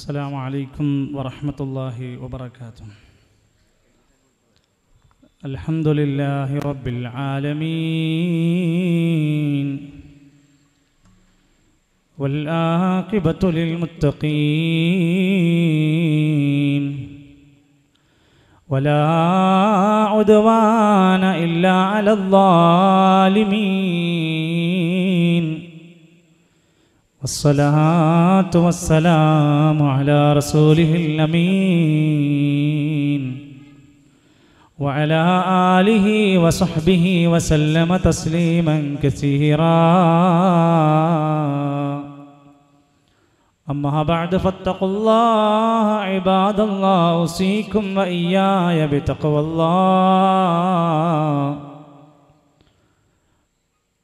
السلام عليكم ورحمة الله وبركاته الحمد لله رب العالمين والآقبة للمتقين ولا عدوان إلا على الظالمين والصلاة والسلام على رسوله الأمين وعلى آله وصحبه وسلم تسليما كثيرا أما بعد فاتقوا الله عباد الله أوصيكم وإياي بتقوى الله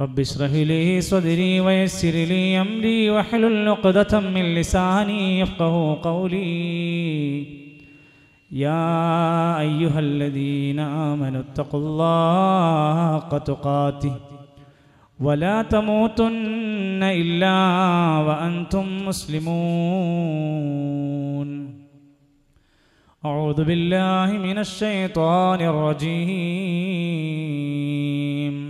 رب اشرح لي صدري ويسر لي أمري واحلل عقدة من لساني يفقه قولي يا أيها الذين آمنوا اتقوا الله حق تقاته ولا تموتن إلا وأنتم مسلمون أعوذ بالله من الشيطان الرجيم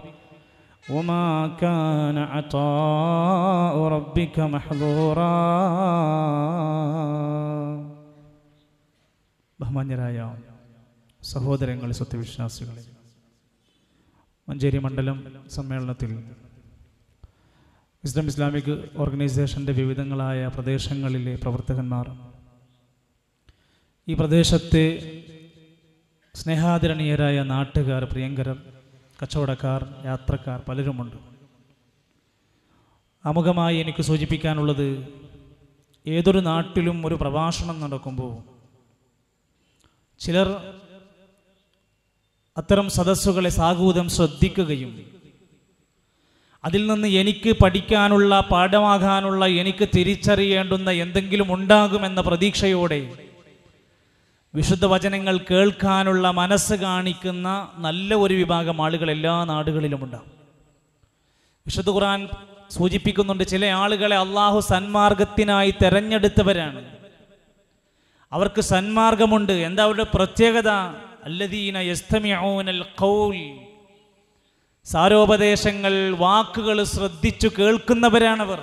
وما كان عطاء ربك محظورا ബഹുമാന്യരായ സഹോദരങ്ങളെ സത്യവിശ്വാസികളെ മഞ്ചേരി മണ്ഡലം സമ്മേളനത്തിൽ ഇസ്ലാം ഇസ്ലാമിക് ഓർഗനൈസേഷൻ്റെ വിവിധങ്ങളായ പ്രദേശങ്ങളിലെ പ്രവർത്തകന്മാർ ഈ പ്രദേശത്തെ സ്നേഹാദരണീയരായ നാട്ടുകാർ പ്രിയങ്കരം കച്ചവടക്കാർ യാത്രക്കാർ പലരുമുണ്ട് അമുഖമായി എനിക്ക് സൂചിപ്പിക്കാനുള്ളത് ഏതൊരു നാട്ടിലും ഒരു പ്രഭാഷണം നടക്കുമ്പോൾ ചിലർ അത്തരം സദസ്സുകളെ സാഹൂതം ശ്രദ്ധിക്കുകയും അതിൽ നിന്ന് എനിക്ക് പഠിക്കാനുള്ള പാഠമാകാനുള്ള എനിക്ക് തിരിച്ചറിയേണ്ടുന്ന എന്തെങ്കിലും ഉണ്ടാകുമെന്ന പ്രതീക്ഷയോടെ വിശുദ്ധ വചനങ്ങൾ കേൾക്കാനുള്ള മനസ്സ് കാണിക്കുന്ന നല്ല ഒരു വിഭാഗം ആളുകൾ എല്ലാ നാടുകളിലുമുണ്ടാകും വിശുദ്ധ ഖുർആൻ സൂചിപ്പിക്കുന്നുണ്ട് ചില ആളുകളെ അള്ളാഹു സന്മാർഗത്തിനായി തെരഞ്ഞെടുത്തവരാണ് അവർക്ക് സന്മാർഗമുണ്ട് എന്താ അവരുടെ പ്രത്യേകത അല്ലദീന യസ്തമിയോനൽ കൗൽ സാരോപദേശങ്ങൾ വാക്കുകൾ ശ്രദ്ധിച്ചു കേൾക്കുന്നവരാണവർ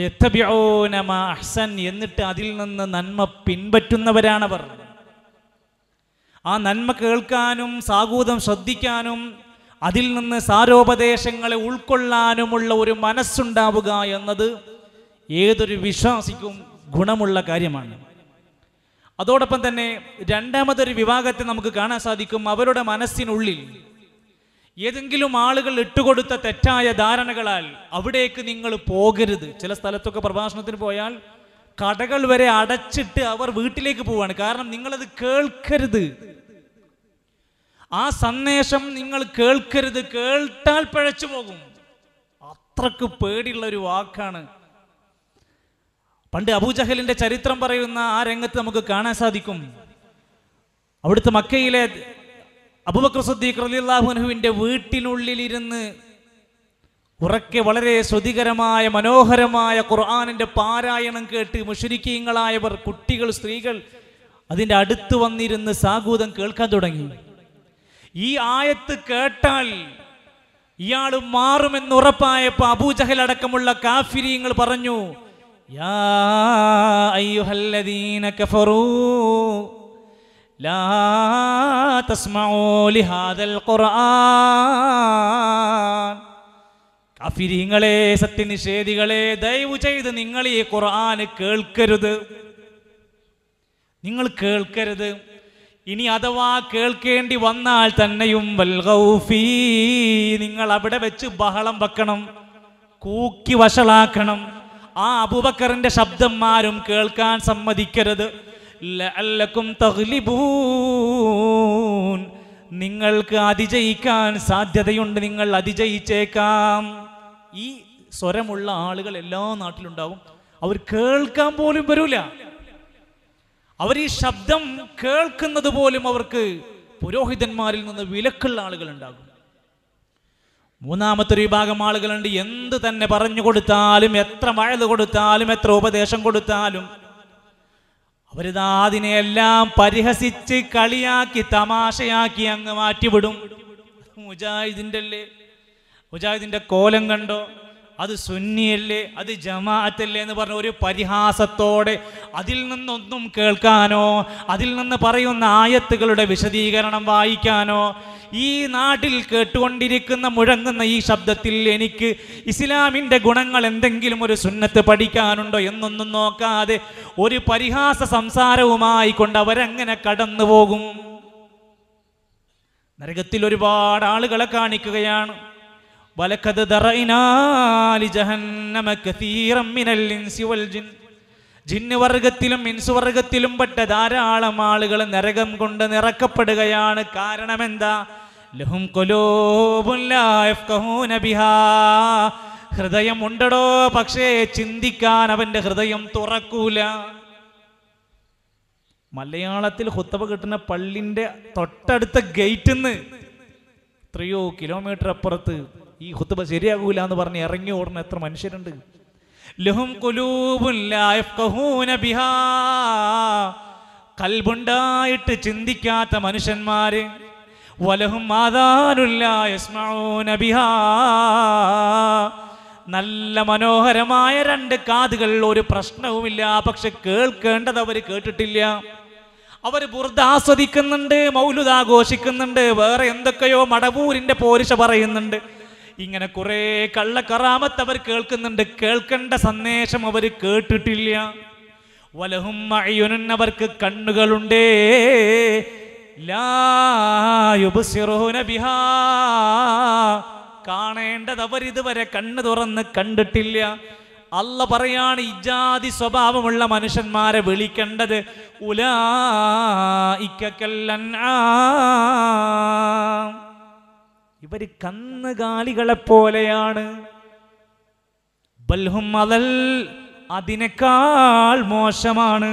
അഹ്സൻ എന്നിട്ട് അതിൽ നിന്ന് നന്മ പിൻപറ്റുന്നവരാണവർ ആ നന്മ കേൾക്കാനും സാഗൂതം ശ്രദ്ധിക്കാനും അതിൽ നിന്ന് സാരോപദേശങ്ങളെ ഉൾക്കൊള്ളാനുമുള്ള ഒരു മനസ്സുണ്ടാവുക എന്നത് ഏതൊരു വിശ്വാസിക്കും ഗുണമുള്ള കാര്യമാണ് അതോടൊപ്പം തന്നെ രണ്ടാമതൊരു വിഭാഗത്തെ നമുക്ക് കാണാൻ സാധിക്കും അവരുടെ മനസ്സിനുള്ളിൽ ഏതെങ്കിലും ആളുകൾ ഇട്ടുകൊടുത്ത തെറ്റായ ധാരണകളാൽ അവിടേക്ക് നിങ്ങൾ പോകരുത് ചില സ്ഥലത്തൊക്കെ പ്രഭാഷണത്തിന് പോയാൽ കടകൾ വരെ അടച്ചിട്ട് അവർ വീട്ടിലേക്ക് പോവാണ് കാരണം നിങ്ങളത് കേൾക്കരുത് ആ സന്ദേശം നിങ്ങൾ കേൾക്കരുത് കേൾട്ടാൽ പഴച്ചു പോകും അത്രക്ക് പേടിയുള്ള ഒരു വാക്കാണ് പണ്ട് അബൂജഹലിന്റെ ചരിത്രം പറയുന്ന ആ രംഗത്ത് നമുക്ക് കാണാൻ സാധിക്കും അവിടുത്തെ മക്കയിലെ അബുബക്കർ സുദ്ദീഖ് അലി വീട്ടിനുള്ളിലിരുന്ന് ഉറക്കെ വളരെ ശ്രുതികരമായ മനോഹരമായ ഖുർആാനിൻ്റെ പാരായണം കേട്ട് മുഷരിക്കീങ്ങളായവർ കുട്ടികൾ സ്ത്രീകൾ അതിൻ്റെ അടുത്ത് വന്നിരുന്ന് സാഗൂതം കേൾക്കാൻ തുടങ്ങി ഈ ആയത്ത് കേട്ടാൽ ഇയാൾ മാറുമെന്ന് ഉറപ്പായപ്പോൾ അബൂജഹൽ അടക്കമുള്ള കാഫിരിയങ്ങൾ പറഞ്ഞു യാ അയ്യുഹല്ലദീന കഫറൂ കഫിരിങ്ങളെ സത്യനിഷേധികളെ ദയവ് ചെയ്ത് നിങ്ങൾ ഈ ഖുർആന് കേൾക്കരുത് നിങ്ങൾ കേൾക്കരുത് ഇനി അഥവാ കേൾക്കേണ്ടി വന്നാൽ തന്നെയും വൽഗൗഫി നിങ്ങൾ അവിടെ വെച്ച് ബഹളം വെക്കണം കൂക്കി വഷളാക്കണം ആ അബുബക്കറിന്റെ ശബ്ദന്മാരും കേൾക്കാൻ സമ്മതിക്കരുത് ലഅല്ലക്കും തഗ്ലിബൂൻ നിങ്ങൾക്ക് അതിജയിക്കാൻ സാധ്യതയുണ്ട് നിങ്ങൾ അതിജയിച്ചേക്കാം ഈ സ്വരമുള്ള ആളുകൾ എല്ലാ നാട്ടിലുണ്ടാവും അവർ കേൾക്കാൻ പോലും വരൂല അവർ ഈ ശബ്ദം കേൾക്കുന്നത് പോലും അവർക്ക് പുരോഹിതന്മാരിൽ നിന്ന് വിലക്കുള്ള ഉണ്ടാകും മൂന്നാമത്തെ വിഭാഗം ആളുകളുണ്ട് എന്ത് തന്നെ പറഞ്ഞു കൊടുത്താലും എത്ര മഴ കൊടുത്താലും എത്ര ഉപദേശം കൊടുത്താലും അവരിതാ അതിനെയെല്ലാം പരിഹസിച്ച് കളിയാക്കി തമാശയാക്കി അങ്ങ് മാറ്റിവിടും മുജാഹിദിന്റെ അല്ലേ മുജാഹിദിന്റെ കോലം കണ്ടോ അത് സുന്നിയല്ലേ അത് ജമാഅത്തല്ലേ എന്ന് പറഞ്ഞ ഒരു പരിഹാസത്തോടെ അതിൽ നിന്നൊന്നും കേൾക്കാനോ അതിൽ നിന്ന് പറയുന്ന ആയത്തുകളുടെ വിശദീകരണം വായിക്കാനോ ഈ നാട്ടിൽ കേട്ടുകൊണ്ടിരിക്കുന്ന മുഴങ്ങുന്ന ഈ ശബ്ദത്തിൽ എനിക്ക് ഇസ്ലാമിൻ്റെ ഗുണങ്ങൾ എന്തെങ്കിലും ഒരു സുന്നത്ത് പഠിക്കാനുണ്ടോ എന്നൊന്നും നോക്കാതെ ഒരു പരിഹാസ സംസാരവുമായി കൊണ്ട് അവരങ്ങനെ കടന്നു പോകും നരകത്തിൽ ഒരുപാട് ആളുകളെ കാണിക്കുകയാണ് ولقد ذرأنا لجهنم كثيرا من الإنس والجن ജിന്ന് വർഗത്തിലും ഇൻസ് വർഗത്തിലും പെട്ട ധാരാളം ആളുകൾ നരകം കൊണ്ട് നിറക്കപ്പെടുകയാണ് കാരണം എന്താ ലഹും ബിഹാ ഹൃദയം ഉണ്ടടോ പക്ഷേ ചിന്തിക്കാൻ അവന്റെ ഹൃദയം തുറക്കൂല മലയാളത്തിൽ ഹുത്തവ കിട്ടുന്ന പള്ളിന്റെ തൊട്ടടുത്ത ഗേറ്റ് നിന്ന് എത്രയോ കിലോമീറ്റർ അപ്പുറത്ത് ഈ ഹുത്തുബ ശരിയാകൂല എന്ന് പറഞ്ഞ് ഇറങ്ങി ഓടുന്ന എത്ര മനുഷ്യരുണ്ട് ലഹും ബിഹാ കൽബുണ്ടായിട്ട് ചിന്തിക്കാത്ത മനുഷ്യന്മാര് വലഹും ബിഹാ നല്ല മനോഹരമായ രണ്ട് കാതുകൾ ഒരു പ്രശ്നവുമില്ല പക്ഷെ കേൾക്കേണ്ടത് അവർ കേട്ടിട്ടില്ല അവർ ബുർദ ആസ്വദിക്കുന്നുണ്ട് മൗലുദ് ആഘോഷിക്കുന്നുണ്ട് വേറെ എന്തൊക്കെയോ മടവൂരിന്റെ പോരിശ പറയുന്നുണ്ട് ഇങ്ങനെ കുറേ കള്ളക്കറാമത്ത് അവർ കേൾക്കുന്നുണ്ട് കേൾക്കേണ്ട സന്ദേശം അവർ കേട്ടിട്ടില്ല വലഹും അയ്യുനൻ അവർക്ക് കണ്ണുകളുണ്ടേ ബിഹാ കാണേണ്ടത് അവർ ഇതുവരെ കണ്ണ് തുറന്ന് കണ്ടിട്ടില്ല അല്ല പറയാണ് ഇജാതി സ്വഭാവമുള്ള മനുഷ്യന്മാരെ വിളിക്കേണ്ടത് ഉലാ ഇക്കല്ല ഇവർ കന്നുകാലികളെ പോലെയാണ് ബൽഹും അതൽ അതിനേക്കാൾ മോശമാണ്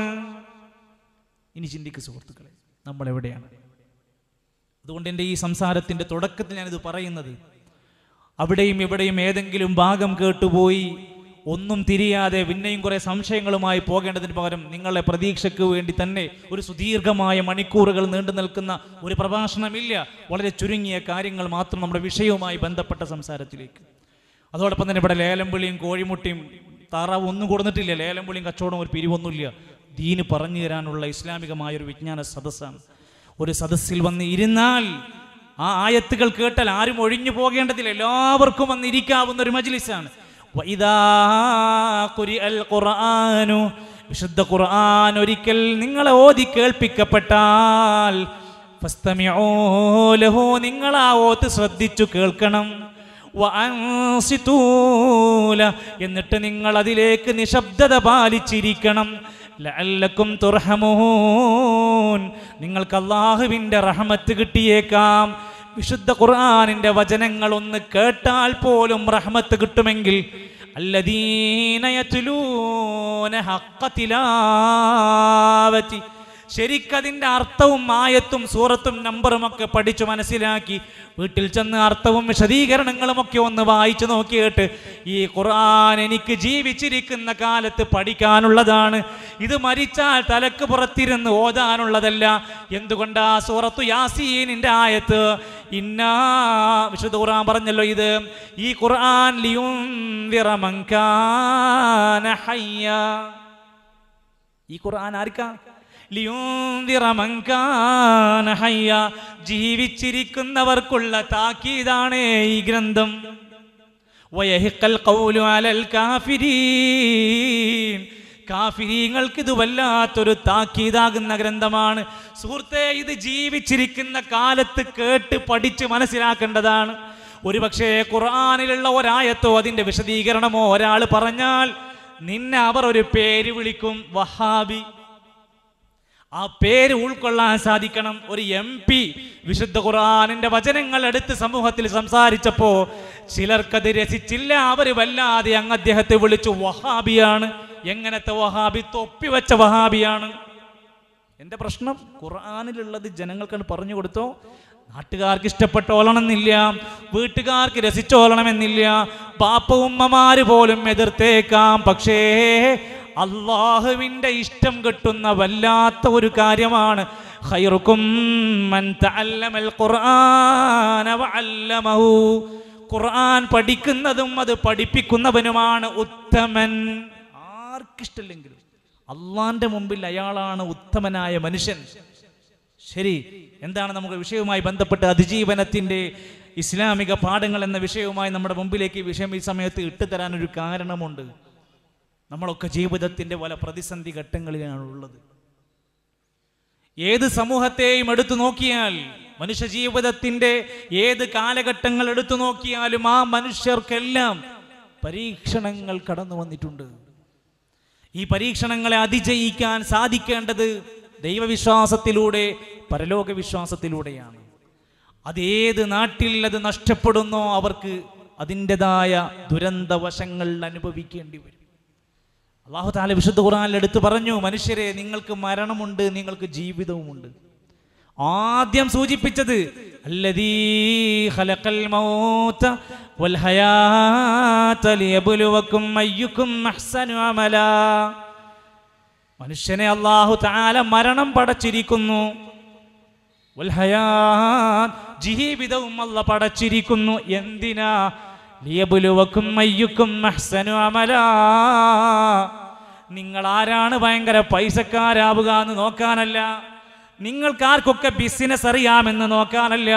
ഇനി ചിന്തിക്ക് സുഹൃത്തുക്കളെ നമ്മൾ എവിടെയാണ് അതുകൊണ്ട് എൻ്റെ ഈ സംസാരത്തിൻ്റെ തുടക്കത്തിൽ ഞാനിത് പറയുന്നത് അവിടെയും ഇവിടെയും ഏതെങ്കിലും ഭാഗം കേട്ടുപോയി ഒന്നും തിരിയാതെ പിന്നെയും കുറേ സംശയങ്ങളുമായി പോകേണ്ടതിന് പകരം നിങ്ങളുടെ പ്രതീക്ഷയ്ക്ക് വേണ്ടി തന്നെ ഒരു സുദീർഘമായ മണിക്കൂറുകൾ നീണ്ടു നിൽക്കുന്ന ഒരു പ്രഭാഷണമില്ല വളരെ ചുരുങ്ങിയ കാര്യങ്ങൾ മാത്രം നമ്മുടെ വിഷയവുമായി ബന്ധപ്പെട്ട സംസാരത്തിലേക്ക് അതോടൊപ്പം തന്നെ ഇവിടെ ലേലം വിളിയും കോഴിമുട്ടിയും താറാവ് ഒന്നും കൊടുത്തിട്ടില്ല ലേലം വിളിയും കച്ചവടം ഒരു പിരിവൊന്നുമില്ല ദീന് പറഞ്ഞു തരാനുള്ള ഇസ്ലാമികമായ ഒരു വിജ്ഞാന സദസ്സാണ് ഒരു സദസ്സിൽ വന്ന് ഇരുന്നാൽ ആ ആയത്തുകൾ കേട്ടാൽ ആരും ഒഴിഞ്ഞു പോകേണ്ടതില്ല എല്ലാവർക്കും വന്നിരിക്കാവുന്ന ഒരു മജ്ലിസാണ് ഖുർആനു വിശുദ്ധ ഖുർആൻ ഒരിക്കൽ നിങ്ങളെ ഓതി കേൾപ്പിക്കപ്പെട്ടാൽ ലഹു നിങ്ങൾ ആ ഓത്ത് ശ്രദ്ധിച്ചു കേൾക്കണം എന്നിട്ട് നിങ്ങൾ അതിലേക്ക് നിശബ്ദത പാലിച്ചിരിക്കണം ലഅല്ലക്കും തുർഹമൂൻ നിങ്ങൾക്ക് അള്ളാഹുവിൻ്റെ റഹമത്ത് കിട്ടിയേക്കാം വിശുദ്ധ ഖുർആാനിൻ്റെ വചനങ്ങൾ ഒന്ന് കേട്ടാൽ പോലും റഹ്മത്ത് കിട്ടുമെങ്കിൽ അല്ലദീനയത്തിലൂന ഹക്കത്തിലാവറ്റി ശരിക്കതിൻ്റെ അർത്ഥവും ആയത്തും സൂറത്തും നമ്പറും ഒക്കെ പഠിച്ചു മനസ്സിലാക്കി വീട്ടിൽ ചെന്ന് അർത്ഥവും വിശദീകരണങ്ങളും ഒക്കെ ഒന്ന് വായിച്ചു നോക്കിയിട്ട് ഈ ഖുർആൻ എനിക്ക് ജീവിച്ചിരിക്കുന്ന കാലത്ത് പഠിക്കാനുള്ളതാണ് ഇത് മരിച്ചാൽ തലക്ക് പുറത്തിരുന്ന് ഓതാനുള്ളതല്ല എന്തുകൊണ്ടാ സൂറത്തു യാസീനിൻ്റെ ആയത്ത് ഇന്നാ വിശുദ്ധ ഖുർആൻ പറഞ്ഞല്ലോ ഇത് ഈ ഖുർആൻ ലിയും ഈ ഖുർആൻ ആർക്കാണ് ജീവിച്ചിരിക്കുന്നവർക്കുള്ള താക്കീതാണ് ഈ ഗ്രന്ഥം അലൽ കാഫിരീങ്ങൾക്ക് ഇത് വല്ലാത്തൊരു താക്കീതാകുന്ന ഗ്രന്ഥമാണ് സുഹൃത്തെ ഇത് ജീവിച്ചിരിക്കുന്ന കാലത്ത് കേട്ട് പഠിച്ച് മനസ്സിലാക്കേണ്ടതാണ് ഒരുപക്ഷേ ഖുറാനിലുള്ള ഒരായത്തോ അതിൻ്റെ വിശദീകരണമോ ഒരാൾ പറഞ്ഞാൽ നിന്നെ അവർ ഒരു പേര് വിളിക്കും വഹാബി ആ പേര് ഉൾക്കൊള്ളാൻ സാധിക്കണം ഒരു എം പി വിശുദ്ധ ഖുറാനിന്റെ വചനങ്ങൾ എടുത്ത് സമൂഹത്തിൽ സംസാരിച്ചപ്പോ ചിലർക്കത് രസിച്ചില്ല അവര് വല്ലാതെ അങ്ങ് അദ്ദേഹത്തെ വിളിച്ചു വഹാബിയാണ് എങ്ങനത്തെ വഹാബി തൊപ്പി വെച്ച വഹാബിയാണ് എന്റെ പ്രശ്നം ഖുർആാനിലുള്ളത് ജനങ്ങൾക്കാണ് പറഞ്ഞു കൊടുത്തോ നാട്ടുകാർക്ക് ഇഷ്ടപ്പെട്ടോളണമെന്നില്ല വീട്ടുകാർക്ക് രസിച്ചോളണമെന്നില്ല പാപ്പ ഉമ്മമാര് പോലും എതിർത്തേക്കാം പക്ഷേ അള്ളാഹുവിൻ്റെ ഇഷ്ടം കിട്ടുന്ന വല്ലാത്ത ഒരു കാര്യമാണ് ഖുർആൻ പഠിക്കുന്നതും അത് പഠിപ്പിക്കുന്നവനുമാണ് ഉത്തമൻ ആർക്കിഷ്ടല്ലെങ്കിലും അള്ളാന്റെ മുമ്പിൽ അയാളാണ് ഉത്തമനായ മനുഷ്യൻ ശരി എന്താണ് നമുക്ക് വിഷയവുമായി ബന്ധപ്പെട്ട് അതിജീവനത്തിന്റെ ഇസ്ലാമിക പാഠങ്ങൾ എന്ന വിഷയവുമായി നമ്മുടെ മുമ്പിലേക്ക് വിഷയം ഈ സമയത്ത് തരാനൊരു കാരണമുണ്ട് നമ്മളൊക്കെ ജീവിതത്തിൻ്റെ പല പ്രതിസന്ധി ഘട്ടങ്ങളിലാണ് ഉള്ളത് ഏത് സമൂഹത്തെയും എടുത്തു നോക്കിയാൽ മനുഷ്യ ജീവിതത്തിൻ്റെ ഏത് കാലഘട്ടങ്ങൾ എടുത്തു നോക്കിയാലും ആ മനുഷ്യർക്കെല്ലാം പരീക്ഷണങ്ങൾ കടന്നു വന്നിട്ടുണ്ട് ഈ പരീക്ഷണങ്ങളെ അതിജയിക്കാൻ സാധിക്കേണ്ടത് ദൈവവിശ്വാസത്തിലൂടെ പരലോക വിശ്വാസത്തിലൂടെയാണ് അതേത് നാട്ടിൽ അത് നഷ്ടപ്പെടുന്നോ അവർക്ക് അതിൻ്റെതായ ദുരന്തവശങ്ങൾ അനുഭവിക്കേണ്ടി വരും അള്ളാഹു താല വിശുദ്ധ ഖുറാനിൽ എടുത്തു പറഞ്ഞു മനുഷ്യരെ നിങ്ങൾക്ക് മരണമുണ്ട് നിങ്ങൾക്ക് ജീവിതവുമുണ്ട് ആദ്യം സൂചിപ്പിച്ചത് മനുഷ്യനെ അള്ളാഹു താല മരണം പടച്ചിരിക്കുന്നു ജീവിതവും അല്ല പടച്ചിരിക്കുന്നു എന്തിനാ ലിയബുലുവക്കും മയ്യുക്കും അമലാ നിങ്ങൾ ആരാണ് ഭയങ്കര പൈസക്കാരാവുക എന്ന് നോക്കാനല്ല നിങ്ങൾക്കാർക്കൊക്കെ ബിസിനസ് അറിയാമെന്ന് നോക്കാനല്ല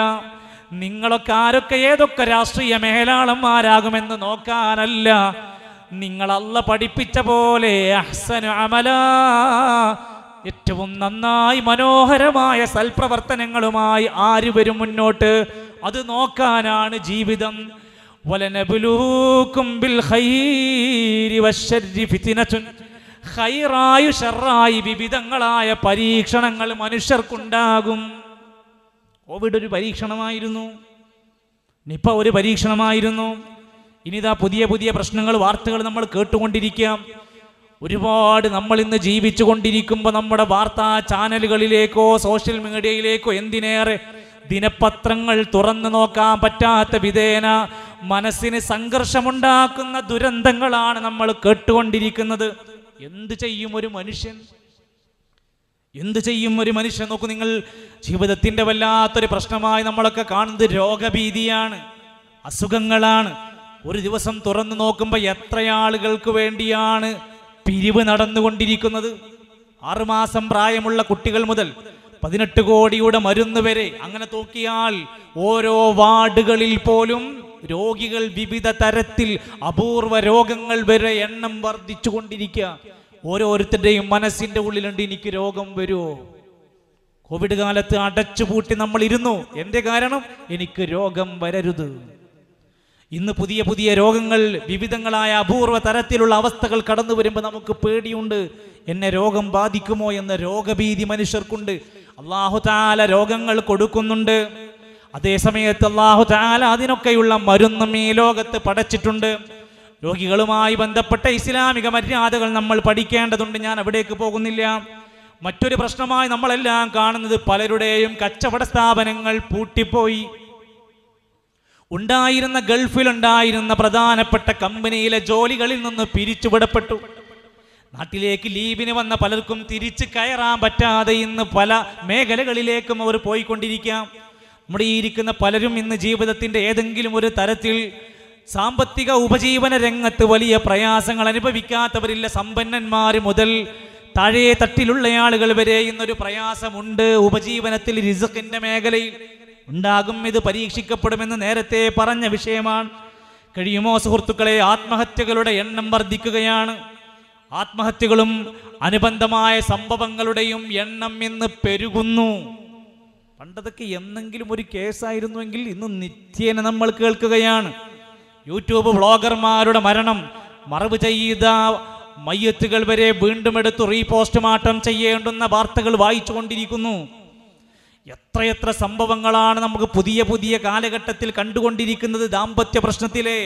നിങ്ങളൊക്കെ ആരൊക്കെ ഏതൊക്കെ രാഷ്ട്രീയ മേലാളന്മാരാകുമെന്ന് നോക്കാനല്ല നിങ്ങൾ പഠിപ്പിച്ച പോലെ അഹ്സന അമല ഏറ്റവും നന്നായി മനോഹരമായ സൽപ്രവർത്തനങ്ങളുമായി ആര് വരും മുന്നോട്ട് അത് നോക്കാനാണ് ജീവിതം വലനബുലൂക്കും ബിൽ ഖൈരി വശരി ഫിത്തിനത്തുൻ ഹൈറായി ഷെറായി വിവിധങ്ങളായ പരീക്ഷണങ്ങൾ മനുഷ്യർക്കുണ്ടാകും കോവിഡ് ഒരു പരീക്ഷണമായിരുന്നു നിപ്പ ഒരു പരീക്ഷണമായിരുന്നു ഇനിതാ പുതിയ പുതിയ പ്രശ്നങ്ങൾ വാർത്തകൾ നമ്മൾ കേട്ടുകൊണ്ടിരിക്കാം ഒരുപാട് നമ്മൾ ഇന്ന് ജീവിച്ചു കൊണ്ടിരിക്കുമ്പോൾ നമ്മുടെ വാർത്താ ചാനലുകളിലേക്കോ സോഷ്യൽ മീഡിയയിലേക്കോ എന്തിനേറെ ദിനപത്രങ്ങൾ തുറന്നു നോക്കാൻ പറ്റാത്ത വിധേന മനസ്സിന് സംഘർഷമുണ്ടാക്കുന്ന ദുരന്തങ്ങളാണ് നമ്മൾ കേട്ടുകൊണ്ടിരിക്കുന്നത് എന്ത് ചെയ്യും ഒരു മനുഷ്യൻ എന്ത് ചെയ്യും ഒരു മനുഷ്യൻ നോക്കൂ നിങ്ങൾ ജീവിതത്തിൻ്റെ വല്ലാത്തൊരു പ്രശ്നമായി നമ്മളൊക്കെ കാണുന്നത് രോഗഭീതിയാണ് അസുഖങ്ങളാണ് ഒരു ദിവസം തുറന്നു നോക്കുമ്പോൾ എത്ര ആളുകൾക്ക് വേണ്ടിയാണ് പിരിവ് നടന്നുകൊണ്ടിരിക്കുന്നത് ആറുമാസം പ്രായമുള്ള കുട്ടികൾ മുതൽ പതിനെട്ട് കോടിയുടെ മരുന്ന് വരെ അങ്ങനെ നോക്കിയാൽ ഓരോ വാർഡുകളിൽ പോലും രോഗികൾ വിവിധ തരത്തിൽ അപൂർവ രോഗങ്ങൾ വരെ എണ്ണം വർദ്ധിച്ചു കൊണ്ടിരിക്കുക ഓരോരുത്തരുടെയും മനസ്സിന്റെ ഉള്ളിലുണ്ട് എനിക്ക് രോഗം വരുമോ കോവിഡ് കാലത്ത് അടച്ചുപൂട്ടി നമ്മൾ ഇരുന്നു എന്റെ കാരണം എനിക്ക് രോഗം വരരുത് ഇന്ന് പുതിയ പുതിയ രോഗങ്ങൾ വിവിധങ്ങളായ അപൂർവ തരത്തിലുള്ള അവസ്ഥകൾ കടന്നു വരുമ്പോൾ നമുക്ക് പേടിയുണ്ട് എന്നെ രോഗം ബാധിക്കുമോ എന്ന രോഗഭീതി മനുഷ്യർക്കുണ്ട് അള്ളാഹു താല രോഗങ്ങൾ കൊടുക്കുന്നുണ്ട് അതേസമയത്ത് അള്ളാഹു താല അതിനൊക്കെയുള്ള മരുന്നും ഈ ലോകത്ത് പടച്ചിട്ടുണ്ട് രോഗികളുമായി ബന്ധപ്പെട്ട ഇസ്ലാമിക മര്യാദകൾ നമ്മൾ പഠിക്കേണ്ടതുണ്ട് ഞാൻ അവിടേക്ക് പോകുന്നില്ല മറ്റൊരു പ്രശ്നമായി നമ്മളെല്ലാം കാണുന്നത് പലരുടെയും കച്ചവട സ്ഥാപനങ്ങൾ പൂട്ടിപ്പോയി ഉണ്ടായിരുന്ന ഗൾഫിലുണ്ടായിരുന്ന പ്രധാനപ്പെട്ട കമ്പനിയിലെ ജോലികളിൽ നിന്ന് പിരിച്ചുവിടപ്പെട്ടു നാട്ടിലേക്ക് ലീവിന് വന്ന പലർക്കും തിരിച്ചു കയറാൻ പറ്റാതെ ഇന്ന് പല മേഖലകളിലേക്കും അവർ പോയിക്കൊണ്ടിരിക്കാം നമ്മുടെ ഈ ഇരിക്കുന്ന പലരും ഇന്ന് ജീവിതത്തിന്റെ ഏതെങ്കിലും ഒരു തരത്തിൽ സാമ്പത്തിക ഉപജീവന രംഗത്ത് വലിയ പ്രയാസങ്ങൾ അനുഭവിക്കാത്തവരില്ല സമ്പന്നന്മാർ മുതൽ താഴെ തട്ടിലുള്ള ആളുകൾ വരെ ഇന്നൊരു പ്രയാസമുണ്ട് ഉപജീവനത്തിൽ റിസക്കിന്റെ മേഖലയിൽ ഉണ്ടാകും ഇത് പരീക്ഷിക്കപ്പെടുമെന്ന് നേരത്തെ പറഞ്ഞ വിഷയമാണ് കഴിയുമോ സുഹൃത്തുക്കളെ ആത്മഹത്യകളുടെ എണ്ണം വർദ്ധിക്കുകയാണ് ആത്മഹത്യകളും അനുബന്ധമായ സംഭവങ്ങളുടെയും എണ്ണം ഇന്ന് പെരുകുന്നു പണ്ടതൊക്കെ എന്തെങ്കിലും ഒരു കേസായിരുന്നുവെങ്കിൽ ഇന്ന് നിത്യേന നമ്മൾ കേൾക്കുകയാണ് യൂട്യൂബ് വ്ളോഗർമാരുടെ മരണം മറവ് ചെയ്ത മയ്യത്തുകൾ വരെ വീണ്ടും എടുത്ത് റീപോസ്റ്റ്മോർട്ടം ചെയ്യേണ്ടുന്ന വാർത്തകൾ വായിച്ചുകൊണ്ടിരിക്കുന്നു എത്രയെത്ര സംഭവങ്ങളാണ് നമുക്ക് പുതിയ പുതിയ കാലഘട്ടത്തിൽ കണ്ടുകൊണ്ടിരിക്കുന്നത് ദാമ്പത്യ പ്രശ്നത്തിലെ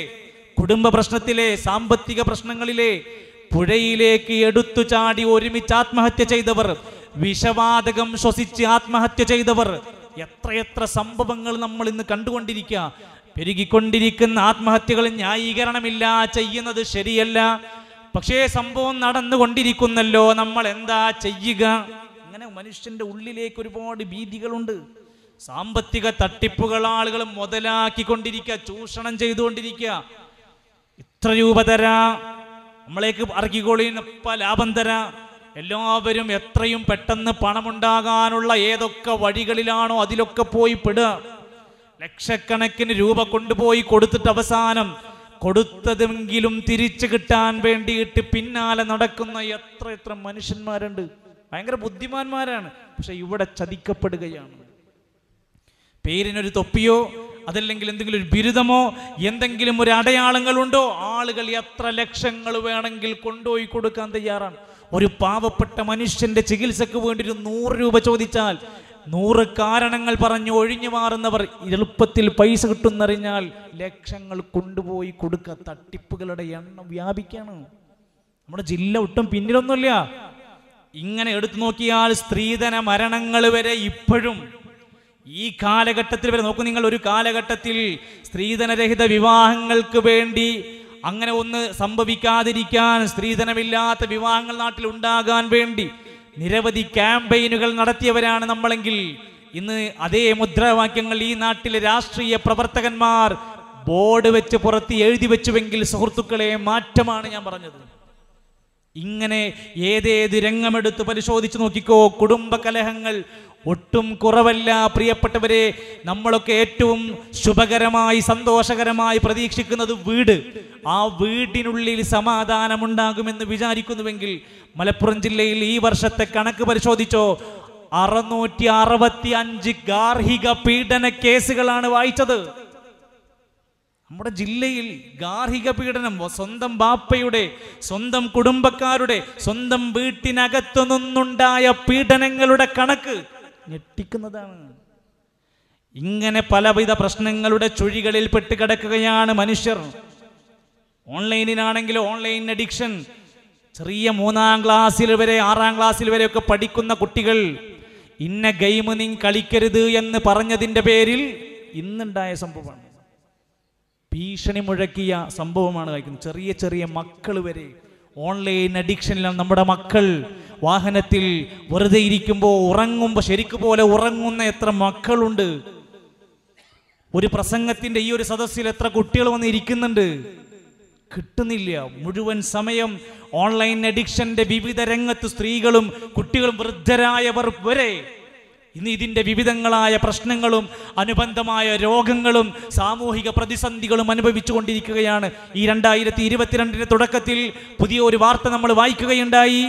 കുടുംബ പ്രശ്നത്തിലെ സാമ്പത്തിക പ്രശ്നങ്ങളിലെ പുഴയിലേക്ക് എടുത്തു ചാടി ഒരുമിച്ച് ആത്മഹത്യ ചെയ്തവർ വിഷവാതകം ശ്വസിച്ച് ആത്മഹത്യ ചെയ്തവർ എത്രയെത്ര സംഭവങ്ങൾ നമ്മൾ ഇന്ന് കണ്ടുകൊണ്ടിരിക്കുക പെരുകിക്കൊണ്ടിരിക്കുന്ന ആത്മഹത്യകൾ ന്യായീകരണമില്ല ചെയ്യുന്നത് ശരിയല്ല പക്ഷേ സംഭവം നടന്നുകൊണ്ടിരിക്കുന്നല്ലോ നമ്മൾ എന്താ ചെയ്യുക അങ്ങനെ മനുഷ്യന്റെ ഉള്ളിലേക്ക് ഒരുപാട് ഭീതികളുണ്ട് സാമ്പത്തിക തട്ടിപ്പുകൾ ആളുകൾ മുതലാക്കിക്കൊണ്ടിരിക്കുക ചൂഷണം ചെയ്തുകൊണ്ടിരിക്കുക ഇത്ര രൂപ തരാ നമ്മളേക്ക് ഇറക്കിക്കോളിന് ലാഭന്തര എല്ലാവരും എത്രയും പെട്ടെന്ന് പണമുണ്ടാകാനുള്ള ഏതൊക്കെ വഴികളിലാണോ അതിലൊക്കെ പോയി പെടുക ലക്ഷക്കണക്കിന് രൂപ കൊണ്ടുപോയി കൊടുത്തിട്ട് അവസാനം കൊടുത്തതെങ്കിലും തിരിച്ചു കിട്ടാൻ വേണ്ടിയിട്ട് പിന്നാലെ നടക്കുന്ന എത്ര എത്ര മനുഷ്യന്മാരുണ്ട് ഭയങ്കര ബുദ്ധിമാന്മാരാണ് പക്ഷെ ഇവിടെ ചതിക്കപ്പെടുകയാണ് പേരിനൊരു തൊപ്പിയോ അതല്ലെങ്കിൽ എന്തെങ്കിലും ഒരു ബിരുദമോ എന്തെങ്കിലും ഒരു അടയാളങ്ങളുണ്ടോ ആളുകൾ എത്ര ലക്ഷങ്ങൾ വേണമെങ്കിൽ കൊണ്ടുപോയി കൊടുക്കാൻ തയ്യാറാണ് ഒരു പാവപ്പെട്ട മനുഷ്യന്റെ ചികിത്സക്ക് വേണ്ടി ഒരു നൂറ് രൂപ ചോദിച്ചാൽ നൂറ് കാരണങ്ങൾ പറഞ്ഞു ഒഴിഞ്ഞു മാറുന്നവർ എളുപ്പത്തിൽ പൈസ കിട്ടുന്നറിഞ്ഞാൽ ലക്ഷങ്ങൾ കൊണ്ടുപോയി കൊടുക്കുക തട്ടിപ്പുകളുടെ എണ്ണം വ്യാപിക്കാണ് നമ്മുടെ ജില്ല ഒട്ടും പിന്നിലൊന്നുമില്ല ഇങ്ങനെ എടുത്തു നോക്കിയാൽ സ്ത്രീധന മരണങ്ങൾ വരെ ഇപ്പോഴും ഈ കാലഘട്ടത്തിൽ വരെ നോക്കൂ നിങ്ങൾ ഒരു കാലഘട്ടത്തിൽ സ്ത്രീധനരഹിത വിവാഹങ്ങൾക്ക് വേണ്ടി അങ്ങനെ ഒന്ന് സംഭവിക്കാതിരിക്കാൻ സ്ത്രീധനമില്ലാത്ത വിവാഹങ്ങൾ നാട്ടിൽ ഉണ്ടാകാൻ വേണ്ടി നിരവധി ക്യാമ്പയിനുകൾ നടത്തിയവരാണ് നമ്മളെങ്കിൽ ഇന്ന് അതേ മുദ്രാവാക്യങ്ങൾ ഈ നാട്ടിലെ രാഷ്ട്രീയ പ്രവർത്തകന്മാർ ബോർഡ് വെച്ച് പുറത്ത് എഴുതി വെച്ചുവെങ്കിൽ സുഹൃത്തുക്കളെ മാറ്റമാണ് ഞാൻ പറഞ്ഞത് ഇങ്ങനെ ഏതേത് രംഗമെടുത്ത് പരിശോധിച്ചു നോക്കിക്കോ കുടുംബകലഹങ്ങൾ ഒട്ടും കുറവല്ല പ്രിയപ്പെട്ടവരെ നമ്മളൊക്കെ ഏറ്റവും ശുഭകരമായി സന്തോഷകരമായി പ്രതീക്ഷിക്കുന്നത് വീട് ആ വീടിനുള്ളിൽ സമാധാനമുണ്ടാകുമെന്ന് വിചാരിക്കുന്നുവെങ്കിൽ മലപ്പുറം ജില്ലയിൽ ഈ വർഷത്തെ കണക്ക് പരിശോധിച്ചോ അറുന്നൂറ്റി അറുപത്തി അഞ്ച് ഗാർഹിക പീഡന കേസുകളാണ് വായിച്ചത് നമ്മുടെ ജില്ലയിൽ ഗാർഹിക പീഡനം സ്വന്തം ബാപ്പയുടെ സ്വന്തം കുടുംബക്കാരുടെ സ്വന്തം വീട്ടിനകത്തു നിന്നുണ്ടായ പീഡനങ്ങളുടെ കണക്ക് ഞെട്ടിക്കുന്നതാണ് ഇങ്ങനെ പലവിധ പ്രശ്നങ്ങളുടെ ചുഴികളിൽ പെട്ട് കിടക്കുകയാണ് മനുഷ്യർ ഓൺലൈനിലാണെങ്കിൽ ഓൺലൈൻ അഡിക്ഷൻ ചെറിയ മൂന്നാം ക്ലാസ്സിൽ വരെ ആറാം ക്ലാസ്സിൽ വരെയൊക്കെ പഠിക്കുന്ന കുട്ടികൾ ഇന്ന ഗെയിം നീ കളിക്കരുത് എന്ന് പറഞ്ഞതിൻ്റെ പേരിൽ ഇന്നുണ്ടായ സംഭവമാണ് ഭീഷണി മുഴക്കിയ സംഭവമാണ് കഴിക്കുന്നത് ചെറിയ ചെറിയ മക്കൾ വരെ ഓൺലൈൻ അഡിക്ഷനിലാണ് നമ്മുടെ മക്കൾ വാഹനത്തിൽ വെറുതെ ഇരിക്കുമ്പോൾ ഉറങ്ങുമ്പോൾ ശരിക്കു പോലെ ഉറങ്ങുന്ന എത്ര മക്കളുണ്ട് ഒരു പ്രസംഗത്തിന്റെ ഈ ഒരു സദസ്സിൽ എത്ര കുട്ടികൾ വന്ന് ഇരിക്കുന്നുണ്ട് കിട്ടുന്നില്ല മുഴുവൻ സമയം ഓൺലൈൻ അഡിക്ഷന്റെ വിവിധ രംഗത്ത് സ്ത്രീകളും കുട്ടികളും വൃദ്ധരായവർ വരെ ഇന്ന് ഇതിൻ്റെ വിവിധങ്ങളായ പ്രശ്നങ്ങളും അനുബന്ധമായ രോഗങ്ങളും സാമൂഹിക പ്രതിസന്ധികളും അനുഭവിച്ചു കൊണ്ടിരിക്കുകയാണ് ഈ രണ്ടായിരത്തി ഇരുപത്തിരണ്ടിൻ്റെ തുടക്കത്തിൽ പുതിയ ഒരു വാർത്ത നമ്മൾ വായിക്കുകയുണ്ടായി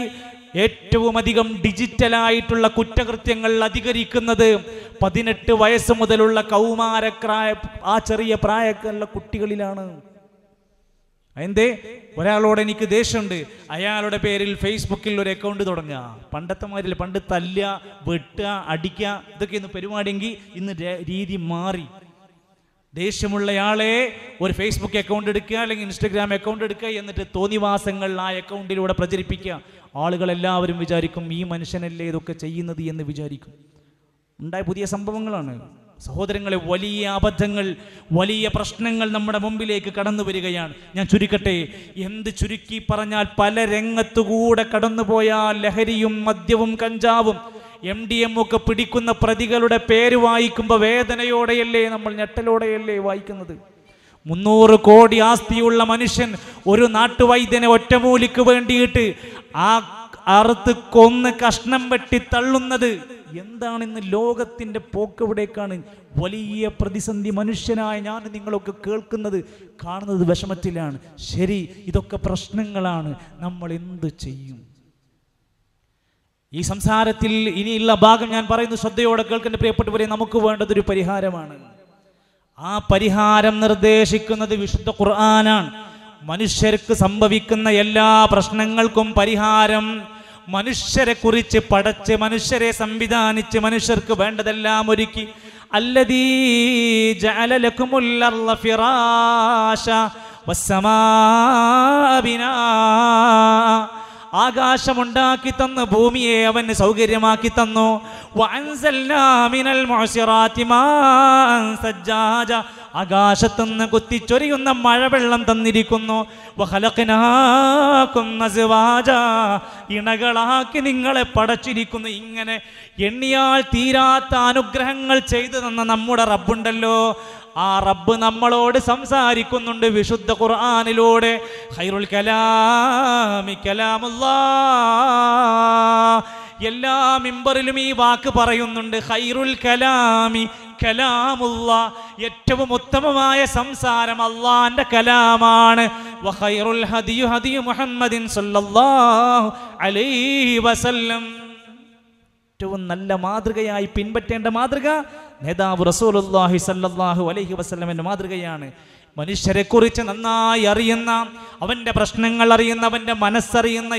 ഏറ്റവും അധികം ഡിജിറ്റലായിട്ടുള്ള കുറ്റകൃത്യങ്ങൾ അധികരിക്കുന്നത് പതിനെട്ട് വയസ്സ് മുതലുള്ള കൗമാരക്രായ ആ ചെറിയ പ്രായക്കാരുള്ള കുട്ടികളിലാണ് എന്തേ ഒരാളോട് എനിക്ക് ദേഷ്യമുണ്ട് അയാളുടെ പേരിൽ ഫേസ്ബുക്കിൽ ഒരു അക്കൗണ്ട് തുടങ്ങുക പണ്ടത്തെ മാതിരി പണ്ട് തല്ലുക വെട്ടുക അടിക്കുക ഇതൊക്കെയൊന്ന് പരിപാടിയെങ്കിൽ ഇന്ന് രീതി മാറി ദേഷ്യമുള്ളയാളെ ഒരു ഫേസ്ബുക്ക് അക്കൗണ്ട് എടുക്കുക അല്ലെങ്കിൽ ഇൻസ്റ്റഗ്രാം അക്കൗണ്ട് എടുക്കുക എന്നിട്ട് തോന്നിവാസങ്ങൾ ആ അക്കൗണ്ടിലൂടെ പ്രചരിപ്പിക്കുക ആളുകളെല്ലാവരും വിചാരിക്കും ഈ മനുഷ്യനല്ലേ ഇതൊക്കെ ചെയ്യുന്നത് എന്ന് വിചാരിക്കും ഉണ്ടായ പുതിയ സംഭവങ്ങളാണ് സഹോദരങ്ങളെ വലിയ അബദ്ധങ്ങൾ വലിയ പ്രശ്നങ്ങൾ നമ്മുടെ മുമ്പിലേക്ക് കടന്നു വരികയാണ് ഞാൻ ചുരുക്കട്ടെ എന്ത് ചുരുക്കി പറഞ്ഞാൽ പല രംഗത്തുകൂടെ കടന്നുപോയ ലഹരിയും മദ്യവും കഞ്ചാവും എം ഡി എം ഒക്കെ പിടിക്കുന്ന പ്രതികളുടെ പേര് വായിക്കുമ്പോൾ വേദനയോടെയല്ലേ നമ്മൾ ഞെട്ടലോടെയല്ലേ വായിക്കുന്നത് മുന്നൂറ് കോടി ആസ്തിയുള്ള മനുഷ്യൻ ഒരു നാട്ടുവൈദ്യനെ ഒറ്റമൂലിക്ക് വേണ്ടിയിട്ട് ആ അറുത്ത് കൊന്ന് കഷ്ണം വെട്ടി തള്ളുന്നത് എന്താണ് ഇന്ന് പോക്ക് പോക്കെവിടേക്കാണ് വലിയ പ്രതിസന്ധി മനുഷ്യനായ ഞാൻ നിങ്ങളൊക്കെ കേൾക്കുന്നത് കാണുന്നത് വിഷമത്തിലാണ് ശരി ഇതൊക്കെ പ്രശ്നങ്ങളാണ് നമ്മൾ എന്ത് ചെയ്യും ഈ സംസാരത്തിൽ ഇനിയുള്ള ഭാഗം ഞാൻ പറയുന്നു ശ്രദ്ധയോടെ കേൾക്കേണ്ട പ്രിയപ്പെട്ടവരെ നമുക്ക് വേണ്ടതൊരു പരിഹാരമാണ് ആ പരിഹാരം നിർദ്ദേശിക്കുന്നത് വിശുദ്ധ ഖുർആനാണ് മനുഷ്യർക്ക് സംഭവിക്കുന്ന എല്ലാ പ്രശ്നങ്ങൾക്കും പരിഹാരം മനുഷ്യരെ കുറിച്ച് പടച്ച് മനുഷ്യരെ സംവിധാനിച്ച് മനുഷ്യർക്ക് വേണ്ടതെല്ലാം ഒരുക്കി അല്ലതീ ഫിറാശ ആകാശമുണ്ടാക്കി തന്നു ഭൂമിയെ അവന് സൗകര്യമാക്കി തന്നു മിനൽ ആകാശത്തുനിന്ന് കുത്തിച്ചൊരിയുന്ന മഴവെള്ളം തന്നിരിക്കുന്നു ഇണകളാക്കി നിങ്ങളെ പടച്ചിരിക്കുന്നു ഇങ്ങനെ എണ്ണിയാൽ തീരാത്ത അനുഗ്രഹങ്ങൾ ചെയ്തു തന്ന നമ്മുടെ റബ്ബുണ്ടല്ലോ ആ റബ്ബ് നമ്മളോട് സംസാരിക്കുന്നുണ്ട് വിശുദ്ധ ഖുർആാനിലൂടെ ഹൈറുൽ കലാമി കലാമുല്ലാ എല്ലാ മിമ്പറിലും ഈ വാക്ക് പറയുന്നുണ്ട് ഹൈറുൽ കലാമി കലാമുള്ള ഏറ്റവും ഉത്തമമായ സംസാരം അള്ളാന്റെ കലാമാണ് മുഹമ്മദിൻ സല്ലല്ലാഹു അലൈഹി വസല്ലം ഏറ്റവും നല്ല മാതൃകയായി പിൻപറ്റേണ്ട മാതൃക നേതാവ് റസൂലുല്ലാഹി സല്ലാഹു അലഹി വസ്ലമിൻ്റെ മാതൃകയാണ് മനുഷ്യരെ കുറിച്ച് നന്നായി അറിയുന്ന അവൻ്റെ പ്രശ്നങ്ങൾ അറിയുന്ന അവൻ്റെ മനസ്സറിയുന്ന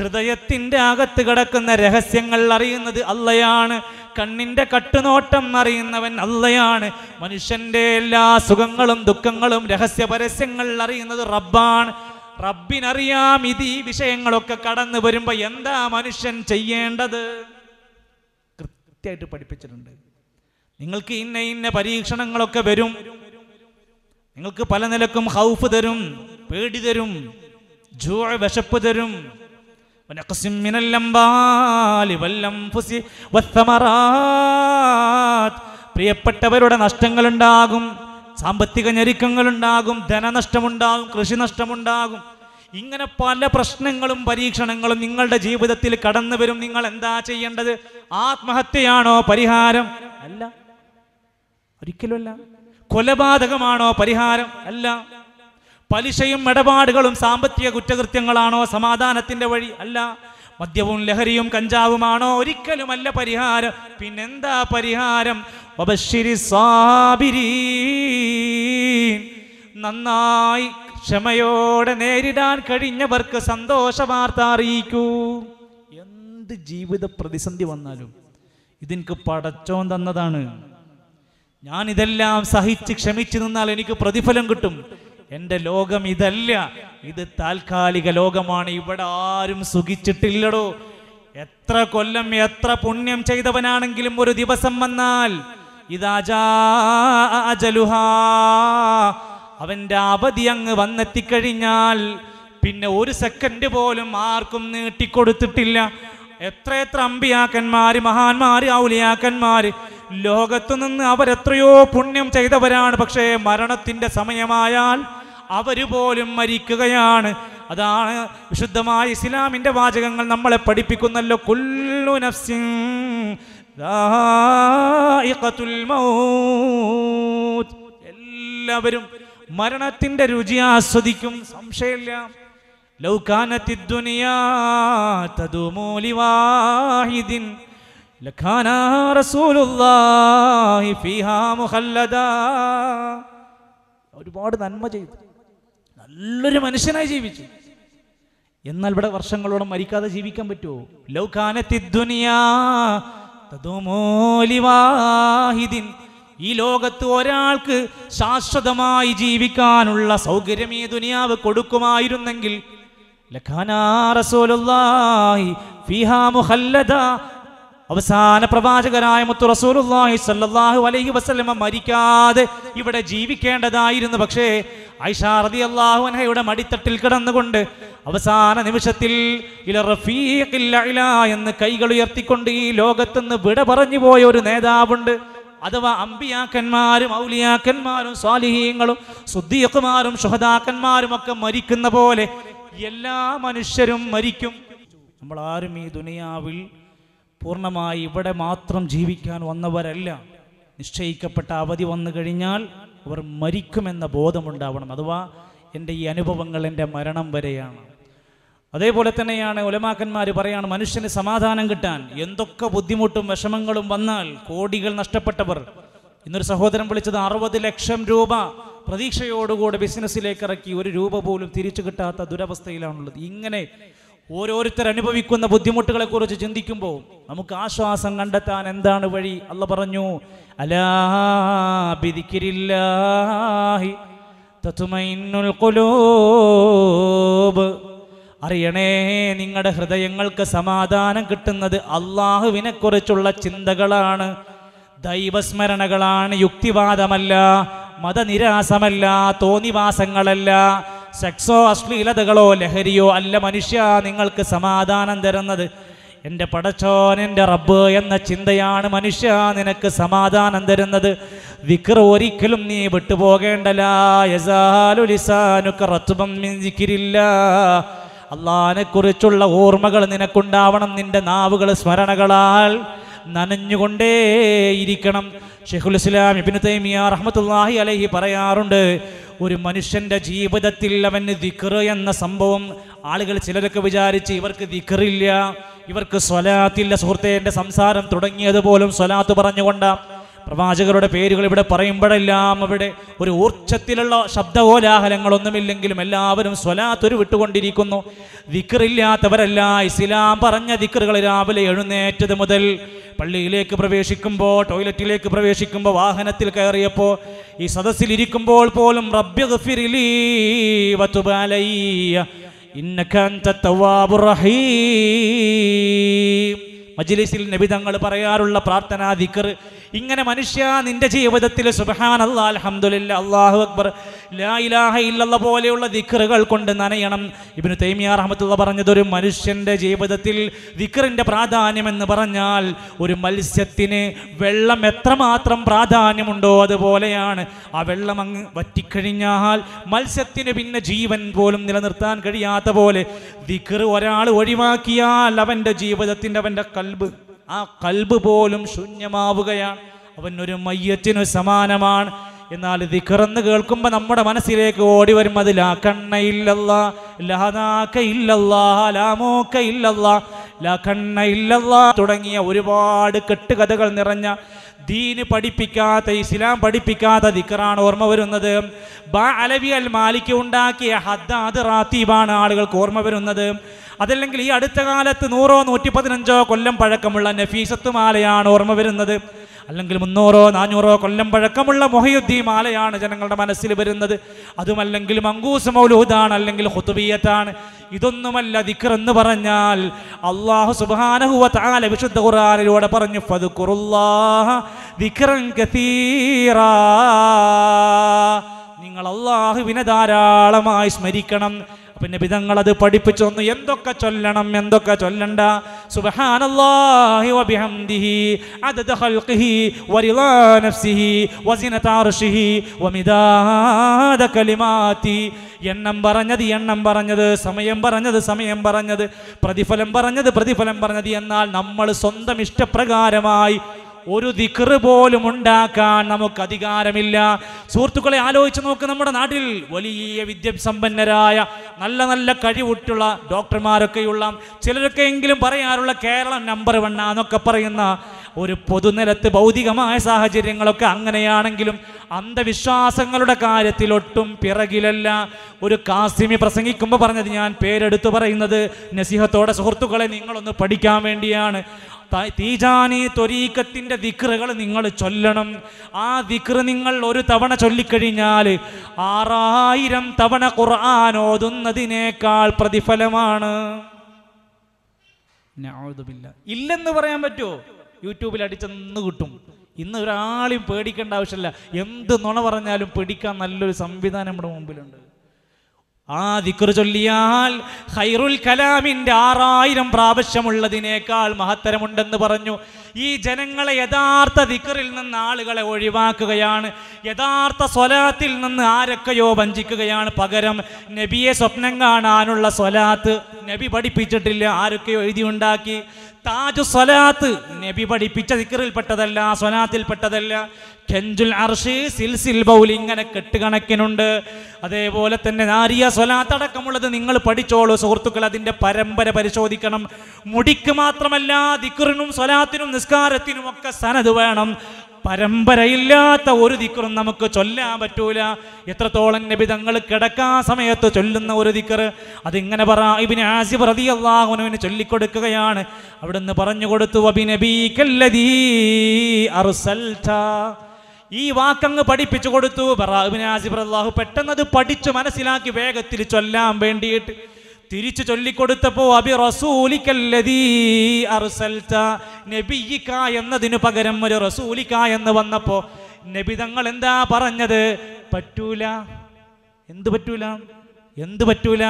ഹൃദയത്തിൻ്റെ അകത്ത് കിടക്കുന്ന രഹസ്യങ്ങൾ അറിയുന്നത് അല്ലയാണ് കണ്ണിൻ്റെ കട്ടുനോട്ടം അറിയുന്നവൻ അല്ലയാണ് മനുഷ്യൻ്റെ എല്ലാ സുഖങ്ങളും ദുഃഖങ്ങളും രഹസ്യ പരസ്യങ്ങൾ അറിയുന്നത് റബ്ബാണ് റബ്ബിനറിയാം ഇത് ഈ വിഷയങ്ങളൊക്കെ കടന്നു വരുമ്പോൾ എന്താ മനുഷ്യൻ ചെയ്യേണ്ടത് കൃത്യമായിട്ട് പഠിപ്പിച്ചിട്ടുണ്ട് നിങ്ങൾക്ക് ഇന്ന ഇന്ന പരീക്ഷണങ്ങളൊക്കെ വരും നിങ്ങൾക്ക് പല നിലക്കും ഹൗഫ് തരും പേടി തരും ജോ വിശപ്പ് തരും പ്രിയപ്പെട്ടവരുടെ നഷ്ടങ്ങളുണ്ടാകും സാമ്പത്തിക ഞെരുക്കങ്ങളുണ്ടാകും ധനനഷ്ടമുണ്ടാകും നഷ്ടമുണ്ടാകും ഇങ്ങനെ പല പ്രശ്നങ്ങളും പരീക്ഷണങ്ങളും നിങ്ങളുടെ ജീവിതത്തിൽ കടന്നു വരും നിങ്ങൾ എന്താ ചെയ്യേണ്ടത് ആത്മഹത്യയാണോ പരിഹാരം അല്ല ഒരിക്കലുമല്ല കൊലപാതകമാണോ പരിഹാരം അല്ല പലിശയും ഇടപാടുകളും സാമ്പത്തിക കുറ്റകൃത്യങ്ങളാണോ സമാധാനത്തിന്റെ വഴി അല്ല മദ്യവും ലഹരിയും കഞ്ചാവുമാണോ ഒരിക്കലുമല്ല പരിഹാരം പിന്നെന്താ പരിഹാരം നന്നായി ക്ഷമയോടെ നേരിടാൻ കഴിഞ്ഞവർക്ക് സന്തോഷ വാർത്ത അറിയിക്കൂ എന്ത് ജീവിത പ്രതിസന്ധി വന്നാലും ഇതെനിക്ക് പടച്ചോൻ തന്നതാണ് ഞാൻ ഇതെല്ലാം സഹിച്ച് ക്ഷമിച്ചു നിന്നാൽ എനിക്ക് പ്രതിഫലം കിട്ടും എൻ്റെ ലോകം ഇതല്ല ഇത് താൽക്കാലിക ലോകമാണ് ഇവിടെ ആരും സുഖിച്ചിട്ടില്ലടോ എത്ര കൊല്ലം എത്ര പുണ്യം ചെയ്തവനാണെങ്കിലും ഒരു ദിവസം വന്നാൽ ഇതാജാജലുഹ അവന്റെ അവധി അങ്ങ് വന്നെത്തിക്കഴിഞ്ഞാൽ പിന്നെ ഒരു സെക്കൻഡ് പോലും ആർക്കും നീട്ടിക്കൊടുത്തിട്ടില്ല എത്ര എത്ര അമ്പിയാക്കന്മാര് മഹാന്മാര് ഔലിയാക്കന്മാര് ലോകത്തു നിന്ന് അവരെത്രയോ പുണ്യം ചെയ്തവരാണ് പക്ഷേ മരണത്തിന്റെ സമയമായാൽ അവർ പോലും മരിക്കുകയാണ് അതാണ് വിശുദ്ധമായ ഇസ്ലാമിൻ്റെ വാചകങ്ങൾ നമ്മളെ പഠിപ്പിക്കുന്നല്ലോ കുല്ലു നഫ്സിൻ എല്ലാവരും മരണത്തിന്റെ രുചി ആസ്വദിക്കും സംശയമില്ല ലൗകാനത്തി ദുനിയാ വാഹിദിൻ ലഖാന റസൂലുള്ളാഹി ഒരുപാട് നന്മ ചെയ്തു നല്ലൊരു മനുഷ്യനായി ജീവിച്ചു എന്നാൽ ഇവിടെ വർഷങ്ങളോളം മരിക്കാതെ ജീവിക്കാൻ പറ്റുമോ ലൗകാനത്തി ഈ ലോകത്ത് ഒരാൾക്ക് ശാശ്വതമായി ജീവിക്കാനുള്ള സൗകര്യം ഈ ദുനിയാവ് കൊടുക്കുമായിരുന്നെങ്കിൽ അവസാന പ്രവാചകനായ മുത്തു റസൂലുല്ലാഹി സല്ലാഹു അലൈഹി വസ്ലമ മരിക്കാതെ ഇവിടെ ജീവിക്കേണ്ടതായിരുന്നു പക്ഷേ ഐഷാറിയുടെ മടിത്തട്ടിൽ കിടന്നുകൊണ്ട് അവസാന നിമിഷത്തിൽ എന്ന് കൈകൾ ഉയർത്തിക്കൊണ്ട് ഈ ലോകത്തുനിന്ന് വിട പറഞ്ഞു പോയ ഒരു നേതാവുണ്ട് അഥവാ അമ്പിയാക്കന്മാരും ഔലിയാക്കന്മാരും സ്വാലിഹീങ്ങളും സുദ്ദീഖുമാരും ഷുഹദാക്കന്മാരും ഒക്കെ മരിക്കുന്ന പോലെ എല്ലാ മനുഷ്യരും മരിക്കും നമ്മളാരും ഈ ദുനിയാവിൽ പൂർണ്ണമായി ഇവിടെ മാത്രം ജീവിക്കാൻ വന്നവരല്ല നിശ്ചയിക്കപ്പെട്ട അവധി വന്നു കഴിഞ്ഞാൽ അവർ മരിക്കുമെന്ന ബോധമുണ്ടാവണം അഥവാ എൻ്റെ ഈ അനുഭവങ്ങൾ എൻ്റെ മരണം വരെയാണ് അതേപോലെ തന്നെയാണ് ഒലമാക്കന്മാർ പറയുകയാണ് മനുഷ്യന് സമാധാനം കിട്ടാൻ എന്തൊക്കെ ബുദ്ധിമുട്ടും വിഷമങ്ങളും വന്നാൽ കോടികൾ നഷ്ടപ്പെട്ടവർ ഇന്നൊരു സഹോദരൻ വിളിച്ചത് അറുപത് ലക്ഷം രൂപ പ്രതീക്ഷയോടുകൂടി ബിസിനസ്സിലേക്ക് ഇറക്കി ഒരു രൂപ പോലും തിരിച്ചു കിട്ടാത്ത ദുരവസ്ഥയിലാണുള്ളത് ഇങ്ങനെ ഓരോരുത്തർ അനുഭവിക്കുന്ന ബുദ്ധിമുട്ടുകളെക്കുറിച്ച് ചിന്തിക്കുമ്പോൾ നമുക്ക് ആശ്വാസം കണ്ടെത്താൻ എന്താണ് വഴി അല്ല പറഞ്ഞു അലാബിരിക്കില്ലാഹി അറിയണേ നിങ്ങളുടെ ഹൃദയങ്ങൾക്ക് സമാധാനം കിട്ടുന്നത് അള്ളാഹുവിനെ കുറിച്ചുള്ള ചിന്തകളാണ് ദൈവസ്മരണകളാണ് യുക്തിവാദമല്ല മതനിരാസമല്ല തോന്നിവാസങ്ങളല്ല സെക്സോ അശ്ലീലതകളോ ലഹരിയോ അല്ല മനുഷ്യ നിങ്ങൾക്ക് സമാധാനം തരുന്നത് എൻ്റെ പടച്ചോൻ എൻ്റെ റബ്ബ് എന്ന ചിന്തയാണ് മനുഷ്യ നിനക്ക് സമാധാനം തരുന്നത് വിക്ര ഒരിക്കലും നീ വിട്ടുപോകേണ്ടല്ല അള്ളഹാനെ കുറിച്ചുള്ള ഓർമ്മകൾ നിനക്കുണ്ടാവണം നിന്റെ നാവുകൾ സ്മരണകളാൽ നനഞ്ഞുകൊണ്ടേയിരിക്കണം ഷെഹുൽ ഇസ്ലാം ഇബിൻ തൈമിയ റഹ്മത്തുല്ലാഹി അലഹി പറയാറുണ്ട് ഒരു മനുഷ്യൻ്റെ ജീവിതത്തിൽ അവന് ദിക്കറ് എന്ന സംഭവം ആളുകൾ ചിലരൊക്കെ വിചാരിച്ച് ഇവർക്ക് ദിക്കറില്ല ഇവർക്ക് സ്വലാത്തില്ല സുഹൃത്തേൻ്റെ എൻ്റെ സംസാരം തുടങ്ങിയതുപോലും സ്വലാത്ത് പറഞ്ഞുകൊണ്ടാണ് പ്രവാചകരുടെ പേരുകൾ ഇവിടെ പറയുമ്പോഴെല്ലാം അവിടെ ഒരു ഊർജ്ജത്തിലുള്ള ശബ്ദകോലാഹലങ്ങളൊന്നുമില്ലെങ്കിലും എല്ലാവരും സ്വലാത്തൊരു വിട്ടുകൊണ്ടിരിക്കുന്നു ദിക്കറില്ലാത്തവരല്ല ഇസ്ലാം പറഞ്ഞ ദിക്കറുകൾ രാവിലെ എഴുന്നേറ്റത് മുതൽ പള്ളിയിലേക്ക് പ്രവേശിക്കുമ്പോൾ ടോയ്ലറ്റിലേക്ക് പ്രവേശിക്കുമ്പോൾ വാഹനത്തിൽ കയറിയപ്പോൾ ഈ സദസ്സിലിരിക്കുമ്പോൾ പോലും റബ്ബ് മജ്ലിസിൽ നബി തങ്ങൾ പറയാറുള്ള പ്രാർത്ഥനാ ദിക്കർ ഇങ്ങനെ മനുഷ്യ നിന്റെ ജീവിതത്തിൽ സുബഹാൻ അല്ലാ അലഹമുല്ല അള്ളാഹു അക്ബർ ലാ ഇലാഹ പോലെയുള്ള ദിക്കറുകൾ കൊണ്ട് നനയണം ഇബിന് തൈമിയ പറഞ്ഞത് ഒരു മനുഷ്യൻ്റെ ജീവിതത്തിൽ ദിക്കറിൻ്റെ പ്രാധാന്യം എന്ന് പറഞ്ഞാൽ ഒരു മത്സ്യത്തിന് വെള്ളം എത്രമാത്രം പ്രാധാന്യമുണ്ടോ അതുപോലെയാണ് ആ വെള്ളം അങ്ങ് വറ്റിക്കഴിഞ്ഞാൽ മത്സ്യത്തിന് പിന്നെ ജീവൻ പോലും നിലനിർത്താൻ കഴിയാത്ത പോലെ ദിക്കർ ഒരാൾ ഒഴിവാക്കിയാൽ അവൻ്റെ ജീവിതത്തിൻ്റെ അവൻ്റെ കൽബ് ആ കൽബ് പോലും ശൂന്യമാവുകയാണ് അവൻ ഒരു മയ്യത്തിനു സമാനമാണ് എന്നാൽ ഇത് കിറന്ന് കേൾക്കുമ്പോൾ നമ്മുടെ മനസ്സിലേക്ക് ഓടി വരും അതിൽ ആ കണ്ണയില്ലല്ല ഇല്ലല്ലാ ഇല്ലല്ല ലാമോക്ക ഇല്ലല്ല കണ്ണ കണ്ണയില്ലല്ല തുടങ്ങിയ ഒരുപാട് കെട്ടുകഥകൾ നിറഞ്ഞ ദീന് പഠിപ്പിക്കാത്ത ഇസ്ലാം പഠിപ്പിക്കാത്ത ദിക്കറാണ് ഓർമ്മ വരുന്നത് ബാ അലവി അൽ മാലിക്ക് ഉണ്ടാക്കിയ ഹദ്ദാദ് റാത്തീബാണ് ആളുകൾക്ക് ഓർമ്മ വരുന്നത് അതല്ലെങ്കിൽ ഈ അടുത്ത കാലത്ത് നൂറോ നൂറ്റി പതിനഞ്ചോ കൊല്ലം പഴക്കമുള്ള നഫീസത്തുമാലയാണ് ഓർമ്മ വരുന്നത് അല്ലെങ്കിൽ മുന്നൂറോ നാനൂറോ കൊല്ലം പഴക്കമുള്ള മൊഹയുദ്ദീൻ മാലയാണ് ജനങ്ങളുടെ മനസ്സിൽ വരുന്നത് അതുമല്ലെങ്കിൽ മങ്കൂസ് മൗലൂദാണ് അല്ലെങ്കിൽ ഹുത്തുബിയത്താണ് ഇതൊന്നുമല്ല ദിക്കർ എന്ന് പറഞ്ഞാൽ അള്ളാഹു സുബാനഹുവ താല വിശുദ്ധ ഖുറാനിലൂടെ പറഞ്ഞു നിങ്ങൾ അള്ളാഹുവിനെ ധാരാളമായി സ്മരിക്കണം പിന്നെ വിധങ്ങൾ അത് പഠിപ്പിച്ചു തന്നു എന്തൊക്കെ ചൊല്ലണം എന്തൊക്കെ ചൊല്ലണ്ട സുബ്ഹാനല്ലാഹി വബിഹംദിഹി അദദ ഖൽഖിഹി നഫ്സിഹി വസിനത കലിമാതി എണ്ണം പറഞ്ഞത് എണ്ണം പറഞ്ഞത് സമയം പറഞ്ഞത് സമയം പറഞ്ഞത് പ്രതിഫലം പറഞ്ഞത് പ്രതിഫലം പറഞ്ഞത് എന്നാൽ നമ്മൾ സ്വന്തം ഇഷ്ടപ്രകാരമായി ഒരു ദിക്റ് പോലും ഉണ്ടാക്കാൻ നമുക്ക് അധികാരമില്ല സുഹൃത്തുക്കളെ ആലോചിച്ച് നോക്ക് നമ്മുടെ നാട്ടിൽ വലിയ വിദ്യാസമ്പന്നരായ നല്ല നല്ല കഴിവുട്ടുള്ള ഡോക്ടർമാരൊക്കെയുള്ള ചിലരൊക്കെ എങ്കിലും പറയാറുള്ള കേരളം നമ്പർ വൺ എന്നൊക്കെ പറയുന്ന ഒരു പൊതുനിരത്ത് ഭൗതികമായ സാഹചര്യങ്ങളൊക്കെ അങ്ങനെയാണെങ്കിലും അന്ധവിശ്വാസങ്ങളുടെ കാര്യത്തിൽ ഒട്ടും പിറകിലല്ല ഒരു കാസിമി പ്രസംഗിക്കുമ്പോൾ പറഞ്ഞത് ഞാൻ പേരെടുത്തു പറയുന്നത് നസിഹത്തോടെ സുഹൃത്തുക്കളെ നിങ്ങളൊന്ന് പഠിക്കാൻ വേണ്ടിയാണ് തീജാനി തൊരീക്കത്തിൻ്റെ ദിക്റുകൾ നിങ്ങൾ ചൊല്ലണം ആ ദിക്റ് നിങ്ങൾ ഒരു തവണ ചൊല്ലിക്കഴിഞ്ഞാൽ ആറായിരം തവണ ഖുർആൻ ഓതുന്നതിനേക്കാൾ പ്രതിഫലമാണ് ഇല്ലെന്ന് പറയാൻ പറ്റുമോ യൂട്യൂബിൽ അടിച്ചെന്ന് കിട്ടും ഇന്ന് ഒരാളെയും പേടിക്കേണ്ട ആവശ്യമില്ല എന്ത് നുണ പറഞ്ഞാലും പേടിക്കാൻ നല്ലൊരു സംവിധാനം നമ്മുടെ മുമ്പിലുണ്ട് ആ ദിക്കറ് ചൊല്ലിയാൽ ഹൈറുൽ കലാമിൻ്റെ ആറായിരം പ്രാവശ്യമുള്ളതിനേക്കാൾ മഹത്തരമുണ്ടെന്ന് പറഞ്ഞു ഈ ജനങ്ങളെ യഥാർത്ഥ ദിക്കറിൽ നിന്ന് ആളുകളെ ഒഴിവാക്കുകയാണ് യഥാർത്ഥ സ്വലാത്തിൽ നിന്ന് ആരൊക്കെയോ വഞ്ചിക്കുകയാണ് പകരം നബിയെ സ്വപ്നം കാണാനുള്ള സ്വലാത്ത് നബി പഠിപ്പിച്ചിട്ടില്ല ആരൊക്കെയോ എഴുതിയുണ്ടാക്കി താജു സലാത്ത് നബി പഠിപ്പിച്ച ദിക്കറിൽപ്പെട്ടതല്ല സ്വലാത്തിൽപ്പെട്ടതല്ല ഖെഞ്ചുൽ അർഷി സിൽസിൽ ബൗൽ ഇങ്ങനെ കെട്ടുകണക്കിനുണ്ട് അതേപോലെ തന്നെ നാരിയ സ്വലാത്ത് അടക്കമുള്ളത് നിങ്ങൾ പഠിച്ചോളൂ സുഹൃത്തുക്കൾ അതിൻ്റെ പരമ്പര പരിശോധിക്കണം മുടിക്ക് മാത്രമല്ല ദിക്കറിനും സ്വലാത്തിനും നിസ്കാരത്തിനും ഒക്കെ സനത് വേണം പരമ്പരയില്ലാത്ത ഒരു ദിക്കറും നമുക്ക് ചൊല്ലാൻ പറ്റൂല എത്രത്തോളം നബി തങ്ങൾ കിടക്കാ സമയത്ത് ചൊല്ലുന്ന ഒരു ദിക്കർ അതിങ്ങനെ പറ ഇബിന് ആസിഫ് റതി അള്ളാഹുനുവിന് ചൊല്ലിക്കൊടുക്കുകയാണ് അവിടുന്ന് പറഞ്ഞു കൊടുത്തു ഈ വാക്കങ്ങ് പഠിപ്പിച്ചു കൊടുത്തു ബറാബിൻ ആസിഫ് അള്ളാഹു അത് പഠിച്ചു മനസ്സിലാക്കി വേഗത്തിൽ ചൊല്ലാൻ വേണ്ടിയിട്ട് തിരിച്ചു ചൊല്ലിക്കൊടുത്തപ്പോ അബി റസൂലിക്കല്ലതീ എന്നതിന് എന്നതിനു പകരം ഒരു റസൂലിക്ക എന്ന് വന്നപ്പോ തങ്ങൾ എന്താ പറഞ്ഞത് പറ്റൂല എന്ത് പറ്റൂല എന്ത് പറ്റൂല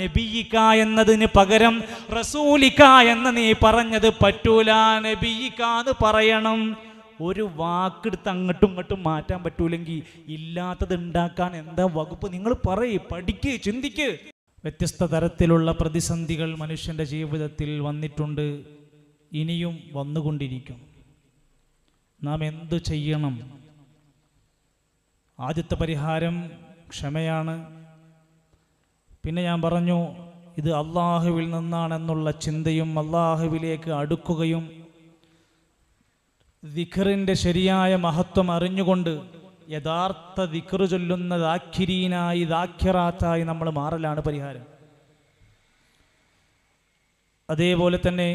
നബിയിക്ക എന്നതിന് പകരം റസൂലിക്ക എന്ന് നീ പറഞ്ഞത് പറ്റൂല നബിയിക്ക എന്ന് പറയണം ഒരു വാക്കെടുത്ത് അങ്ങോട്ടും ഇങ്ങോട്ടും മാറ്റാൻ പറ്റൂലെങ്കിൽ ഇല്ലാത്തത് ഉണ്ടാക്കാൻ എന്താ വകുപ്പ് നിങ്ങൾ പറയ് പഠിക്ക് ചിന്തിക്ക് വ്യത്യസ്ത തരത്തിലുള്ള പ്രതിസന്ധികൾ മനുഷ്യൻ്റെ ജീവിതത്തിൽ വന്നിട്ടുണ്ട് ഇനിയും വന്നുകൊണ്ടിരിക്കും നാം എന്തു ചെയ്യണം ആദ്യത്തെ പരിഹാരം ക്ഷമയാണ് പിന്നെ ഞാൻ പറഞ്ഞു ഇത് അള്ളാഹുവിൽ നിന്നാണെന്നുള്ള ചിന്തയും അള്ളാഹുവിലേക്ക് അടുക്കുകയും ദിഖറിൻ്റെ ശരിയായ മഹത്വം അറിഞ്ഞുകൊണ്ട് യഥാർത്ഥ ദിക്റ് ചൊല്ലുന്ന ദാഖിരീനായി ദാഖ്യറാത്തായി നമ്മൾ മാറലാണ് പരിഹാരം അതേപോലെ തന്നെ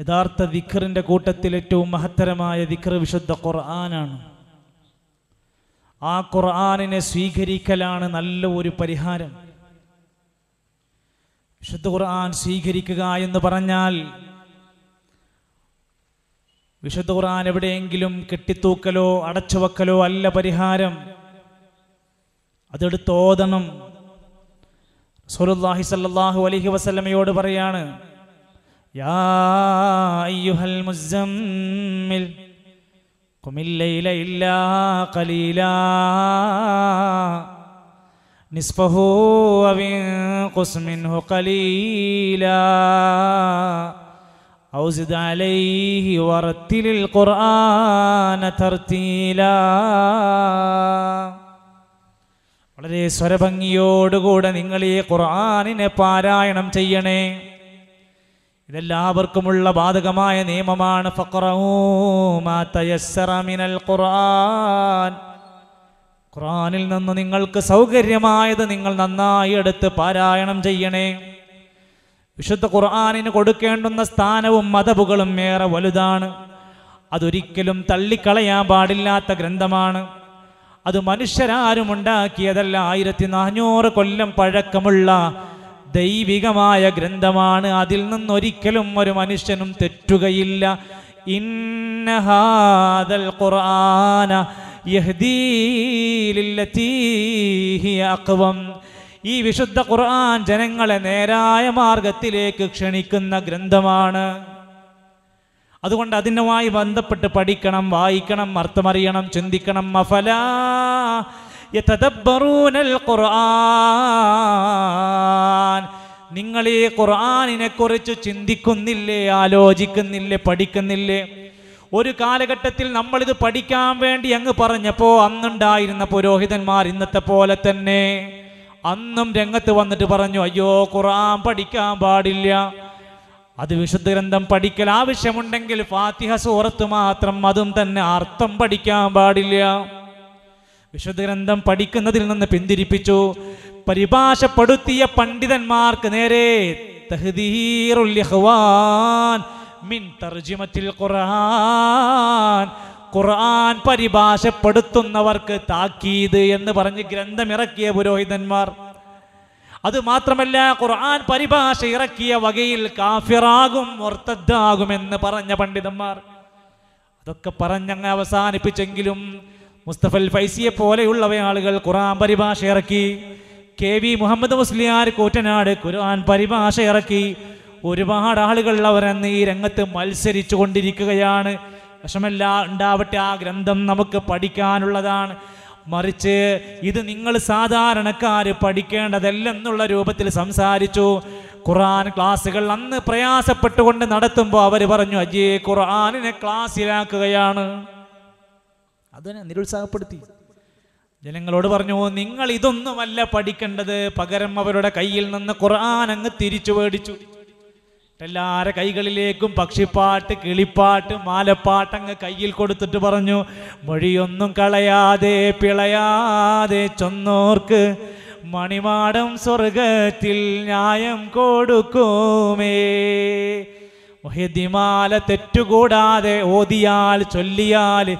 യഥാർത്ഥ ദിഖറിൻ്റെ കൂട്ടത്തിൽ ഏറ്റവും മഹത്തരമായ ദിഖർ വിശുദ്ധ ഖുർആനാണ് ആ ഖുർആാനിനെ സ്വീകരിക്കലാണ് നല്ല ഒരു പരിഹാരം വിശുദ്ധ ഖുർആൻ സ്വീകരിക്കുക എന്ന് പറഞ്ഞാൽ വിശുദ്ധ ഖുർആൻ എവിടെയെങ്കിലും കെട്ടിത്തൂക്കലോ അടച്ചുവെക്കലോ അല്ല പരിഹാരം അതെടുത്തോതണം ഓതണം സുലുല്ലാഹി സല്ലാഹു അലഹി വസ്ലമയോട് പറയാണ് നിസ്ഫഹൂ അവിൻ ഖുസ്മിൻഹു കലീലാ أوزد عليه ورتل القرآن ترتيلا വളരെ സ്വരഭംഗിയോടുകൂടെ നിങ്ങൾ ഈ ഖുർആാനിനെ പാരായണം ചെയ്യണേ ഇതെല്ലാവർക്കുമുള്ള ബാധകമായ നിയമമാണ് ഖുർആൻ ഖുർആാനിൽ നിന്ന് നിങ്ങൾക്ക് സൗകര്യമായത് നിങ്ങൾ നന്നായി എടുത്ത് പാരായണം ചെയ്യണേ വിശുദ്ധ ഖുർആാനിന് കൊടുക്കേണ്ടുന്ന സ്ഥാനവും മതബുകളും ഏറെ വലുതാണ് അതൊരിക്കലും തള്ളിക്കളയാൻ പാടില്ലാത്ത ഗ്രന്ഥമാണ് അത് മനുഷ്യരാരും ഉണ്ടാക്കിയതല്ല ആയിരത്തി നാനൂറ് കൊല്ലം പഴക്കമുള്ള ദൈവികമായ ഗ്രന്ഥമാണ് അതിൽ നിന്നൊരിക്കലും ഒരു മനുഷ്യനും തെറ്റുകയില്ല ഇന്നഹാദൽ ഖുർആന യഹ്ദീലില്ലതീ ഹിയ ഈ വിശുദ്ധ ഖുർആൻ ജനങ്ങളെ നേരായ മാർഗത്തിലേക്ക് ക്ഷണിക്കുന്ന ഗ്രന്ഥമാണ് അതുകൊണ്ട് അതിനുമായി ബന്ധപ്പെട്ട് പഠിക്കണം വായിക്കണം അർത്ഥമറിയണം ചിന്തിക്കണം മഫല ഖുർആൻ നിങ്ങൾ ഈ ഖുർആാനിനെ കുറിച്ച് ചിന്തിക്കുന്നില്ലേ ആലോചിക്കുന്നില്ലേ പഠിക്കുന്നില്ലേ ഒരു കാലഘട്ടത്തിൽ നമ്മളിത് പഠിക്കാൻ വേണ്ടി അങ്ങ് പറഞ്ഞപ്പോൾ അന്നുണ്ടായിരുന്ന പുരോഹിതന്മാർ ഇന്നത്തെ പോലെ തന്നെ അന്നും രംഗത്ത് വന്നിട്ട് പറഞ്ഞു അയ്യോ ഖുറാൻ പഠിക്കാൻ പാടില്ല അത് വിശുദ്ധ ഗ്രന്ഥം പഠിക്കൽ ആവശ്യമുണ്ടെങ്കിൽ ഫാത്തിഹ സൂറത്ത് മാത്രം അതും തന്നെ അർത്ഥം പഠിക്കാൻ പാടില്ല വിശുദ്ധ ഗ്രന്ഥം പഠിക്കുന്നതിൽ നിന്ന് പിന്തിരിപ്പിച്ചു പരിഭാഷപ്പെടുത്തിയ പണ്ഡിതന്മാർക്ക് നേരെ മിൻ തർജിമത്തിൽ ഖുർആൻ ഖുർആൻ പരിഭാഷപ്പെടുത്തുന്നവർക്ക് താക്കീത് എന്ന് പറഞ്ഞ് ഗ്രന്ഥമിറക്കിയ പുരോഹിതന്മാർ അത് മാത്രമല്ല ഖുർആൻ പരിഭാഷ ഇറക്കിയ വകയിൽ കാഫിറാകും എന്ന് പറഞ്ഞ പണ്ഡിതന്മാർ അതൊക്കെ പറഞ്ഞങ്ങ് അവസാനിപ്പിച്ചെങ്കിലും മുസ്തഫൽ ഫൈസിയെ പോലെയുള്ളവ ആളുകൾ ഖുർആൻ പരിഭാഷ ഇറക്കി കെ വി മുഹമ്മദ് മുസ്ലിയാർ കൂറ്റനാട് ഖുർആൻ പരിഭാഷ ഇറക്കി ഒരുപാട് ആളുകൾ അവർ ഈ രംഗത്ത് മത്സരിച്ചു കൊണ്ടിരിക്കുകയാണ് വിഷമല്ല ഉണ്ടാവട്ടെ ആ ഗ്രന്ഥം നമുക്ക് പഠിക്കാനുള്ളതാണ് മറിച്ച് ഇത് നിങ്ങൾ സാധാരണക്കാർ പഠിക്കേണ്ടതല്ലെന്നുള്ള രൂപത്തിൽ സംസാരിച്ചു ഖുർആൻ ക്ലാസ്സുകൾ അന്ന് പ്രയാസപ്പെട്ടുകൊണ്ട് നടത്തുമ്പോൾ അവർ പറഞ്ഞു അജയ് ഖുർആാനിനെ ക്ലാസ്സിലാക്കുകയാണ് അതിനെ നിരുത്സാഹപ്പെടുത്തി ജനങ്ങളോട് പറഞ്ഞു നിങ്ങൾ ഇതൊന്നുമല്ല പഠിക്കേണ്ടത് പകരം അവരുടെ കയ്യിൽ നിന്ന് ഖുർആൻ അങ്ങ് തിരിച്ചു മേടിച്ചു എല്ലാരെ കൈകളിലേക്കും പക്ഷിപ്പാട്ട് കിളിപ്പാട്ട് മാലപ്പാട്ടങ്ങ് കയ്യിൽ കൊടുത്തിട്ട് പറഞ്ഞു മൊഴിയൊന്നും കളയാതെ പിളയാതെ ചൊന്നോർക്ക് മണിമാടം സ്വർഗത്തിൽ ന്യായം കൊടുക്കുമേ മൊഹിദിമാല തെറ്റുകൂടാതെ ഓതിയാൽ ചൊല്ലിയാൽ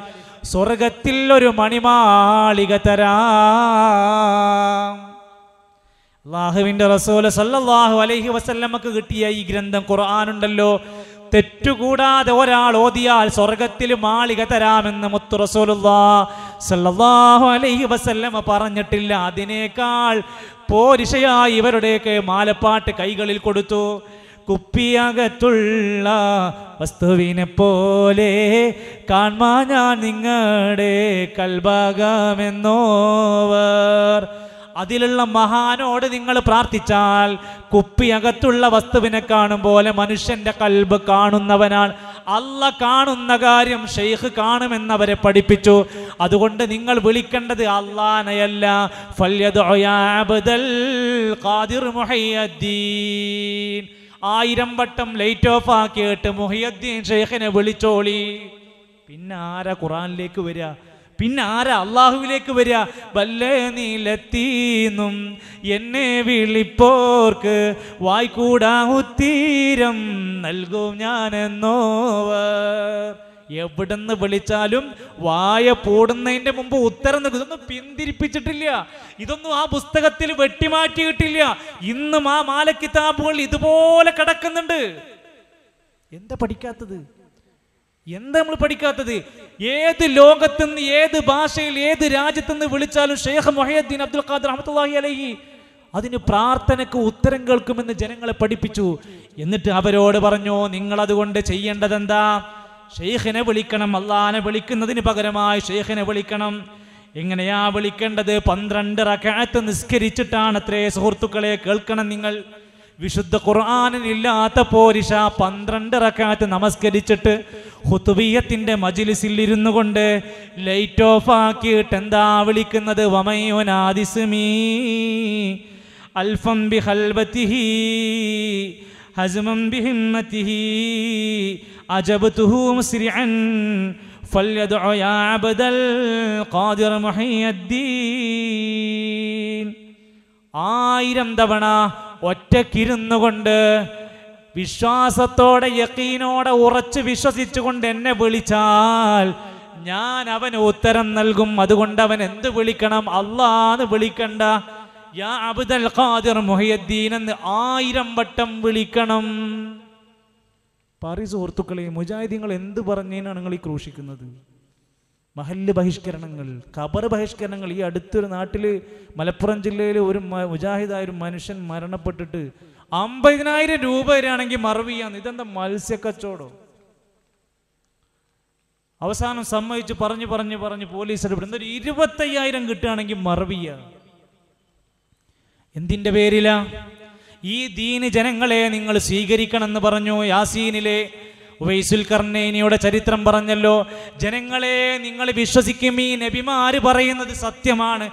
സ്വർഗത്തിൽ ഒരു മണിമാളിക തരാം അള്ളാഹുവിന്റെ റസൂല് സല്ലാഹു അലൈഹി വസല്ലമക്ക് കിട്ടിയ ഈ ഗ്രന്ഥം ഖുർആാനുണ്ടല്ലോ തെറ്റുകൂടാതെ ഒരാൾ ഓതിയാൽ സ്വർഗത്തിൽ മാളിക തരാമെന്ന് മുത്തു റസൂലുള്ളാ സല്ലല്ലാഹു അലൈഹി വസല്ലമ പറഞ്ഞിട്ടില്ല അതിനേക്കാൾ പോരിശയായി ഇവരുടെയൊക്കെ മാലപ്പാട്ട് കൈകളിൽ കൊടുത്തു കുപ്പിയകത്തുള്ള വസ്തുവിനെ പോലെ കാൺമാ ഞാൻ നിങ്ങളുടെ കൽഭാഗമെന്നോവർ അതിലുള്ള മഹാനോട് നിങ്ങൾ പ്രാർത്ഥിച്ചാൽ കുപ്പിയകത്തുള്ള വസ്തുവിനെ കാണും പോലെ മനുഷ്യന്റെ കൽബ് കാണുന്നവനാൾ അല്ല കാണുന്ന കാര്യം ഷെയ്ഖ് കാണുമെന്നവരെ പഠിപ്പിച്ചു അതുകൊണ്ട് നിങ്ങൾ വിളിക്കേണ്ടത് അല്ലാനയല്ല ആയിരം വട്ടം ലൈറ്റ് ഓഫ് ആക്കിയിട്ട് മുഹിയദ്ദീൻ ഷെയ്ഖിനെ വിളിച്ചോളി പിന്നെ ആരാ ഖുറാനിലേക്ക് വരിക പിന്നെ ആരാ അള്ളാഹുവിലേക്ക് വരിക വല്ല നീലത്തീന്നും എന്നെ വിളിപ്പോർക്ക് വായ്ക്കൂടാ ഉത്തീരം നൽകും ഞാനെന്നോവർ എവിടുന്ന് വിളിച്ചാലും വായ പൂടുന്നതിന്റെ മുമ്പ് ഉത്തരം നിൽക്കും ഇതൊന്നും പിന്തിരിപ്പിച്ചിട്ടില്ല ഇതൊന്നും ആ പുസ്തകത്തിൽ വെട്ടിമാറ്റിയിട്ടില്ല ഇന്നും ആ മാലക്കിതാബുകൾ ഇതുപോലെ കിടക്കുന്നുണ്ട് എന്താ പഠിക്കാത്തത് എന്താ നമ്മൾ പഠിക്കാത്തത് ഏത് ലോകത്തുനിന്ന് ഏത് ഭാഷയിൽ ഏത് രാജ്യത്തുനിന്ന് വിളിച്ചാലും ഷെയ്ഖ് മൊഹീദ്ദീൻ അബ്ദുൽ ഖാദർ റഹ്മത്തുള്ളാഹി അലഹി അതിന് പ്രാർത്ഥനയ്ക്ക് ഉത്തരം കേൾക്കുമെന്ന് ജനങ്ങളെ പഠിപ്പിച്ചു എന്നിട്ട് അവരോട് പറഞ്ഞു നിങ്ങൾ അതുകൊണ്ട് ചെയ്യേണ്ടത് എന്താ ഷെയ്ഖിനെ വിളിക്കണം അള്ളാനെ വിളിക്കുന്നതിന് പകരമായി ഷെയ്ഖിനെ വിളിക്കണം എങ്ങനെയാ വിളിക്കേണ്ടത് പന്ത്രണ്ട് റക്അത്ത് നിസ്കരിച്ചിട്ടാണ് അത്രേ സുഹൃത്തുക്കളെ കേൾക്കണം നിങ്ങൾ വിശുദ്ധ ഖുർആാനിലില്ലാത്ത പോരിഷ പന്ത്രണ്ട് റക്കാത്ത് നമസ്കരിച്ചിട്ട് ഹുത്തുബിയത്തിൻ്റെ മജിലിസിൽ ഇരുന്നു കൊണ്ട് ലൈറ്റ് ഓഫ് ആക്കിയിട്ട് എന്താ വിളിക്കുന്നത് വമയോനാദിസുമീ അൽഫം ബി ഹൽബത്തിഹി ഹസ്മം ബി ഹിമ്മത്തിഹി അജബത്തുഹു മുസ്രിഅൻ فليدع يا عبد القادر محي الدين ആയിരം തവണ ഒറ്റക്കിരുന്നു കൊണ്ട് വിശ്വാസത്തോടെ യക്കീനോടെ ഉറച്ച് വിശ്വസിച്ചുകൊണ്ട് എന്നെ വിളിച്ചാൽ ഞാൻ അവന് ഉത്തരം നൽകും അതുകൊണ്ട് അവൻ എന്ത് വിളിക്കണം അള്ളാന്ന് വിളിക്കണ്ട യാ അബ്ദൽ ഖാദിർ മുഹയദ്ദീൻ എന്ന് ആയിരം വട്ടം വിളിക്കണം പാറി സുഹൃത്തുക്കളെ മുജാഹിദീങ്ങൾ എന്ത് പറഞ്ഞതിനാണ് നിങ്ങൾ ഈ ക്രൂശിക്കുന്നത് മഹല്ല് ബഹിഷ്കരണങ്ങൾ കബർ ബഹിഷ്കരണങ്ങൾ ഈ അടുത്തൊരു നാട്ടിൽ മലപ്പുറം ജില്ലയിൽ ഒരു മുജാഹിദായ ഒരു മനുഷ്യൻ മരണപ്പെട്ടിട്ട് അമ്പതിനായിരം രൂപ വരികയാണെങ്കിൽ മറവിയാന്ന് ചെയ്യാന്ന് ഇതെന്താ മത്സ്യക്കച്ചവടം അവസാനം സമ്മതിച്ച് പറഞ്ഞു പറഞ്ഞു പറഞ്ഞ് പോലീസ് ഇടപെടുന്ന ഒരു ഇരുപത്തയ്യായിരം കിട്ടുകയാണെങ്കിൽ മറവിയ എന്തിന്റെ പേരില ഈ ദീന് ജനങ്ങളെ നിങ്ങൾ എന്ന് പറഞ്ഞു യാസീനിലെ ഉവൈസുൽ കർണേനിയുടെ ചരിത്രം പറഞ്ഞല്ലോ ജനങ്ങളെ നിങ്ങൾ വിശ്വസിക്കും ഈ നബിമാര് പറയുന്നത് സത്യമാണ്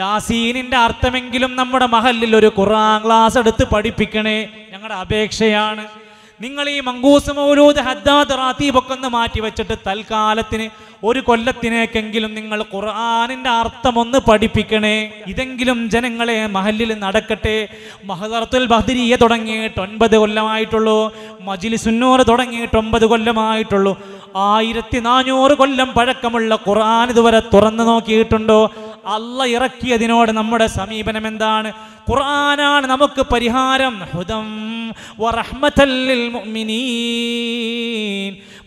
യാസീനിന്റെ അർത്ഥമെങ്കിലും നമ്മുടെ മഹലിൽ ഒരു ഖുറാൻ ക്ലാസ് എടുത്ത് പഠിപ്പിക്കണേ ഞങ്ങളുടെ അപേക്ഷയാണ് നിങ്ങൾ ഈ മങ്കൂസ് മൗലൂദ് ഹദ്ദാദ് റാത്തീബൊക്കെ ഒന്ന് മാറ്റി വെച്ചിട്ട് തൽക്കാലത്തിന് ഒരു കൊല്ലത്തിനേക്കെങ്കിലും നിങ്ങൾ ഖുർആാനിന്റെ ഒന്ന് പഠിപ്പിക്കണേ ഇതെങ്കിലും ജനങ്ങളെ മഹലിൽ നടക്കട്ടെ മഹദർത്തുൽ ബഹദരിയെ തുടങ്ങിയിട്ട് ഒൻപത് കൊല്ലമായിട്ടുള്ളൂ മജിലിസുന്നൂറ് തുടങ്ങിയിട്ട് ഒമ്പത് കൊല്ലമായിട്ടുള്ളൂ ആയിരത്തി നാനൂറ് കൊല്ലം പഴക്കമുള്ള ഖുർആൻ ഇതുവരെ തുറന്നു നോക്കിയിട്ടുണ്ടോ അല്ല ഇറക്കിയതിനോട് നമ്മുടെ സമീപനം എന്താണ് ഖുർആനാണ് നമുക്ക് പരിഹാരം ഹുദം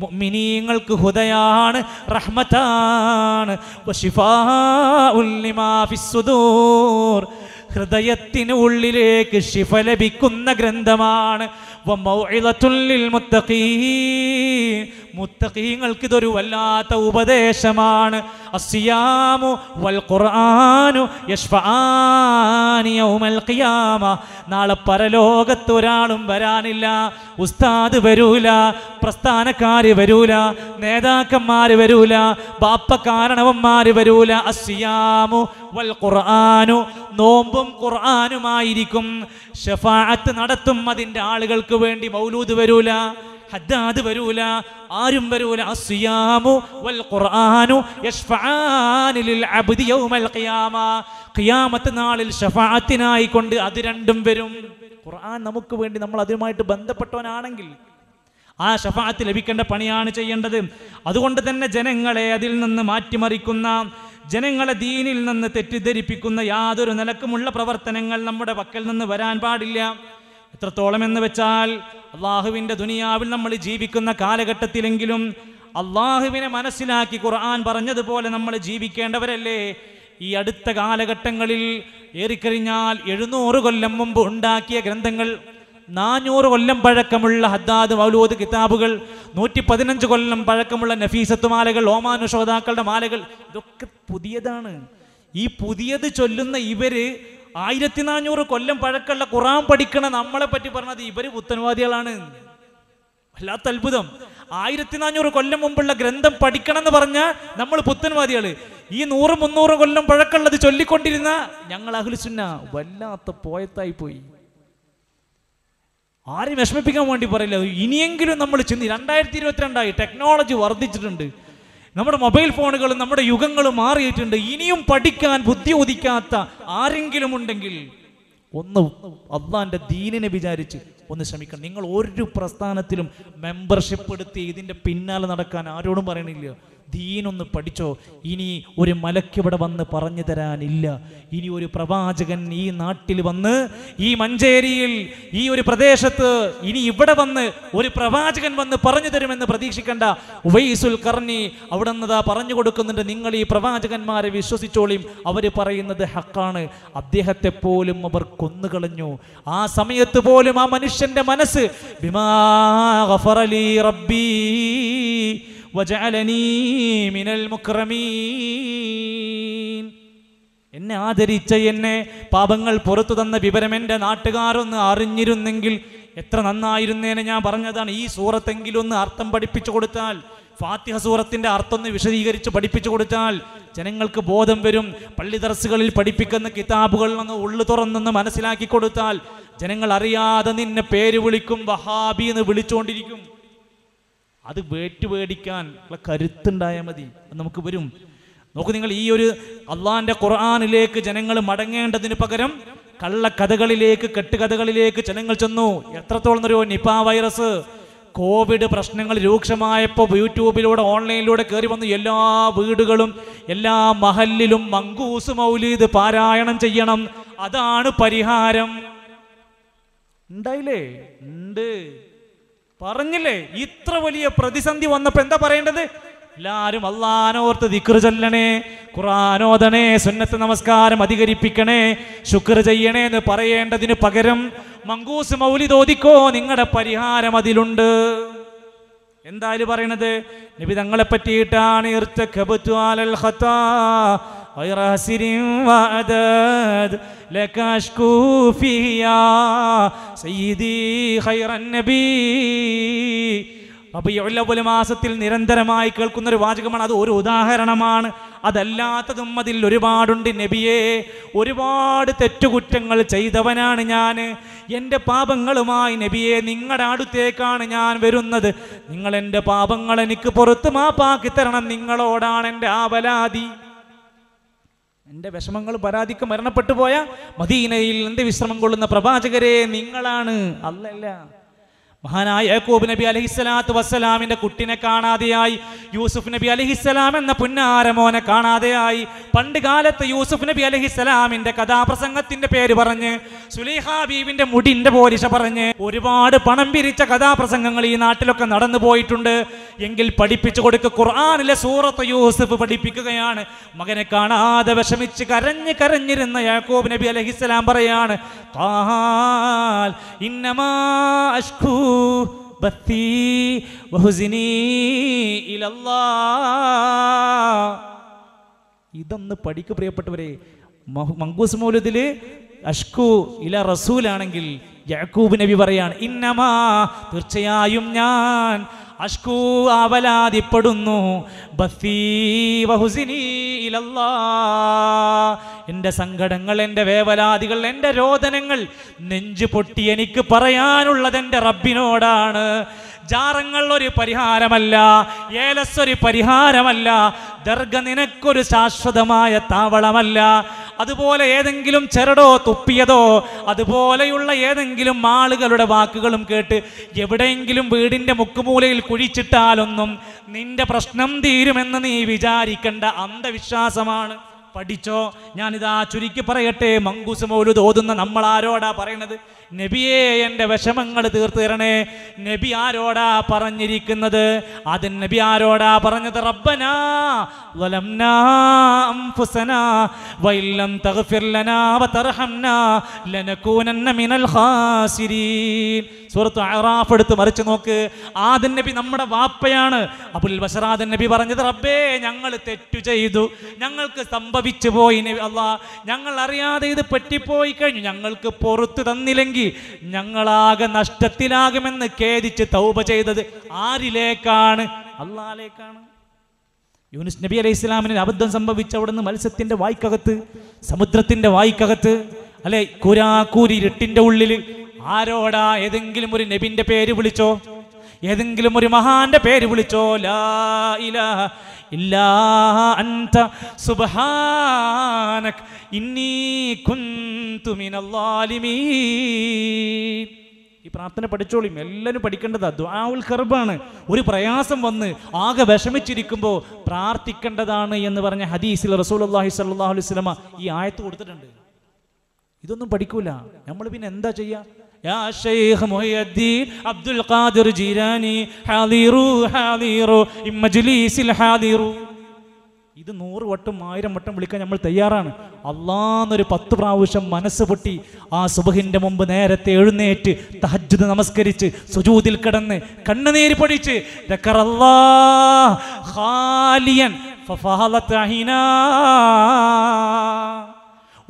മുഅ്മിനീങ്ങൾക്ക് ഹുദയാണ് റഹ്മത്താണ് ഹൃദയത്തിന് ഉള്ളിലേക്ക് ശിഫ ലഭിക്കുന്ന ഗ്രന്ഥമാണ് മുത്തഖീങ്ങൾക്ക് ഇതൊരു വല്ലാത്ത ഉപദേശമാണ് അസിയാമു വൽ യൗമൽ ഖിയാമ നാളെ പരലോകത്ത് ഒരാളും വരാനില്ല ഉസ്താദ് വരൂല പ്രസ്ഥാനക്കാര് വരൂല നേതാക്കന്മാർ വരൂല ബാപ്പ കാരണവന്മാർ വരൂല അസിയാമു വൽ ഖുർആാനു നോമ്പും ഖുർആാനുമായിരിക്കും ഷഫാഅത്ത് നടത്തും അതിൻ്റെ ആളുകൾക്ക് വേണ്ടി മൗലൂദ് വരൂല ഹദ്ദാദ് വരൂല ആരും വരൂല അസിയാമു വൽ ഖുർആനു യശ്ഫആനി ലിൽ അബ്ദി യൗമൽ ഖിയാമ ഖിയാമത്ത് നാളിൽ ഷഫാഅത്തിനായി കൊണ്ട് അത് രണ്ടും വരും ഖുർആൻ നമുക്ക് വേണ്ടി നമ്മൾ അതുമായിട്ട് ബന്ധപ്പെട്ടവനാണെങ്കിൽ ആ ഷഫാഅത്ത് ലഭിക്കേണ്ട പണിയാണ് ചെയ്യേണ്ടത് അതുകൊണ്ട് തന്നെ ജനങ്ങളെ അതിൽ നിന്ന് മാറ്റിമറിക്കുന്ന ജനങ്ങളെ ദീനിൽ നിന്ന് തെറ്റിദ്ധരിപ്പിക്കുന്ന യാതൊരു നിലക്കുമുള്ള പ്രവർത്തനങ്ങൾ നമ്മുടെ പക്കൽ നിന്ന് വരാൻ പാടില്ല എത്രത്തോളം എന്ന് വെച്ചാൽ അള്ളാഹുവിൻ്റെ ദുനിയാവിൽ നമ്മൾ ജീവിക്കുന്ന കാലഘട്ടത്തിലെങ്കിലും അള്ളാഹുവിനെ മനസ്സിലാക്കി ഖുർആൻ പറഞ്ഞതുപോലെ നമ്മൾ ജീവിക്കേണ്ടവരല്ലേ ഈ അടുത്ത കാലഘട്ടങ്ങളിൽ ഏറിക്കഴിഞ്ഞാൽ എഴുന്നൂറ് കൊല്ലം മുമ്പ് ഉണ്ടാക്കിയ ഗ്രന്ഥങ്ങൾ നാനൂറ് കൊല്ലം പഴക്കമുള്ള ഹദ്ദാദ് മൗലൂദ് കിതാബുകൾ നൂറ്റി പതിനഞ്ച് കൊല്ലം പഴക്കമുള്ള നഫീസത്ത് മാലകൾ ഓമാനു ശ്രോതാക്കളുടെ മാലകൾ ഇതൊക്കെ പുതിയതാണ് ഈ പുതിയത് ചൊല്ലുന്ന ഇവര് ആയിരത്തി നാനൂറ് കൊല്ലം പഴക്കമുള്ള ഖുറാൻ പഠിക്കണ നമ്മളെ പറ്റി പറഞ്ഞത് ഇവര് പുത്തൻവാദികളാണ് വല്ലാത്ത അത്ഭുതം ആയിരത്തി നാനൂറ് കൊല്ലം മുമ്പുള്ള ഗ്രന്ഥം പഠിക്കണം എന്ന് നമ്മൾ പുത്തൻവാദികള് ഈ നൂറ് മുന്നൂറ് കൊല്ലം പഴക്കമുള്ളത് ചൊല്ലിക്കൊണ്ടിരുന്ന ഞങ്ങൾ അഹ്ലുസുന്ന വല്ലാത്ത പോയത്തായി പോയി ആരും വിഷമിപ്പിക്കാൻ വേണ്ടി പറയില്ല ഇനിയെങ്കിലും നമ്മൾ ചിന്തി രണ്ടായിരത്തി ഇരുപത്തിരണ്ടായി ടെക്നോളജി വർദ്ധിച്ചിട്ടുണ്ട് നമ്മുടെ മൊബൈൽ ഫോണുകളും നമ്മുടെ യുഗങ്ങളും മാറിയിട്ടുണ്ട് ഇനിയും പഠിക്കാൻ ബുദ്ധി ഉദിക്കാത്ത ആരെങ്കിലും ഉണ്ടെങ്കിൽ ഒന്ന് അള്ളാന്റെ ദീനിനെ വിചാരിച്ച് ഒന്ന് ശ്രമിക്കണം നിങ്ങൾ ഒരു പ്രസ്ഥാനത്തിലും മെമ്പർഷിപ്പ് എടുത്ത് ഇതിന്റെ പിന്നാലെ നടക്കാൻ ആരോടും പറയണില്ല ദീനൊന്ന് പഠിച്ചോ ഇനി ഒരു മലക്കിവിടെ വന്ന് പറഞ്ഞു തരാനില്ല ഇനി ഒരു പ്രവാചകൻ ഈ നാട്ടിൽ വന്ന് ഈ മഞ്ചേരിയിൽ ഈ ഒരു പ്രദേശത്ത് ഇനി ഇവിടെ വന്ന് ഒരു പ്രവാചകൻ വന്ന് പറഞ്ഞു തരുമെന്ന് പ്രതീക്ഷിക്കേണ്ട വൈസുൽ കർണി അവിടെ നിന്നതാ പറഞ്ഞു കൊടുക്കുന്നുണ്ട് നിങ്ങൾ ഈ പ്രവാചകന്മാരെ വിശ്വസിച്ചോളിയും അവർ പറയുന്നത് ഹക്കാണ് അദ്ദേഹത്തെ പോലും അവർ കൊന്നുകളഞ്ഞു ആ സമയത്ത് പോലും ആ മനുഷ്യന്റെ മനസ്സ് ബിമാ റബ്ബീ എന്നെ ആദരിച്ച എന്നെ പാപങ്ങൾ പുറത്തു തന്ന വിവരം എൻ്റെ നാട്ടുകാരൊന്ന് അറിഞ്ഞിരുന്നെങ്കിൽ എത്ര നന്നായിരുന്നേനെ ഞാൻ പറഞ്ഞതാണ് ഈ സൂറത്തെങ്കിലും ഒന്ന് അർത്ഥം പഠിപ്പിച്ചു കൊടുത്താൽ ഫാത്തിഹ സൂറത്തിൻ്റെ അർത്ഥം ഒന്ന് വിശദീകരിച്ച് പഠിപ്പിച്ചു കൊടുത്താൽ ജനങ്ങൾക്ക് ബോധം വരും പള്ളി ദർസുകളിൽ പഠിപ്പിക്കുന്ന കിതാബുകൾ ഒന്ന് ഉള്ളു തുറന്നെന്ന് മനസ്സിലാക്കി കൊടുത്താൽ ജനങ്ങൾ അറിയാതെ നിന്നെ പേര് വിളിക്കും വഹാബി എന്ന് വിളിച്ചുകൊണ്ടിരിക്കും അത് വേറ്റ് പേടിക്കാൻ ഉള്ള കരുത്തുണ്ടായാൽ മതി അത് നമുക്ക് വരും നോക്കൂ നിങ്ങൾ ഈ ഒരു അള്ളാന്റെ ഖുർആാനിലേക്ക് ജനങ്ങൾ മടങ്ങേണ്ടതിന് പകരം കള്ളക്കഥകളിലേക്ക് കെട്ടുകഥകളിലേക്ക് ജനങ്ങൾ ചെന്നു എത്രത്തോളം ഒരു നിപ വൈറസ് കോവിഡ് പ്രശ്നങ്ങൾ രൂക്ഷമായപ്പോൾ യൂട്യൂബിലൂടെ ഓൺലൈനിലൂടെ കയറി വന്നു എല്ലാ വീടുകളും എല്ലാ മഹല്ലിലും മങ്കൂസ് മൗലീദ് പാരായണം ചെയ്യണം അതാണ് പരിഹാരം ഉണ്ടായില്ലേ ഉണ്ട് പറഞ്ഞില്ലേ ഇത്ര വലിയ പ്രതിസന്ധി വന്നപ്പോ എന്താ പറയേണ്ടത് എല്ലാരും അള്ളാനോർത്ത് ദിക്ർ ചൊല്ലണേ ഖുറാനോദണേ സുന്നത്ത് നമസ്കാരം അധികരിപ്പിക്കണേ ശുക്ർ ചെയ്യണേ എന്ന് പറയേണ്ടതിന് പകരം മങ്കൂസ് തോതിക്കോ നിങ്ങളുടെ പരിഹാരം അതിലുണ്ട് എന്തായാലും പറയണത് നബി തങ്ങളെ പറ്റിയിട്ടാണ് غير أسر وأداد لك أشكو يا سيدي خير النبي റബിയുള്ളവൽ മാസത്തിൽ നിരന്തരമായി കേൾക്കുന്ന ഒരു വാചകമാണ് അത് ഒരു ഉദാഹരണമാണ് അതല്ലാത്തതും അതിൽ ഒരുപാടുണ്ട് നബിയെ ഒരുപാട് തെറ്റുകുറ്റങ്ങൾ ചെയ്തവനാണ് ഞാൻ എൻ്റെ പാപങ്ങളുമായി നബിയെ നിങ്ങളുടെ അടുത്തേക്കാണ് ഞാൻ വരുന്നത് നിങ്ങൾ എൻ്റെ പാപങ്ങൾ എനിക്ക് പുറത്ത് മാപ്പാക്കി തരണം നിങ്ങളോടാണ് എൻ്റെ ആവലാതി എൻ്റെ വിഷമങ്ങൾ പരാതിക്ക് മരണപ്പെട്ടു പോയാൽ മദീനയിൽ എൻ്റെ വിശ്രമം കൊള്ളുന്ന പ്രവാചകരെ നിങ്ങളാണ് അല്ലല്ല മഹാനായ യാക്കൂബ് നബി അലഹിസ്സലാത്തു വസ്സലാമിന്റെ കുട്ടിനെ കാണാതെയായി യൂസുഫ് നബി അലഹിസ്സലാം എന്ന പുന്നാരമോനെ കാണാതെയായി പണ്ട് കാലത്ത് യൂസുഫ് നബി അലഹിസ്സലാമിന്റെ കഥാപ്രസംഗത്തിന്റെ പേര് പറഞ്ഞ് സുലൈഹ മുടിന്റെ പോലിഷ പറഞ്ഞ് ഒരുപാട് പണം പിരിച്ച കഥാപ്രസംഗങ്ങൾ ഈ നാട്ടിലൊക്കെ നടന്നു പോയിട്ടുണ്ട് എങ്കിൽ പഠിപ്പിച്ചു കൊടുക്കുക ഖുർആാനിലെ സൂറത്ത് യൂസുഫ് പഠിപ്പിക്കുകയാണ് മകനെ കാണാതെ വിഷമിച്ച് കരഞ്ഞ് കരഞ്ഞിരുന്ന യാക്കൂബ് നബി അലഹിസ്സലാം പറയാണ് ഇന്നമാ അഷ്കൂ ബത്തി വഹുസിനി ഇലല്ലാ ഇതൊന്ന് പഠിക്കു പ്രിയപ്പെട്ടവരെ മങ്കൂസ് മൗലൂദിൽ അഷ്കു ഇല റസൂലാണെങ്കിൽ യാക്കൂബ് നബി പറയാണ് ഇന്നമാ തീർച്ചയായും ഞാൻ അഷ്കൂ അവലാതിപ്പെടുന്നു എൻ്റെ സങ്കടങ്ങൾ എൻ്റെ വേവലാതികൾ എൻ്റെ രോദനങ്ങൾ നെഞ്ചു പൊട്ടി എനിക്ക് പറയാനുള്ളത് എൻ്റെ റബ്ബിനോടാണ് ജാറങ്ങൾ ഒരു പരിഹാരമല്ല ഏലസ് ഒരു പരിഹാരമല്ല ദർഗ നിനക്കൊരു ശാശ്വതമായ താവളമല്ല അതുപോലെ ഏതെങ്കിലും ചെറുടോ തുപ്പിയതോ അതുപോലെയുള്ള ഏതെങ്കിലും ആളുകളുടെ വാക്കുകളും കേട്ട് എവിടെയെങ്കിലും വീടിൻ്റെ മുക്കുമൂലയിൽ കുഴിച്ചിട്ടാലൊന്നും നിന്റെ പ്രശ്നം തീരുമെന്ന് നീ വിചാരിക്കേണ്ട അന്ധവിശ്വാസമാണ് പഠിച്ചോ ഞാനിതാ ചുരുക്കി പറയട്ടെ മങ്കൂസ് മൗലു തോതുന്ന നമ്മളാരോടാ പറയണത് നബിയെ എൻ്റെ വിഷമങ്ങൾ തീർത്തു തരണേ നബി ആരോടാ പറഞ്ഞിരിക്കുന്നത് അത് നബി ആരോടാ പറഞ്ഞത് റബ്ബനാ സൂറത്ത് എടുത്ത് മറിച്ച് നോക്ക് ആദൻ നബി നമ്മുടെ വാപ്പയാണ് അബുൽ ബഷറാദൻ നബി പറഞ്ഞത് റബ്ബേ ഞങ്ങൾ തെറ്റു ചെയ്തു ഞങ്ങൾക്ക് സംഭവിച്ചു പോയി അള്ളാ ഞങ്ങൾ അറിയാതെ ഇത് പറ്റിപ്പോയി കഴിഞ്ഞു ഞങ്ങൾക്ക് പുറത്തു തന്നില്ലെങ്കിൽ ഞങ്ങളാകെ നഷ്ടത്തിലാകുമെന്ന് ഖേദിച്ച് തൗബ ചെയ്തത് ആരിലേക്കാണ് അള്ളാലേക്കാണ് യൂനുസ് നബി അലൈഹി ഇസ്ലാമിന് അബദ്ധം സംഭവിച്ച നിന്ന് മത്സ്യത്തിന്റെ വായ്ക്കകത്ത് സമുദ്രത്തിന്റെ വായ്ക്കകത്ത് അല്ലെ കുരാക്കൂരി ഇരുട്ടിന്റെ ഉള്ളിൽ ആരോടാ ഏതെങ്കിലും ഒരു നബിന്റെ പേര് വിളിച്ചോ ഏതെങ്കിലും ഒരു മഹാന്റെ പേര് വിളിച്ചോ ലാ ഇലാ ഇല്ലാ അന്ത സുബ്ഹാനക ഇന്നീ കുന്തുമിനല്ലാലിമീ ഈ പ്രാർത്ഥന പഠിച്ചോളിയും എല്ലാവരും പഠിക്കേണ്ടതാ ദ്വാവുൽ കർബാണ് ഒരു പ്രയാസം വന്ന് ആകെ വിഷമിച്ചിരിക്കുമ്പോൾ പ്രാർത്ഥിക്കേണ്ടതാണ് എന്ന് പറഞ്ഞ ഹദീസിൽ റസൂൽ അള്ളാഹി സല്ലാ അലുസ്ലമ ഈ ആയത്ത് കൊടുത്തിട്ടുണ്ട് ഇതൊന്നും പഠിക്കൂല നമ്മൾ പിന്നെ എന്താ ചെയ്യുക يا شيخ محي الدين عبد القادر ഇത് നൂറ് വട്ടം ആയിരം വട്ടം വിളിക്കാൻ നമ്മൾ തയ്യാറാണ് അള്ളാന്നൊരു പത്ത് പ്രാവശ്യം മനസ്സ് പൊട്ടി ആ സുബഹിന്റെ മുമ്പ് നേരത്തെ എഴുന്നേറ്റ് തഹജ്ജുദ് നമസ്കരിച്ച് സുജൂതിൽ കിടന്ന് കണ്ണുനീര് പൊടിച്ച്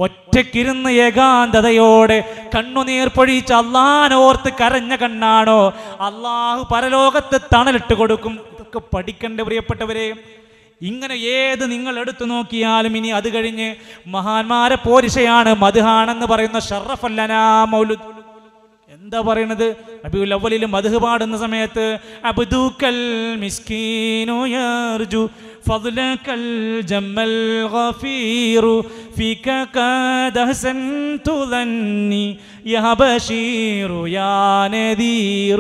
ഒറ്റക്കിരുന്ന് ഏകാന്തതയോടെ കണ്ണുനീർ പൊഴിച്ച് അള്ളാനോർത്ത് കരഞ്ഞ കണ്ണാണോ അള്ളാഹു പരലോകത്ത് തണലിട്ട് കൊടുക്കും ഇതൊക്കെ പഠിക്കണ്ട പ്രിയപ്പെട്ടവരെയും ഇങ്ങനെ ഏത് നിങ്ങൾ എടുത്തു നോക്കിയാലും ഇനി അത് കഴിഞ്ഞ് മഹാന്മാരെ പോരിശയാണ് മധുഹാണെന്ന് പറയുന്ന ഷറഫല്ലനാ മൗലു എന്താ പറയണത് നബിയുൽ അവലിൽ മധു പാടുന്ന സമയത്ത് അബ്ദൂക്കൽ മിസ്കീനു യർജു فضلك الجم الغفير فيك قد أحسنت ظني يا بشير يا نذير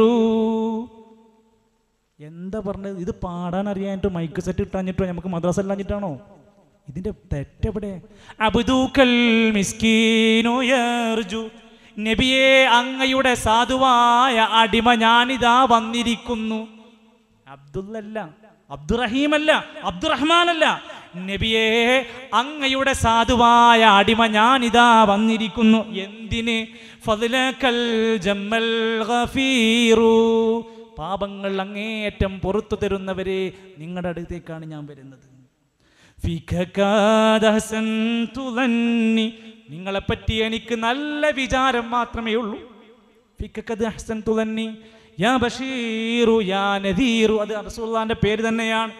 എന്താ പറഞ്ഞത് ഇത് പാടാൻ അറിയാനായിട്ട് മൈക്ക് സെറ്റ് ഇട്ടാഞ്ഞിട്ടോ നമുക്ക് മദ്രാസ് അല്ലാഞ്ഞിട്ടാണോ ഇതിന്റെ തെറ്റെവിടെ അബുദൂക്കൽ മിസ്കീനുയർജു നബിയെ അങ്ങയുടെ സാധുവായ അടിമ ഞാനിതാ വന്നിരിക്കുന്നു അബ്ദുല്ലല്ല അബ്ദുറഹ്മാൻ അല്ല നബിയെ അങ്ങയുടെ സാധുവായ അടിമ ഞാനിതാ വന്നിരിക്കുന്നു എന്തിന് ഫതിലക്കൽ ജമ്മൽ ഗഫീറു പാപങ്ങൾ അങ്ങേയറ്റം പുറത്തു തരുന്നവരെ നിങ്ങളുടെ അടുത്തേക്കാണ് ഞാൻ വരുന്നത് നിങ്ങളെപ്പറ്റി എനിക്ക് നല്ല വിചാരം മാത്രമേ ഉള്ളൂ യാ ബഷീറു യാ നദീറു അത് റസൂള്ളാന്റെ പേര് തന്നെയാണ്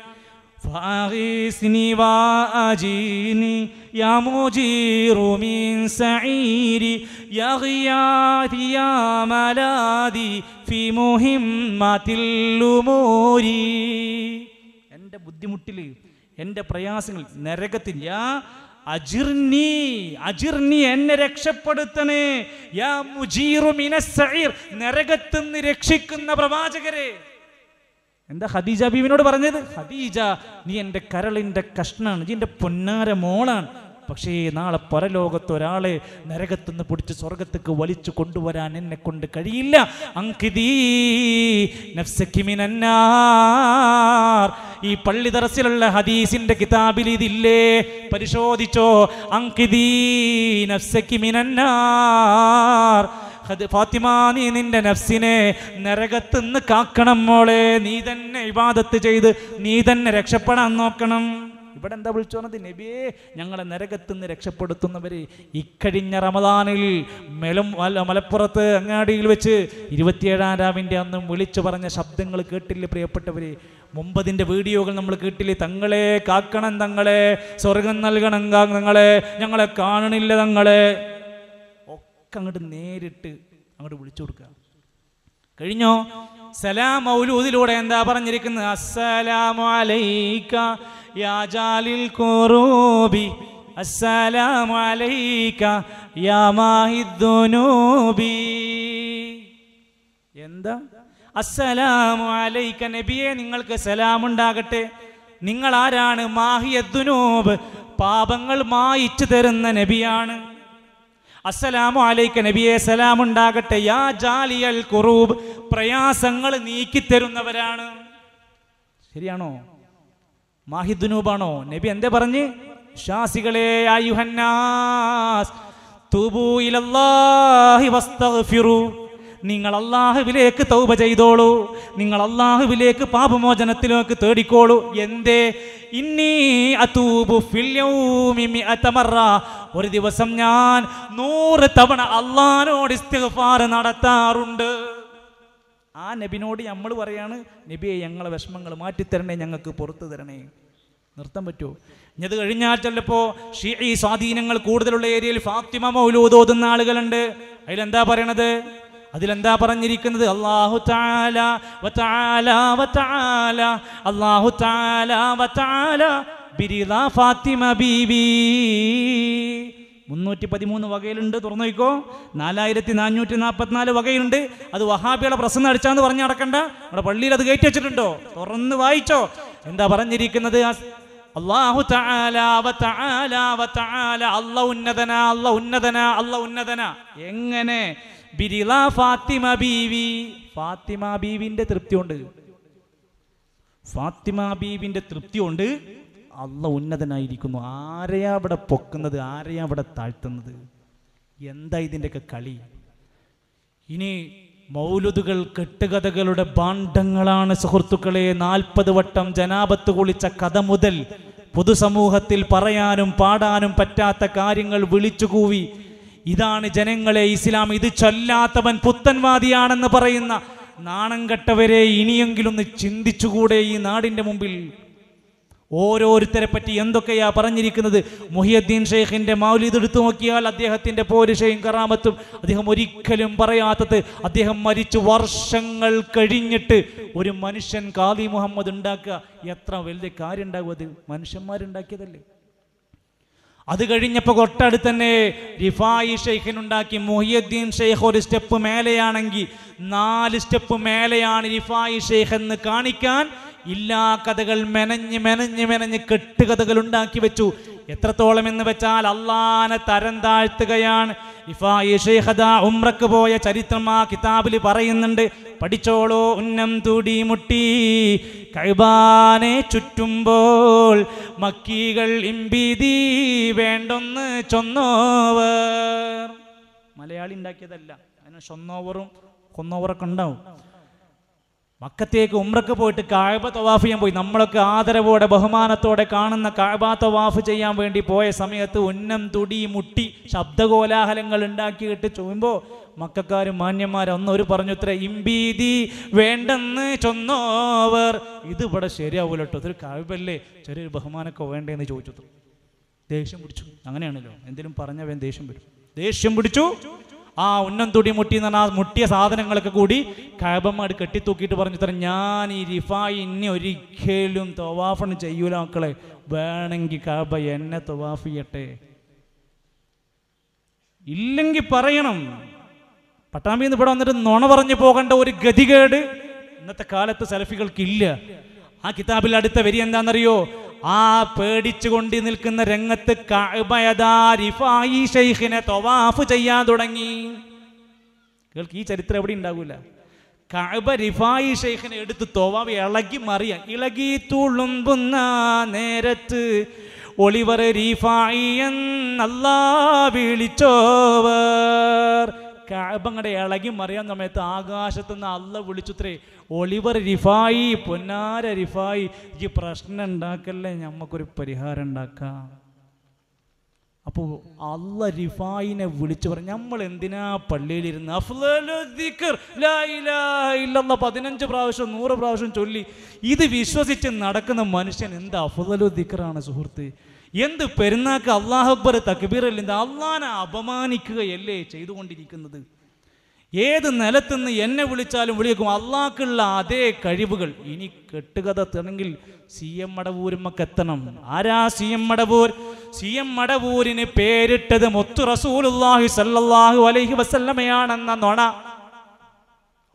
فأغيثني وأجيني يا مجير من سعيري يا غياثي يا ملاذي في مهمة الأمور എൻ്റെ ബുദ്ധിമുട്ടിൽ എൻ്റെ പ്രയാസങ്ങൾ നരകത്തിൽ യാ അജിർനി അജിർനി എന്നെ രക്ഷപ്പെടുത്തണേ യാ മുജീറു മിനസീർ നരകത്തുനിന്ന് രക്ഷിക്കുന്ന പ്രവാചകരെ എന്താ ഖദീജ ബീവിനോട് പറഞ്ഞത് ഖദീജ നീ എൻ്റെ കരളിൻ്റെ കഷ്ണാണ് നീ എൻ്റെ പൊന്നാര മോളാണ് പക്ഷേ നാളെ പരലോകത്ത് ഒരാളെ നരകത്തു നിന്ന് പിടിച്ച് സ്വർഗത്തേക്ക് വലിച്ചു കൊണ്ടുവരാൻ എന്നെ കൊണ്ട് കഴിയില്ല ഈ പള്ളി തറസിലുള്ള ഹദീസിന്റെ കിതാബിൽ ഇതില്ലേ പരിശോധിച്ചോ അങ്കിതീ മിനന്നാർ ഫാത്തിമ നീ നിന്റെ നഫ്സിനെ നരകത്തുനിന്ന് കാക്കണം മോളെ നീ തന്നെ ഇബാദത്ത് ചെയ്ത് നീ തന്നെ രക്ഷപ്പെടാൻ നോക്കണം ഇവിടെ എന്താ വിളിച്ചു പറഞ്ഞത് നബിയെ ഞങ്ങളെ നരകത്തുനിന്ന് രക്ഷപ്പെടുത്തുന്നവർ ഇക്കഴിഞ്ഞ റമദാനിൽ മെലം മലപ്പുറത്ത് അങ്ങാടിയിൽ വെച്ച് ഇരുപത്തിയേഴാം രാവിൻ്റെ അന്നും വിളിച്ചു പറഞ്ഞ ശബ്ദങ്ങൾ കേട്ടില്ല പ്രിയപ്പെട്ടവർ മുമ്പതിൻ്റെ വീഡിയോകൾ നമ്മൾ കേട്ടില്ലേ തങ്ങളെ കാക്കണം തങ്ങളെ സ്വർഗം നൽകണം തങ്ങളെ ഞങ്ങളെ കാണണില്ല തങ്ങളെ ഒക്കെ അങ്ങോട്ട് നേരിട്ട് അങ്ങോട്ട് വിളിച്ചു കൊടുക്കുക കഴിഞ്ഞോ സലാം മൗലൂദിലൂടെ എന്താ പറഞ്ഞിരിക്കുന്നത് അസ്സലാമു അലൈക യാ ജാലിൽ ഖുറൂബി അസ്സലാമു അലൈക യാ എന്താ അസ്സലാമു അലൈക നബിയെ നിങ്ങൾക്ക് സലാമുണ്ടാകട്ടെ നിങ്ങൾ ആരാണ് മാഹിയദ്ദുനൂബ് പാപങ്ങൾ മായിച്ചു തരുന്ന നബിയാണ് അസ്സലാമു അലൈക്ക നബിയെ സലാം ഉണ്ടാകട്ടെ യാ ജാലിയൽ കുറൂബ് പ്രയാസങ്ങൾ നീക്കിത്തരുന്നവരാണ് ശരിയാണോ മാഹിദുനൂബാണോ നബി എന്തേ പറഞ്ഞ് വിശ്വാസികളെ ആയുഹന്നാസ് നിങ്ങൾ അള്ളാഹുവിലേക്ക് തൗബ ചെയ്തോളൂ നിങ്ങൾ അള്ളാഹുവിലേക്ക് പാപമോചനത്തിലേക്ക് തേടിക്കോളൂ എന്തേ ഇന്നീ അതൂബു ഫിൽ യൗമി അതമറ ഒരു ദിവസം ഞാൻ നൂറ് തവണ അള്ളഹാനോട് ഇസ്തിഗ്ഫാർ നടത്താറുണ്ട് ആ നബിനോട് നമ്മൾ പറയാണ് നബിയെ ഞങ്ങളെ വിഷമങ്ങൾ മാറ്റിത്തരണേ ഞങ്ങൾക്ക് പുറത്തു തരണേ നിർത്താൻ പറ്റുമോ ഇനി അത് കഴിഞ്ഞാൽ ചിലപ്പോൾ ഈ സ്വാധീനങ്ങൾ കൂടുതലുള്ള ഏരിയയിൽ ഫാത്തിമ മൗലൂദ് ഓതുന്ന ആളുകളുണ്ട് അതിലെന്താ പറയണത് അതിലെന്താ പറഞ്ഞിരിക്കുന്നത് അള്ളാഹു താല വ താല വ താല അള്ളാഹു താല വ താല ബിരിദ ഫാത്തിമ ബീവി മുന്നൂറ്റി പതിമൂന്ന് വകയിലുണ്ട് തുറന്നു വയ്ക്കോ നാലായിരത്തി നാനൂറ്റി നാൽപ്പത്തിനാല് വകയിലുണ്ട് അത് വഹാബിയുടെ പ്രസംഗം അടിച്ചാന്ന് പറഞ്ഞ് നടക്കണ്ട നമ്മുടെ പള്ളിയിൽ അത് കയറ്റി വെച്ചിട്ടുണ്ടോ തുറന്ന് വായിച്ചോ എന്താ പറഞ്ഞിരിക്കുന്നത് അള്ളാഹു അല്ല ഉന്നതന അല്ല ഉന്നതന അല്ല ഉന്നതന എങ്ങനെ ബിരിള ഫാത്തിമ ബീവി ഫാത്തിമ ബീവിന്റെ തൃപ്തി ഉണ്ട് ഫാത്തിമ ബീവിന്റെ തൃപ്തി ഉണ്ട് അള്ള ഉന്നതനായിരിക്കുന്നു ആരെയാ അവിടെ പൊക്കുന്നത് ആരെയാ അവിടെ താഴ്ത്തുന്നത് എന്താ ഇതിൻ്റെയൊക്കെ കളി ഇനി മൗലുദുകൾ കെട്ടുകഥകളുടെ ഭാണ്ഡങ്ങളാണ് സുഹൃത്തുക്കളെ നാൽപ്പത് വട്ടം ജനാപത്ത് കുളിച്ച കഥ മുതൽ പൊതുസമൂഹത്തിൽ പറയാനും പാടാനും പറ്റാത്ത കാര്യങ്ങൾ വിളിച്ചുകൂവി ഇതാണ് ജനങ്ങളെ ഇസ്ലാം ഇത് ചൊല്ലാത്തവൻ പുത്തൻവാദിയാണെന്ന് പറയുന്ന നാണം കെട്ടവരെ ഇനിയെങ്കിലും ഒന്ന് ചിന്തിച്ചുകൂടെ ഈ നാടിൻ്റെ മുമ്പിൽ ഓരോരുത്തരെ പറ്റി എന്തൊക്കെയാ പറഞ്ഞിരിക്കുന്നത് മുഹിയുദ്ദീൻ ഷെയ്ഖിന്റെ മൗലിദ് എടുത്തു നോക്കിയാൽ അദ്ദേഹത്തിന്റെ പോരിഷയും കറാമത്തും അദ്ദേഹം ഒരിക്കലും പറയാത്തത് അദ്ദേഹം മരിച്ചു വർഷങ്ങൾ കഴിഞ്ഞിട്ട് ഒരു മനുഷ്യൻ കാദി മുഹമ്മദ് ഉണ്ടാക്കുക എത്ര വലിയ കാര്യം ഉണ്ടാകും അത് മനുഷ്യന്മാരുണ്ടാക്കിയതല്ലേ അത് കഴിഞ്ഞപ്പോൾ തൊട്ടടുത്ത് തന്നെ റിഫായി ഷെയ്ഖിനുണ്ടാക്കി മുഹിയുദ്ദീൻ ഷെയ്ഖ് ഒരു സ്റ്റെപ്പ് മേലെയാണെങ്കിൽ നാല് സ്റ്റെപ്പ് മേലെയാണ് റിഫായി ഷെയ്ഖ് എന്ന് കാണിക്കാൻ ഇല്ലാ കഥകൾ മെനഞ്ഞ് മെനഞ്ഞ് മെനഞ്ഞ് കെട്ടുകഥകൾ ഉണ്ടാക്കി വെച്ചു എത്രത്തോളം എന്ന് വെച്ചാൽ അള്ളാനെ തരം താഴ്ത്തുകയാണ് ഉമ്രക്ക് പോയ ചരിത്രം ആ കിതാബിൽ പറയുന്നുണ്ട് പഠിച്ചോളോ ഉന്നം തൂടി മുട്ടി കഴിബാനെ ചുറ്റുമ്പോൾ മക്കീകൾ ഇമ്പീതി വേണ്ടൊന്ന് ചൊന്നോവർ മലയാളി ഉണ്ടാക്കിയതല്ല അതിന് ചൊന്നോവറും കൊന്നോവറൊക്കെ ഉണ്ടാവും മക്കത്തേക്ക് ഉമ്രക്ക് പോയിട്ട് കാഴ്ബ തവാഫ് ചെയ്യാൻ പോയി നമ്മളൊക്കെ ആദരവോടെ ബഹുമാനത്തോടെ കാണുന്ന കാഴ്ബ തവാഫ് ചെയ്യാൻ വേണ്ടി പോയ സമയത്ത് ഉന്നം തുടി മുട്ടി ശബ്ദകോലാഹലങ്ങൾ ഉണ്ടാക്കിയിട്ട് ചൊമ്പോ മക്കാർ മാന്യന്മാർ അന്നൊരു പറഞ്ഞുത്ര ഇമ്പീതി വേണ്ടെന്ന് ചൊന്നോവർ ഇതിവിടെ ശരിയാവൂല കേട്ടോ ഇതൊരു കഴിവല്ലേ ചെറിയൊരു ബഹുമാനമൊക്കെ വേണ്ടേന്ന് ചോദിച്ചു ദേഷ്യം പിടിച്ചു അങ്ങനെയാണല്ലോ എന്തെങ്കിലും പറഞ്ഞവൻ ദേഷ്യം വരും ദേഷ്യം പിടിച്ചു ആ ഉന്നം തുടി മുട്ടി എന്ന് പറഞ്ഞാൽ മുട്ടിയ സാധനങ്ങളൊക്കെ കൂടി കഴബമ്മ കെട്ടിത്തൂക്കിയിട്ട് പറഞ്ഞു തരാം ഞാൻ ഈ റിഫായി ഇനി ഒരിക്കലും തൊവാഫണ് ചെയ്യൂല മക്കളെ വേണമെങ്കിൽ കഴബ എന്നെ തൊവാഫ് ചെയ്യട്ടെ ഇല്ലെങ്കിൽ പറയണം പട്ടാമ്പിന്ന് നിന്ന് ഇവിടെ വന്നിട്ട് നുണ പറഞ്ഞു പോകേണ്ട ഒരു ഗതികേട് ഇന്നത്തെ കാലത്ത് സെൽഫികൾക്കില്ല ആ കിതാബിൽ അടുത്ത വരി എന്താണെന്നറിയോ ആ പേടിച്ചുകൊണ്ടി നിൽക്കുന്ന രംഗത്ത് ഷെയ്ഖിനെ തൊവാഫ് ചെയ്യാൻ തുടങ്ങി കേൾക്ക് ഈ ചരിത്രം എവിടെ ഉണ്ടാകൂല കഅബ റിഫായി ഷെയ്ഖിനെ എടുത്ത് തൊവാവ് ഇളകി മറിയ ഇളകി തുളുമ്പുന്ന നേരത്ത് ഒളിവർ റിഫായി എന്നല്ലാ വിളിച്ചോവർ കഅബങ്ങടെ ഇളകി മറിയാൻ സമയത്ത് നിന്ന് അല്ല വിളിച്ചുത്രേ ഒളിവർ റിഫായി പൊന്നാര റിഫായി ഈ പ്രശ്നം ഉണ്ടാക്കല്ലേ നമുക്കൊരു പരിഹാരം ഉണ്ടാക്കാം അപ്പോൾ അല്ല റിഫായിനെ വിളിച്ചു പറഞ്ഞു നമ്മൾ എന്തിനാ പള്ളിയിലിരുന്ന് ഇല്ലെന്ന പതിനഞ്ച് പ്രാവശ്യം നൂറ് പ്രാവശ്യം ചൊല്ലി ഇത് വിശ്വസിച്ച് നടക്കുന്ന മനുഷ്യൻ എന്താ അഫുദലു സുഹൃത്ത് എന്ത് പെരുന്നാക്ക് തക്ബീർ തക്ബീറല്ലിന്ത് അള്ളഹാനെ അപമാനിക്കുകയല്ലേ ചെയ്തുകൊണ്ടിരിക്കുന്നത് ഏത് നിലത്തുനിന്ന് എന്നെ വിളിച്ചാലും വിളിയേക്കും അള്ളാഹ്ക്കുള്ള അതേ കഴിവുകൾ ഇനി കെട്ടുകഥ തെണെങ്കിൽ സി എം മടവൂരുമൊക്കെ എത്തണം ആരാ C M Madavoor C M മടവൂരിന് പേരിട്ടത് മുത്തു റസൂലുല്ലാഹി സല്ലാഹു അലൈഹി വസല്ലമയാണെന്ന നോണ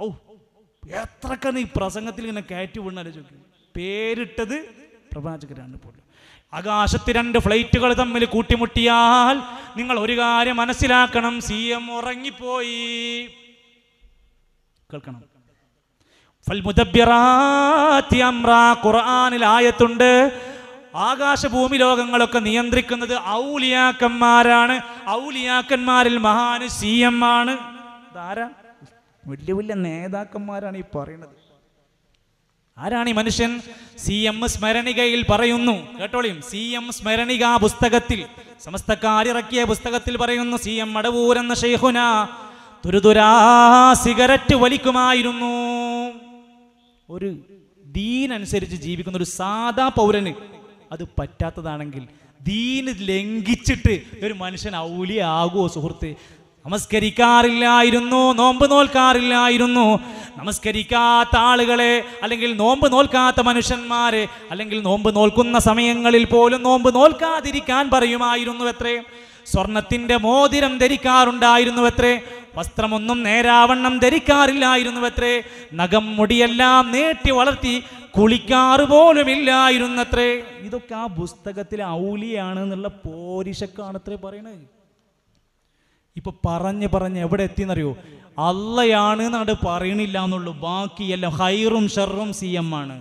ഔ ഈ പ്രസംഗത്തിൽ ഇങ്ങനെ കയറ്റി ചോദിക്കും പേരിട്ടത് പ്രവാചകരാണ് പോലും ആകാശത്ത് രണ്ട് ഫ്ലൈറ്റുകൾ തമ്മിൽ കൂട്ടിമുട്ടിയാൽ നിങ്ങൾ ഒരു കാര്യം മനസ്സിലാക്കണം സി എം ഉറങ്ങിപ്പോയി കേൾക്കണം ഖുർആാനിൽ ആയത്തുണ്ട് ആകാശഭൂമി ലോകങ്ങളൊക്കെ നിയന്ത്രിക്കുന്നത് ഔലിയാക്കന്മാരാണ് ഔലിയാക്കന്മാരിൽ മഹാന് സി എം ആണ് വലിയ വലിയ നേതാക്കന്മാരാണ് ഈ പറയുന്നത് ആരാണ് ഈ മനുഷ്യൻ സി എം സ്മരണികയിൽ പറയുന്നു കേട്ടോളിയും സി എം സ്മരണിക പുസ്തകത്തിൽ സമസ്തക്കാരിറക്കിയ പുസ്തകത്തിൽ പറയുന്നു സി എം മടവൂർ എന്ന ഷെയ്ഹുന തുരുതുരാ സിഗരറ്റ് വലിക്കുമായിരുന്നു ഒരു ദീനനുസരിച്ച് ജീവിക്കുന്ന ഒരു സാധാ പൗരന് അത് പറ്റാത്തതാണെങ്കിൽ ദീന് ലംഘിച്ചിട്ട് ഒരു മനുഷ്യൻ ഔലിയാകുമോ സുഹൃത്ത് നമസ്കരിക്കാറില്ലായിരുന്നു നോമ്പ് നോൽക്കാറില്ലായിരുന്നു നമസ്കരിക്കാത്ത ആളുകളെ അല്ലെങ്കിൽ നോമ്പ് നോൽക്കാത്ത മനുഷ്യന്മാരെ അല്ലെങ്കിൽ നോമ്പ് നോൽക്കുന്ന സമയങ്ങളിൽ പോലും നോമ്പ് നോൽക്കാതിരിക്കാൻ പറയുമായിരുന്നു എത്രയും സ്വർണത്തിൻ്റെ മോതിരം ധരിക്കാറുണ്ടായിരുന്നു എത്രേ വസ്ത്രമൊന്നും നേരാവണ്ണം ധരിക്കാറില്ലായിരുന്നു എത്രേ നഖം മുടിയെല്ലാം നീട്ടി വളർത്തി കുളിക്കാറ് പോലുമില്ലായിരുന്നത്രേ ഇതൊക്കെ ആ പുസ്തകത്തിലെ ഔലിയാണ് എന്നുള്ള പോരിശക്കാണത്രേ പറയണത് ഇപ്പൊ പറഞ്ഞ് പറഞ്ഞ് എവിടെ എത്തിയെന്നറിയോ അള്ളയാണ് എന്നങ്ങോട്ട് പറയണില്ല എന്നുള്ളൂ ബാക്കിയെല്ലാം ഹൈറും ഷെറും സി എം ആണ്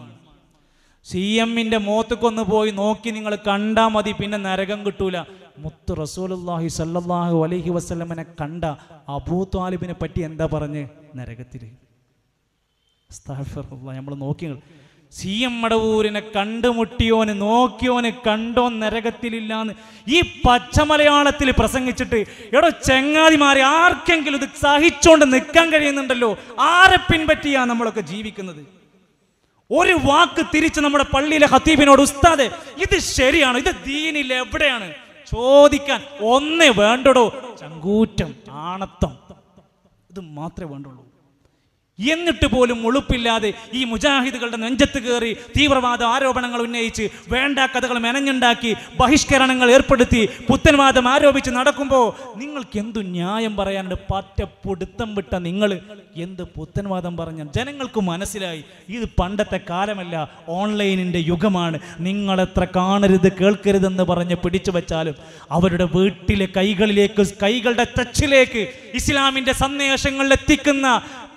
സി എമ്മിന്റെ മോത്തക്കൊന്ന് പോയി നോക്കി നിങ്ങൾ കണ്ടാ മതി പിന്നെ നരകം കിട്ടൂല മുത്ത് റസൂലുല്ലാഹി സല്ലാഹു അലഹി വസ്ലമിനെ കണ്ട അബൂ താലിബിനെ പറ്റി എന്താ പറഞ്ഞ് നരകത്തിൽ നമ്മൾ നോക്കി സി എം മടവൂരിനെ കണ്ടുമുട്ടിയോന് നോക്കിയോന് കണ്ടോ നരകത്തിലില്ലാന്ന് ഈ പച്ചമലയാളത്തിൽ പ്രസംഗിച്ചിട്ട് എടോ ചെങ്ങാതിമാരെ ആർക്കെങ്കിലും ഇത് സഹിച്ചോണ്ട് നിൽക്കാൻ കഴിയുന്നുണ്ടല്ലോ ആരെ പിൻപറ്റിയാ നമ്മളൊക്കെ ജീവിക്കുന്നത് ഒരു വാക്ക് തിരിച്ച് നമ്മുടെ പള്ളിയിലെ ഹത്തീബിനോട് ഉസ്താദെ ഇത് ശരിയാണോ ഇത് ദീനിൽ എവിടെയാണ് ചോദിക്കാൻ ഒന്നേ വേണ്ടടോ ചങ്കൂറ്റം ആണത്തം ഇത് മാത്രമേ വേണ്ടുള്ളൂ എന്നിട്ട് പോലും ഉളുപ്പില്ലാതെ ഈ മുജാഹിദുകളുടെ നെഞ്ചത്ത് കയറി തീവ്രവാദ ആരോപണങ്ങൾ ഉന്നയിച്ച് വേണ്ട കഥകൾ മെനഞ്ഞുണ്ടാക്കി ബഹിഷ്കരണങ്ങൾ ഏർപ്പെടുത്തി പുത്തൻവാദം ആരോപിച്ച് നടക്കുമ്പോൾ നിങ്ങൾക്ക് എന്തു ന്യായം പറയാനുണ്ട് പറ്റ പൊടുത്തം വിട്ട നിങ്ങൾ എന്ത് പുത്തൻവാദം പറഞ്ഞ ജനങ്ങൾക്ക് മനസ്സിലായി ഇത് പണ്ടത്തെ കാലമല്ല ഓൺലൈനിൻ്റെ യുഗമാണ് നിങ്ങളെത്ര കാണരുത് കേൾക്കരുതെന്ന് പറഞ്ഞ് പിടിച്ചു വച്ചാലും അവരുടെ വീട്ടിലെ കൈകളിലേക്ക് കൈകളുടെ ടച്ചിലേക്ക് ഇസ്ലാമിൻ്റെ സന്ദേശങ്ങൾ എത്തിക്കുന്ന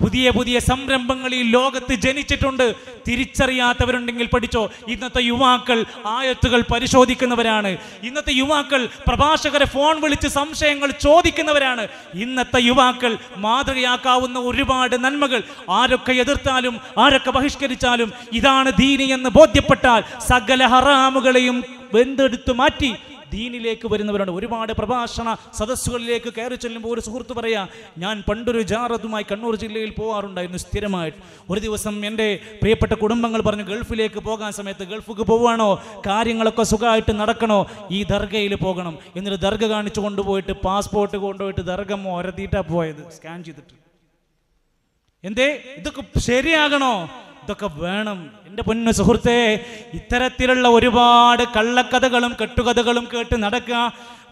പുതിയ പുതിയ പുതിയ സംരംഭങ്ങൾ ഈ ലോകത്ത് ജനിച്ചിട്ടുണ്ട് തിരിച്ചറിയാത്തവരുണ്ടെങ്കിൽ പഠിച്ചോ ഇന്നത്തെ യുവാക്കൾ ആയത്തുകൾ പരിശോധിക്കുന്നവരാണ് ഇന്നത്തെ യുവാക്കൾ പ്രഭാഷകരെ ഫോൺ വിളിച്ച് സംശയങ്ങൾ ചോദിക്കുന്നവരാണ് ഇന്നത്തെ യുവാക്കൾ മാതൃകയാക്കാവുന്ന ഒരുപാട് നന്മകൾ ആരൊക്കെ എതിർത്താലും ആരൊക്കെ ബഹിഷ്കരിച്ചാലും ഇതാണ് ദീനി എന്ന് ബോധ്യപ്പെട്ടാൽ സകല ഹറാമുകളെയും വെന്തെടുത്തു മാറ്റി ദീനിലേക്ക് വരുന്നവരുണ്ട് ഒരുപാട് പ്രഭാഷണ സദസ്സുകളിലേക്ക് കയറി ചെല്ലുമ്പോൾ ഒരു സുഹൃത്ത് പറയാ ഞാൻ പണ്ടൊരു ജാറതുമായി കണ്ണൂർ ജില്ലയിൽ പോകാറുണ്ടായിരുന്നു സ്ഥിരമായിട്ട് ഒരു ദിവസം എൻ്റെ പ്രിയപ്പെട്ട കുടുംബങ്ങൾ പറഞ്ഞു ഗൾഫിലേക്ക് പോകാൻ സമയത്ത് ഗൾഫിക്ക് പോവാണോ കാര്യങ്ങളൊക്കെ സുഖമായിട്ട് നടക്കണോ ഈ ദർഗയിൽ പോകണം എന്നിട്ട് ദർഗ കാണിച്ചു കൊണ്ടുപോയിട്ട് പാസ്പോർട്ട് കൊണ്ടുപോയിട്ട് ദർഗം ഒരത്തിയിട്ടാണ് പോയത് സ്കാൻ ചെയ്തിട്ട് എന്തേ ഇതൊക്കെ ശരിയാകണോ ഇതൊക്കെ വേണം എൻ്റെ പൊന്ന് സുഹൃത്തെ ഇത്തരത്തിലുള്ള ഒരുപാട് കള്ളക്കഥകളും കെട്ടുകഥകളും കേട്ട് നടക്കുക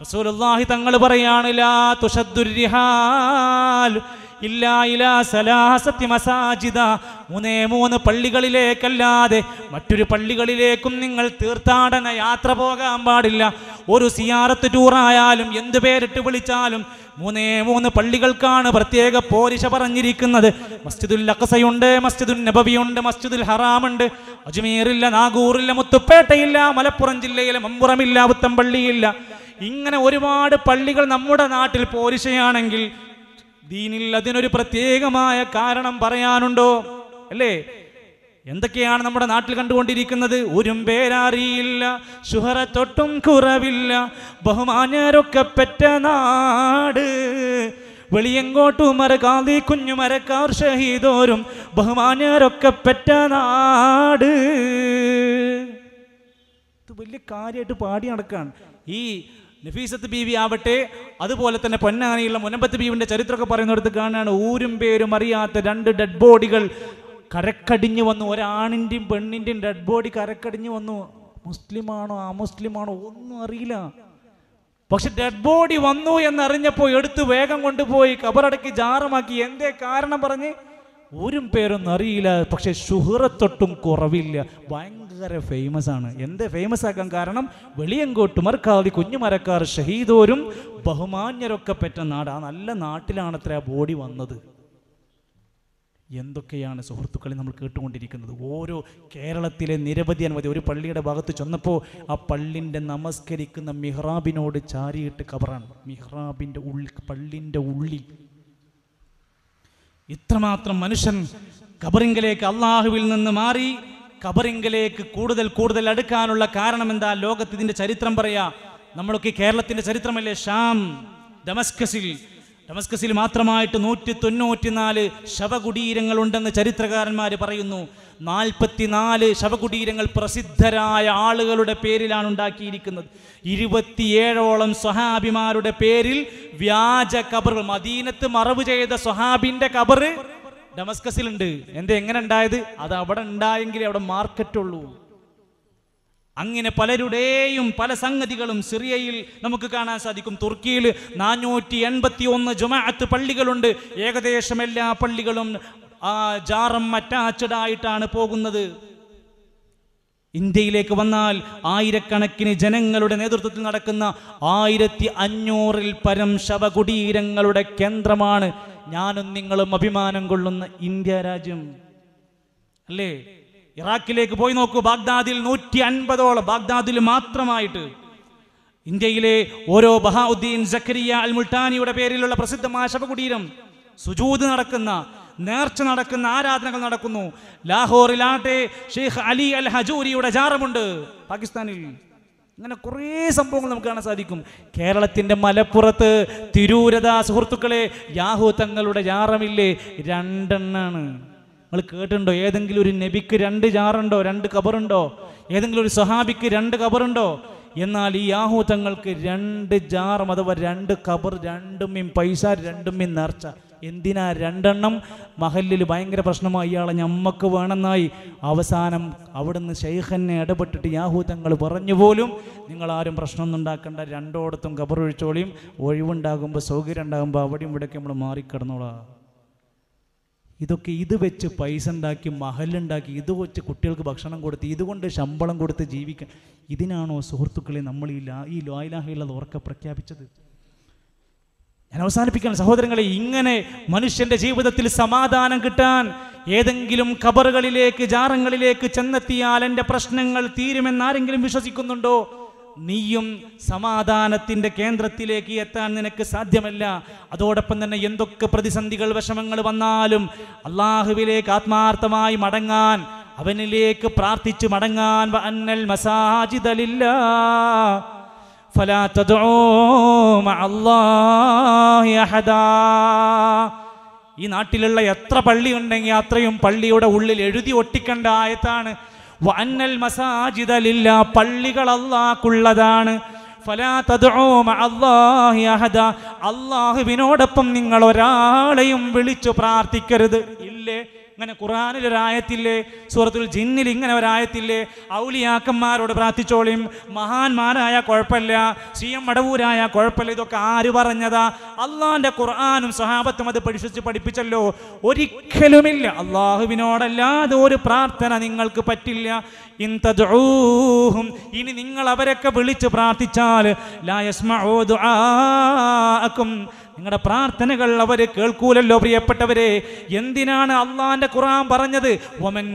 റസൂലുള്ളാഹി തങ്ങൾ പറയാണില്ല തുഷദ്ദുരിഹാൽ മസാജിദ മൂന്നേ മൂന്ന് പള്ളികളിലേക്കല്ലാതെ മറ്റൊരു പള്ളികളിലേക്കും നിങ്ങൾ തീർത്ഥാടന യാത്ര പോകാൻ പാടില്ല ഒരു സിയാറത്ത് ടൂറായാലും എന്തു പേരിട്ട് വിളിച്ചാലും മൂന്നേ മൂന്ന് പള്ളികൾക്കാണ് പ്രത്യേക പോരിശ പറഞ്ഞിരിക്കുന്നത് മസ്ജിദുൽ അക്സയുണ്ട് മസ്ജിദുൽ നബവിയുണ്ട് മസ്ജിദുൽ ഹറാമുണ്ട് അജ്മീറില്ല നാഗൂറില്ല മുത്തുപ്പേട്ടയില്ല മലപ്പുറം ജില്ലയിലെ മമ്പുറമില്ല പുത്തമ്പള്ളിയില്ല ഇങ്ങനെ ഒരുപാട് പള്ളികൾ നമ്മുടെ നാട്ടിൽ പോരിശയാണെങ്കിൽ ദീനിൽ അതിനൊരു പ്രത്യേകമായ കാരണം പറയാനുണ്ടോ അല്ലേ എന്തൊക്കെയാണ് നമ്മുടെ നാട്ടിൽ കണ്ടുകൊണ്ടിരിക്കുന്നത് ഒരു പേരറിയില്ല ശുഹറ തൊട്ടും കുറവില്ല ബഹുമാനരൊക്കെ പെറ്റ നാട് വെളിയങ്കോട്ടുമര മരകാതി കുഞ്ഞു മരക്കാർ ഷഹീദോരും ബഹുമാനരൊക്കെ പെറ്റ നാട് ഇത് വലിയ കാര്യമായിട്ട് പാടി നടക്കാണ് ഈ നഫീസത്ത് ബീവി ആവട്ടെ അതുപോലെ തന്നെ പൊന്നാനിയുള്ള മുനമ്പത്ത് ബീവിന്റെ ചരിത്രമൊക്കെ പറയുന്നിടത്ത് കാണാണ് ഊരും പേരും അറിയാത്ത രണ്ട് ഡെഡ് ബോഡികൾ കരക്കടിഞ്ഞു വന്നു ഒരാണിൻ്റെയും പെണ്ണിൻ്റെയും ഡെഡ് ബോഡി കരക്കടിഞ്ഞു വന്നു മുസ്ലിമാണോ അമുസ്ലിമാണോ ഒന്നും അറിയില്ല പക്ഷെ ഡെഡ് ബോഡി വന്നു എന്നറിഞ്ഞപ്പോൾ എടുത്ത് വേഗം കൊണ്ടുപോയി കബറടക്കി ജാറമാക്കി എന്തേ കാരണം പറഞ്ഞ് ഒരു പേരൊന്നും അറിയില്ല പക്ഷെ ഷുഹറത്തൊട്ടും കുറവില്ല ഭയങ്കര ഫേമസ് ആണ് എന്ത് ഫേമസ് ആക്കാൻ കാരണം വെളിയങ്കോട്ട് മറക്കാതി മരക്കാർ ഷഹീദോരും ബഹുമാന്യരൊക്കെ പറ്റ നാട് ആ നല്ല നാട്ടിലാണ് അത്ര ബോഡി വന്നത് എന്തൊക്കെയാണ് സുഹൃത്തുക്കളെ നമ്മൾ കേട്ടുകൊണ്ടിരിക്കുന്നത് ഓരോ കേരളത്തിലെ നിരവധി അനുമതി ഒരു പള്ളിയുടെ ഭാഗത്ത് ചെന്നപ്പോൾ ആ പള്ളിൻ്റെ നമസ്കരിക്കുന്ന മിഹ്റാബിനോട് ചാരിയിട്ട് കബറാണ് മിഹ്റാബിൻ്റെ ഉള്ളിൽ പള്ളിൻ്റെ ഉള്ളിൽ ഇത്രമാത്രം മനുഷ്യൻ കബറിങ്കലേക്ക് അള്ളാഹുവിൽ നിന്ന് മാറി കബറിങ്കലേക്ക് കൂടുതൽ കൂടുതൽ അടുക്കാനുള്ള കാരണം എന്താ ലോകത്ത് ഇതിന്റെ ചരിത്രം പറയാ നമ്മളൊക്കെ കേരളത്തിന്റെ ചരിത്രമല്ലേ ഷാം ഡമസ്കസിൽ ഡമസ്കസിൽ മാത്രമായിട്ട് നൂറ്റി തൊണ്ണൂറ്റിനാല് ശവകുടീരങ്ങളുണ്ടെന്ന് ചരിത്രകാരന്മാർ പറയുന്നു നാൽപ്പത്തിനാല് ശവകുടീരങ്ങൾ പ്രസിദ്ധരായ ആളുകളുടെ പേരിലാണ് ഉണ്ടാക്കിയിരിക്കുന്നത് ഇരുപത്തിയേഴോളം സ്വഹാബിമാരുടെ പേരിൽ വ്യാജ കബറുകൾ മദീനത്ത് മറവ് ചെയ്ത സ്വഹാബിന്റെ കബറ് ഡമസ്കസിലുണ്ട് എന്താ എങ്ങനെ ഉണ്ടായത് അത് അവിടെ ഉണ്ടായെങ്കിലേ അവിടെ മാർക്കറ്റുള്ളൂ അങ്ങനെ പലരുടെയും പല സംഗതികളും സിറിയയിൽ നമുക്ക് കാണാൻ സാധിക്കും തുർക്കിയിൽ നാനൂറ്റി എൺപത്തി ഒന്ന് ജുമാഅത്ത് പള്ളികളുണ്ട് ഏകദേശം എല്ലാ പള്ളികളും ആ ജാറം അറ്റാച്ചഡ് ആയിട്ടാണ് പോകുന്നത് ഇന്ത്യയിലേക്ക് വന്നാൽ ആയിരക്കണക്കിന് ജനങ്ങളുടെ നേതൃത്വത്തിൽ നടക്കുന്ന ആയിരത്തി അഞ്ഞൂറിൽ പരം ശവകുടീരങ്ങളുടെ കേന്ദ്രമാണ് ഞാനും നിങ്ങളും അഭിമാനം കൊള്ളുന്ന ഇന്ത്യ രാജ്യം അല്ലേ ഇറാഖിലേക്ക് പോയി നോക്കൂ ബാഗ്ദാദിൽ നൂറ്റി അൻപതോളം ബാഗ്ദാദിൽ മാത്രമായിട്ട് ഇന്ത്യയിലെ ഓരോ ബഹാദ്ദീൻ സക്കരിയ അൽ മുൾട്ടാനിയുടെ പേരിലുള്ള പ്രസിദ്ധമായ ശവകുടീരം സുജൂത് നടക്കുന്ന നേർച്ച നടക്കുന്ന ആരാധനകൾ നടക്കുന്നു ലാഹോറിലാട്ടെ ഷെയ്ഖ് അലി അൽ ഹജൂരിയുടെ ജാറമുണ്ട് പാകിസ്ഥാനിൽ അങ്ങനെ കുറേ സംഭവങ്ങൾ നമുക്ക് കാണാൻ സാധിക്കും കേരളത്തിൻ്റെ മലപ്പുറത്ത് തിരൂരത സുഹൃത്തുക്കളെ യാഹു തങ്ങളുടെ ജാറമില്ലേ രണ്ടെണ്ണാണ് നമ്മൾ കേട്ടിട്ടുണ്ടോ ഏതെങ്കിലും ഒരു നബിക്ക് രണ്ട് ജാറുണ്ടോ രണ്ട് കബറുണ്ടോ ഏതെങ്കിലും ഒരു സഹാബിക്ക് രണ്ട് കബറുണ്ടോ എന്നാൽ ഈ യാഹു തങ്ങൾക്ക് രണ്ട് ജാറും അഥവാ രണ്ട് കബർ രണ്ടും പൈസ രണ്ടും നേർച്ച എന്തിനാ രണ്ടെണ്ണം മഹല്ലിൽ ഭയങ്കര പ്രശ്നമായി ഇയാളെ ഞമ്മക്ക് വേണമെന്നായി അവസാനം അവിടുന്ന് ശൈഖനെ ഇടപെട്ടിട്ട് യാഹൂതങ്ങൾ പറഞ്ഞു പോലും നിങ്ങൾ ആരും പ്രശ്നമൊന്നും ഉണ്ടാക്കേണ്ട രണ്ടോടത്തും കബറൊഴിച്ചോളിയും ഒഴിവുണ്ടാകുമ്പോൾ സൗകര്യം ഉണ്ടാകുമ്പോൾ അവിടെയും ഇവിടെയൊക്കെ നമ്മൾ മാറിക്കിടന്നോളാം ഇതൊക്കെ ഇത് വെച്ച് പൈസ ഉണ്ടാക്കി മഹലുണ്ടാക്കി ഇത് വെച്ച് കുട്ടികൾക്ക് ഭക്ഷണം കൊടുത്ത് ഇതുകൊണ്ട് ശമ്പളം കൊടുത്ത് ജീവിക്കാൻ ഇതിനാണോ സുഹൃത്തുക്കളെ നമ്മൾ ഈ ലാ ഈ ഉറക്കെ പ്രഖ്യാപിച്ചത് ഞാൻ അവസാനിപ്പിക്കാൻ സഹോദരങ്ങളെ ഇങ്ങനെ മനുഷ്യന്റെ ജീവിതത്തിൽ സമാധാനം കിട്ടാൻ ഏതെങ്കിലും കബറുകളിലേക്ക് ജാറങ്ങളിലേക്ക് ചെന്നെത്തിയാൽ എൻ്റെ പ്രശ്നങ്ങൾ തീരുമെന്ന് ആരെങ്കിലും വിശ്വസിക്കുന്നുണ്ടോ നീയും സമാധാനത്തിൻ്റെ കേന്ദ്രത്തിലേക്ക് എത്താൻ നിനക്ക് സാധ്യമല്ല അതോടൊപ്പം തന്നെ എന്തൊക്കെ പ്രതിസന്ധികൾ വിഷമങ്ങൾ വന്നാലും അള്ളാഹുവിലേക്ക് ആത്മാർത്ഥമായി മടങ്ങാൻ അവനിലേക്ക് പ്രാർത്ഥിച്ചു മടങ്ങാൻ അന്നൽ മസാജിദലില്ല فلا تدعوا مع الله أحدا ഈ നാട്ടിലുള്ള എത്ര പള്ളി ഉണ്ടെങ്കിൽ അത്രയും പള്ളിയുടെ ഉള്ളിൽ എഴുതി ഒട്ടിക്കണ്ട ആയത്താണ് വന്നൽ മസാജിദ ലില്ല പള്ളികൾ അള്ളാഹ്ക്കുള്ളതാണ് അള്ളാഹുവിനോടൊപ്പം നിങ്ങൾ ഒരാളെയും വിളിച്ചു പ്രാർത്ഥിക്കരുത് ഇല്ലേ ഇങ്ങനെ ഖുറാനിലൊരായത്തില്ലേ സൂറത്തുൽ ജിന്നിൽ ഇങ്ങനെ ഒരായത്തില്ലേ ഔലിയാക്കന്മാരോട് പ്രാർത്ഥിച്ചോളിയും മഹാന്മാരായ കുഴപ്പമില്ല സി എം മടവൂരായ കുഴപ്പമില്ല ഇതൊക്കെ ആര് പറഞ്ഞതാ അള്ളാഹിൻ്റെ ഖുർആാനും സഹാബത്തും അത് പഠിച്ചു പഠിപ്പിച്ചല്ലോ ഒരിക്കലുമില്ല അള്ളാഹുവിനോടല്ലാതെ ഒരു പ്രാർത്ഥന നിങ്ങൾക്ക് പറ്റില്ല ഇന്തൂഹും ഇനി നിങ്ങൾ അവരൊക്കെ വിളിച്ച് പ്രാർത്ഥിച്ചാൽ ലായസ്മോ ദുആക്കും നിങ്ങളുടെ പ്രാർത്ഥനകൾ അവർ കേൾക്കൂലല്ലോ പ്രിയപ്പെട്ടവരെ എന്തിനാണ് അള്ളാന്റെ ഖുറാൻ പറഞ്ഞത് ഒമൻ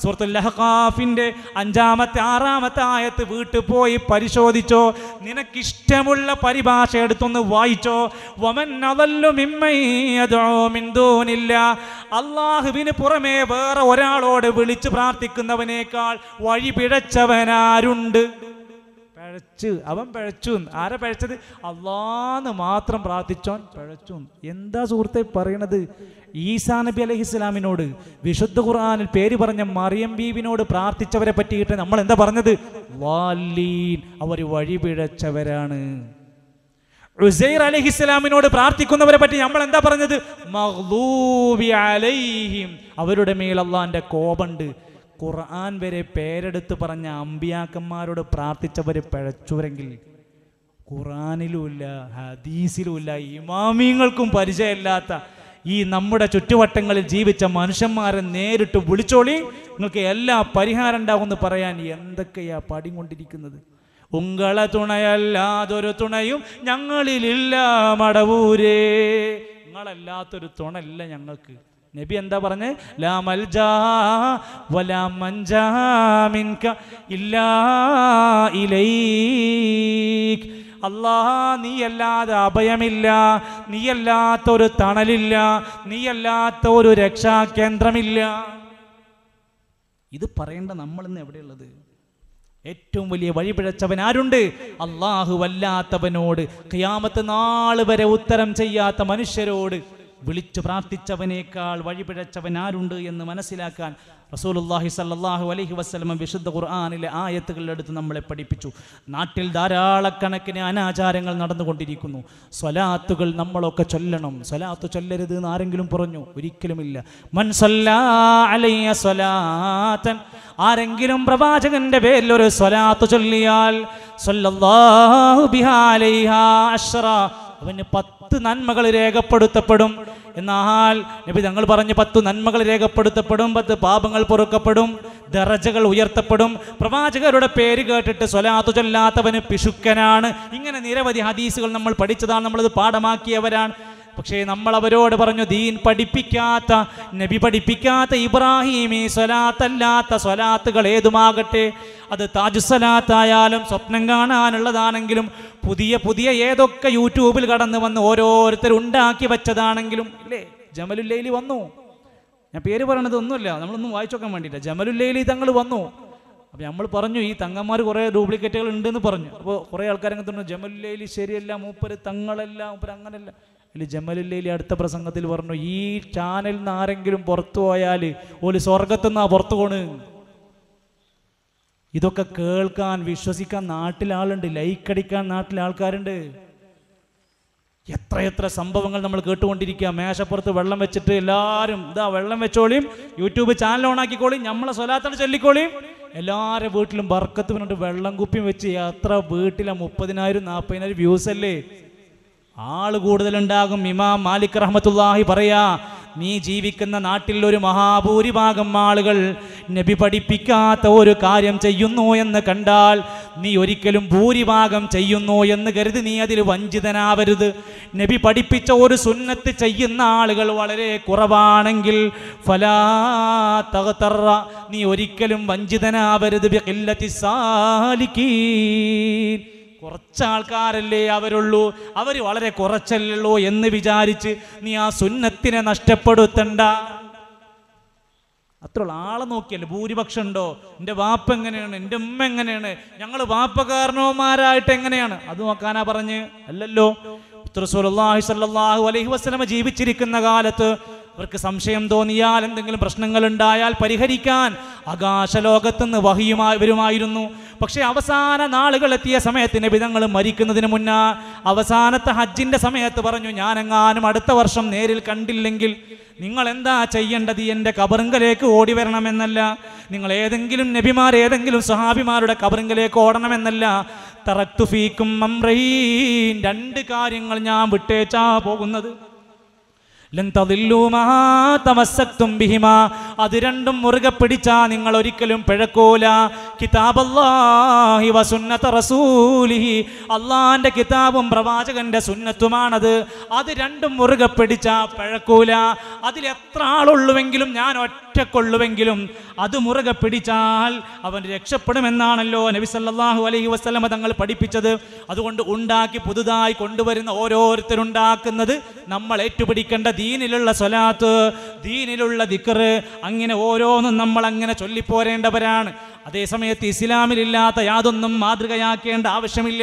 സുഹൃത്തുല്ലഹഖാഫിന്റെ അഞ്ചാമത്തെ ആറാമത്തെ ആയത്ത് വീട്ടിൽ പോയി പരിശോധിച്ചോ നിനക്കിഷ്ടമുള്ള പരിഭാഷ എടുത്തൊന്ന് വായിച്ചോ വമൻ അതല്ലുമിമ്മൂനില്ല അള്ളാഹുവിന് പുറമേ വേറെ ഒരാളോട് വിളിച്ചു പ്രാർത്ഥിക്കുന്നവനേക്കാൾ വഴി പിഴച്ചവനാരുണ്ട് പിഴച്ചു അവൻ പിഴച്ചു ആരെ പിഴച്ചത് അള്ളാന്ന് മാത്രം പ്രാർത്ഥിച്ചോൻ പിഴച്ചു എന്താ സുഹൃത്തെ പറയണത് ഈസാ നബി അലഹി ഇസ്ലാമിനോട് വിശുദ്ധ ഖുർആാനിൽ പേര് പറഞ്ഞ മറിയം ബീവിനോട് പ്രാർത്ഥിച്ചവരെ പറ്റിയിട്ട് നമ്മൾ എന്താ പറഞ്ഞത് വാലീൻ അവർ വഴി പിഴച്ചവരാണ് ഉസൈർ അലഹി ഇസ്ലാമിനോട് പ്രാർത്ഥിക്കുന്നവരെ പറ്റി നമ്മൾ എന്താ പറഞ്ഞത് അവരുടെ മേൽ അള്ളാന്റെ കോപുണ്ട് ഖുർആൻ വരെ പേരെടുത്ത് പറഞ്ഞ അമ്പിയാക്കന്മാരോട് പ്രാർത്ഥിച്ചവർ പഴച്ചുവരെങ്കിൽ ഖുറാനിലുമില്ല ഹദീസിലുമില്ല ഇമാമിയങ്ങൾക്കും പരിചയമില്ലാത്ത ഈ നമ്മുടെ ചുറ്റുവട്ടങ്ങളിൽ ജീവിച്ച മനുഷ്യന്മാരെ നേരിട്ട് വിളിച്ചോളി നിങ്ങൾക്ക് എല്ലാ പരിഹാരം ഉണ്ടാവുമെന്ന് പറയാൻ എന്തൊക്കെയാ കൊണ്ടിരിക്കുന്നത് ഉങ്കള തുണയല്ലാതൊരു തുണയും ഞങ്ങളിലില്ല മടവൂരേ നിങ്ങളല്ലാത്തൊരു തുണല്ല ഞങ്ങൾക്ക് നബി എന്താ പറഞ്ഞ് ലാ മൽജാ വലാ നീയല്ലാതെ അഭയമില്ല നീയല്ലാത്ത ഒരു തണലില്ല നീയല്ലാത്ത ഒരു രക്ഷാ കേന്ദ്രമില്ല ഇത് പറയേണ്ട ഇന്ന് എവിടെയുള്ളത് ഏറ്റവും വലിയ വഴിപിഴച്ചവൻ ആരുണ്ട് അള്ളാഹു വല്ലാത്തവനോട് ക്യാമത്ത് നാൾ വരെ ഉത്തരം ചെയ്യാത്ത മനുഷ്യരോട് വിളിച്ചു പ്രാർത്ഥിച്ചവനേക്കാൾ വഴിപിഴച്ചവൻ ആരുണ്ട് എന്ന് മനസ്സിലാക്കാൻ റസൂലുല്ലാഹി സല്ലാഹു അലഹി വസ്ലമ വിശുദ്ധ ഖുർആാനിലെ ആയത്തുകളിലെടുത്ത് നമ്മളെ പഠിപ്പിച്ചു നാട്ടിൽ ധാരാളക്കണക്കിന് അനാചാരങ്ങൾ നടന്നുകൊണ്ടിരിക്കുന്നു സ്വലാത്തുകൾ നമ്മളൊക്കെ ചൊല്ലണം സ്വലാത്ത് ചൊല്ലരുത് എന്ന് ആരെങ്കിലും പറഞ്ഞു ഒരിക്കലുമില്ല മൻ ആരെങ്കിലും പ്രവാചകന്റെ പേരിൽ ഒരു സ്വലാത്ത് ചൊല്ലിയാൽ അവന് പത്ത് പത്ത് നന്മകൾ രേഖപ്പെടുത്തപ്പെടും എന്നാൽ നബി ഞങ്ങൾ പറഞ്ഞ് പത്ത് നന്മകൾ രേഖപ്പെടുത്തപ്പെടും പത്ത് പാപങ്ങൾ പൊറുക്കപ്പെടും ദറജകൾ ഉയർത്തപ്പെടും പ്രവാചകരുടെ പേര് കേട്ടിട്ട് സ്വലാത്തു ചൊല്ലാത്തവന് പിശുക്കനാണ് ഇങ്ങനെ നിരവധി ഹദീസുകൾ നമ്മൾ പഠിച്ചതാണ് നമ്മളത് പാഠമാക്കിയവരാണ് പക്ഷേ നമ്മൾ അവരോട് പറഞ്ഞു ദീൻ പഠിപ്പിക്കാത്ത നബി പഠിപ്പിക്കാത്ത ഇബ്രാഹിമി സ്വലാത്തല്ലാത്ത സ്വലാത്തുകൾ ഏതുമാകട്ടെ അത് താജ് സ്വപ്നം കാണാനുള്ളതാണെങ്കിലും പുതിയ പുതിയ ഏതൊക്കെ യൂട്യൂബിൽ കടന്നു വന്ന് ഓരോരുത്തർ ഉണ്ടാക്കി വെച്ചതാണെങ്കിലും ഇല്ലേ ജമലുല്ലയിലി വന്നു ഞാൻ പേര് പറയണത് ഒന്നുമില്ല നമ്മളൊന്നും വായിച്ചു നോക്കാൻ വേണ്ടിയില്ല ജമലുല്ലയിലി തങ്ങൾ വന്നു അപ്പം നമ്മൾ പറഞ്ഞു ഈ തങ്ങന്മാർ കുറേ ഡ്യൂപ്ലിക്കേറ്റുകൾ ഉണ്ടെന്ന് പറഞ്ഞു അപ്പോൾ കുറേ ആൾക്കാരങ്ങ് തോന്നുന്നു ജമലുല്ലയിലി ശരിയല്ല മൂപ്പര് തങ്ങളല്ല മൂപ്പര് അങ്ങനെയല്ല അല്ലെ ജമലുല്ലയിൽ അടുത്ത പ്രസംഗത്തിൽ പറഞ്ഞു ഈ ചാനലിൽ നിന്ന് ആരെങ്കിലും പുറത്തു പോയാൽ ഒരു സ്വർഗത്തു നിന്നാ പുറത്തു പോണ് ഇതൊക്കെ കേൾക്കാൻ വിശ്വസിക്കാൻ നാട്ടിലാളുണ്ട് ആളുണ്ട് ലൈക്കടിക്കാൻ നാട്ടിലെ ആൾക്കാരുണ്ട് എത്രയെത്ര സംഭവങ്ങൾ നമ്മൾ കേട്ടുകൊണ്ടിരിക്കുക മേശപ്പുറത്ത് വെള്ളം വെച്ചിട്ട് എല്ലാവരും ഇതാ വെള്ളം വെച്ചോളിയും യൂട്യൂബ് ചാനൽ ആക്കിക്കോളിയും നമ്മളെ സ്വലാത്തോട് ചൊല്ലിക്കോളിയും എല്ലാവരുടെ വീട്ടിലും ബർക്കത്ത് പറഞ്ഞിട്ട് വെള്ളം കുപ്പിയും വെച്ച് എത്ര വീട്ടിലെ മുപ്പതിനായിരം നാൽപ്പതിനായിരം വ്യൂസ് അല്ലേ ആള് കൂടുതലുണ്ടാകും ഇമാം മാലിക് റഹ്മത്തുല്ലാഹി പറയാ നീ ജീവിക്കുന്ന നാട്ടിൽ ഒരു മഹാഭൂരിഭാഗം ആളുകൾ നബി പഠിപ്പിക്കാത്ത ഒരു കാര്യം ചെയ്യുന്നു എന്ന് കണ്ടാൽ നീ ഒരിക്കലും ഭൂരിഭാഗം ചെയ്യുന്നു എന്ന് കരുതി നീ അതിൽ വഞ്ചിതനാവരുത് നബി പഠിപ്പിച്ച ഒരു സുന്നത്ത് ചെയ്യുന്ന ആളുകൾ വളരെ കുറവാണെങ്കിൽ ഫലാ നീ ഒരിക്കലും വഞ്ചിതനാവരുത് സാലിക്കീ കുറച്ച് ആൾക്കാരല്ലേ അവരുള്ളൂ അവർ വളരെ കുറച്ചല്ലേ എന്ന് വിചാരിച്ച് നീ ആ സുന്നത്തിനെ നഷ്ടപ്പെടുത്തണ്ട അത്രയുള്ള ആളെ നോക്കിയല്ലേ ഭൂരിപക്ഷം ഉണ്ടോ എൻ്റെ വാപ്പ എങ്ങനെയാണ് എൻ്റെ ഉമ്മ എങ്ങനെയാണ് ഞങ്ങൾ വാപ്പകാരണവന്മാരായിട്ട് എങ്ങനെയാണ് അത് നോക്കാനാ പറഞ്ഞ് അല്ലല്ലോ ഉത്തരസുലാഹി സല്ലാഹു അലൈഹി വസ്ലമ ജീവിച്ചിരിക്കുന്ന കാലത്ത് അവർക്ക് സംശയം തോന്നിയാൽ എന്തെങ്കിലും പ്രശ്നങ്ങൾ ഉണ്ടായാൽ പരിഹരിക്കാൻ ആകാശലോകത്തുനിന്ന് വഹിയുമായി വരുമായിരുന്നു പക്ഷേ അവസാന നാളുകൾ എത്തിയ സമയത്ത് നബിതങ്ങൾ മരിക്കുന്നതിന് മുന്നേ അവസാനത്തെ ഹജ്ജിൻ്റെ സമയത്ത് പറഞ്ഞു ഞാനെങ്ങാനും അടുത്ത വർഷം നേരിൽ കണ്ടില്ലെങ്കിൽ നിങ്ങൾ എന്താ ചെയ്യേണ്ടത് എൻ്റെ കബറിങ്കലേക്ക് ഓടി വരണമെന്നല്ല നിങ്ങൾ ഏതെങ്കിലും നബിമാർ ഏതെങ്കിലും സഹാബിമാരുടെ കബറിങ്കലേക്ക് ഓടണമെന്നല്ല തറക്തുഫീക്കും രണ്ട് കാര്യങ്ങൾ ഞാൻ വിട്ടേച്ചാ പോകുന്നത് അത് രണ്ടും മുറുകെ പിടിച്ചാ നിങ്ങൾ ഒരിക്കലും പിഴക്കൂല റസൂലിഹി അള്ളാന്റെ കിതാബും പ്രവാചകന്റെ സുന്നത്തുമാണത് അത് രണ്ടും മുറുകെ പിടിച്ചാ പിഴക്കൂല അതിൽ എത്ര ആളുള്ളുവെങ്കിലും ഞാൻ ഒറ്റക്കൊള്ളുവെങ്കിലും അത് മുറുകെ പിടിച്ചാൽ അവൻ രക്ഷപ്പെടുമെന്നാണല്ലോ നബി സല്ലാഹു അലൈഹി വസ്ലമ തങ്ങൾ പഠിപ്പിച്ചത് അതുകൊണ്ട് ഉണ്ടാക്കി പുതുതായി കൊണ്ടുവരുന്ന ഓരോരുത്തരുണ്ടാക്കുന്നത് നമ്മൾ ഏറ്റുപിടിക്കേണ്ട ദീ ദീനിലുള്ള സ്വലാത്ത് ദീനിലുള്ള ദിക്കറ് അങ്ങനെ ഓരോന്നും നമ്മൾ അങ്ങനെ ചൊല്ലിപ്പോരേണ്ടവരാണ് അതേസമയത്ത് ഇസ്ലാമിലില്ലാത്ത യാതൊന്നും മാതൃകയാക്കേണ്ട ആവശ്യമില്ല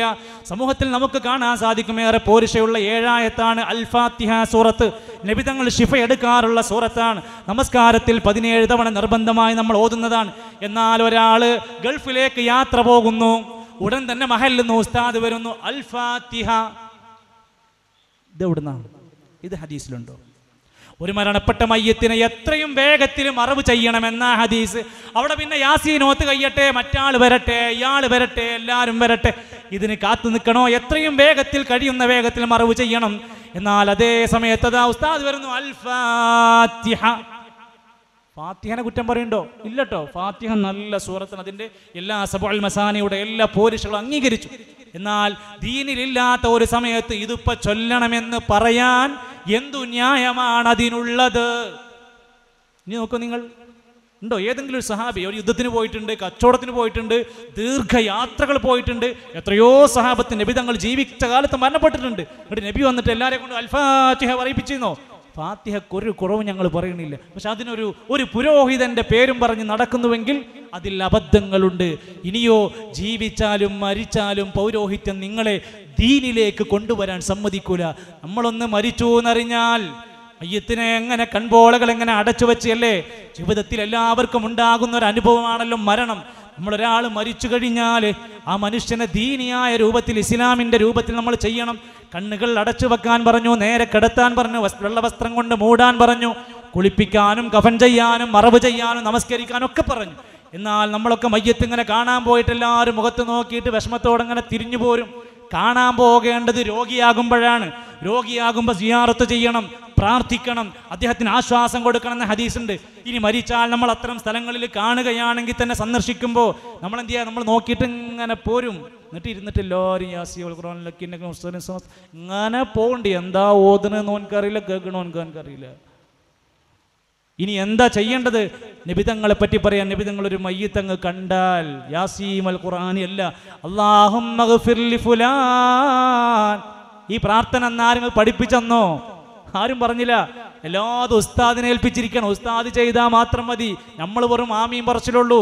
സമൂഹത്തിൽ നമുക്ക് കാണാൻ സാധിക്കുമേറെ പോരിഷയുള്ള ഏഴായത്താണ് അൽഫാത്തിഹ സൂറത്ത് നബിതങ്ങൾ ഷിഫ എടുക്കാറുള്ള സൂറത്താണ് നമസ്കാരത്തിൽ പതിനേഴ് തവണ നിർബന്ധമായി നമ്മൾ ഓതുന്നതാണ് എന്നാൽ ഒരാൾ ഗൾഫിലേക്ക് യാത്ര പോകുന്നു ഉടൻ തന്നെ മഹലിൽ നിന്ന് ഉസ്താദ് വരുന്നു അൽഫാത്തിഹ ഇത് എവിടുന്നാണ് ഇത് ഹദീസിലുണ്ടോ ഒരു മരണപ്പെട്ട മയ്യത്തിനെ എത്രയും വേഗത്തിൽ മറവ് ചെയ്യണമെന്ന ഹദീസ് അവിടെ പിന്നെ യാസീനോത്ത് കയ്യട്ടെ മറ്റാൾ വരട്ടെ ഇയാൾ വരട്ടെ എല്ലാവരും വരട്ടെ ഇതിന് കാത്തു നിൽക്കണോ എത്രയും വേഗത്തിൽ കഴിയുന്ന വേഗത്തിൽ മറവ് ചെയ്യണം എന്നാൽ അതേ സമയത്ത് അതാ ഉസ്താദ് വരുന്നു അൽ ഫാത്തിഹ ഫാത്തിഹനെ കുറ്റം പറയണ്ടോ ഇല്ലട്ടോ ഫാത്തിഹ നല്ല സൂറത്തിന് അതിൻ്റെ എല്ലാ സബോൾ മസാനയുടെ എല്ലാ പോരിഷകളും അംഗീകരിച്ചു എന്നാൽ ദീനിലില്ലാത്ത ഒരു സമയത്ത് ഇതിപ്പോൾ ചൊല്ലണമെന്ന് പറയാൻ എന്തു ന്യായമാണ് അതിനുള്ളത് ഇനി നോക്കൂ നിങ്ങൾ ഉണ്ടോ ഏതെങ്കിലും ഒരു സഹാബി ഒരു യുദ്ധത്തിന് പോയിട്ടുണ്ട് കച്ചവടത്തിന് പോയിട്ടുണ്ട് ദീർഘയാത്രകൾ പോയിട്ടുണ്ട് എത്രയോ സഹാബത്തിന് നബി തങ്ങൾ ജീവിച്ച കാലത്ത് മരണപ്പെട്ടിട്ടുണ്ട് എന്നിട്ട് നബി വന്നിട്ട് എല്ലാവരെയും കൊണ്ട് അൽഫാ പറയിപ്പിച്ചിരുന്നോ ഫാത്തിഹക്കൊരു കുറവ് ഞങ്ങൾ പറയണില്ല പക്ഷെ അതിനൊരു ഒരു പുരോഹിതന്റെ പേരും പറഞ്ഞ് നടക്കുന്നുവെങ്കിൽ അതിൽ അബദ്ധങ്ങളുണ്ട് ഇനിയോ ജീവിച്ചാലും മരിച്ചാലും പൗരോഹിത്യം നിങ്ങളെ ദീനിലേക്ക് കൊണ്ടുവരാൻ സമ്മതിക്കൂല നമ്മളൊന്ന് മരിച്ചു എന്നറിഞ്ഞാൽ അയ്യത്തിനെ എങ്ങനെ കൺപോളകൾ എങ്ങനെ അടച്ചു വെച്ചല്ലേ ജീവിതത്തിൽ എല്ലാവർക്കും ഉണ്ടാകുന്ന ഒരു അനുഭവമാണല്ലോ മരണം നമ്മളൊരാൾ മരിച്ചു കഴിഞ്ഞാൽ ആ മനുഷ്യനെ ദീനിയായ രൂപത്തിൽ ഇസ്ലാമിൻ്റെ രൂപത്തിൽ നമ്മൾ ചെയ്യണം കണ്ണുകൾ അടച്ചു വെക്കാൻ പറഞ്ഞു നേരെ കിടത്താൻ പറഞ്ഞു വെള്ളവസ്ത്രം വസ്ത്രം കൊണ്ട് മൂടാൻ പറഞ്ഞു കുളിപ്പിക്കാനും കഫൻ ചെയ്യാനും മറവ് ചെയ്യാനും നമസ്കരിക്കാനും ഒക്കെ പറഞ്ഞു എന്നാൽ നമ്മളൊക്കെ മയ്യത്ത് ഇങ്ങനെ കാണാൻ പോയിട്ട് എല്ലാവരും മുഖത്ത് നോക്കിയിട്ട് വിഷമത്തോടെ ഇങ്ങനെ തിരിഞ്ഞു പോരും കാണാൻ പോകേണ്ടത് രോഗിയാകുമ്പോഴാണ് രോഗിയാകുമ്പോൾ സിയാറത്ത് ചെയ്യണം പ്രാർത്ഥിക്കണം അദ്ദേഹത്തിന് ആശ്വാസം കൊടുക്കണം എന്ന ഹദീസുണ്ട് ഇനി മരിച്ചാൽ നമ്മൾ അത്തരം സ്ഥലങ്ങളിൽ കാണുകയാണെങ്കിൽ തന്നെ സന്ദർശിക്കുമ്പോൾ നമ്മൾ എന്ത് ചെയ്യാ നമ്മൾ നോക്കിയിട്ട് ഇങ്ങനെ പോരും എന്നിട്ട് ഇരുന്നിട്ട് എല്ലാവരും യാസിയോൾ ഇങ്ങനെ പോകണ്ട എന്താ ഓതുന്നതെന്ന് നോൻകറിയില്ല കേൾക്കണമെന്ന് ഇനി എന്താ ചെയ്യേണ്ടത് നിബിതങ്ങളെ പറ്റി പറയാൻ നിബിതങ്ങൾ ഒരു മയ്യത്തങ്ങ് കണ്ടാൽ യാസീം അൽ ഖുർആാനി അല്ല അള്ളാഹും ഈ പ്രാർത്ഥന ആരും പഠിപ്പിച്ചെന്നോ ആരും പറഞ്ഞില്ല എല്ലാതും ഉസ്താദിനെ ഏൽപ്പിച്ചിരിക്കണം ഉസ്താദ് ചെയ്താൽ മാത്രം മതി നമ്മൾ വെറും ആമീം പറച്ചിലുള്ളൂ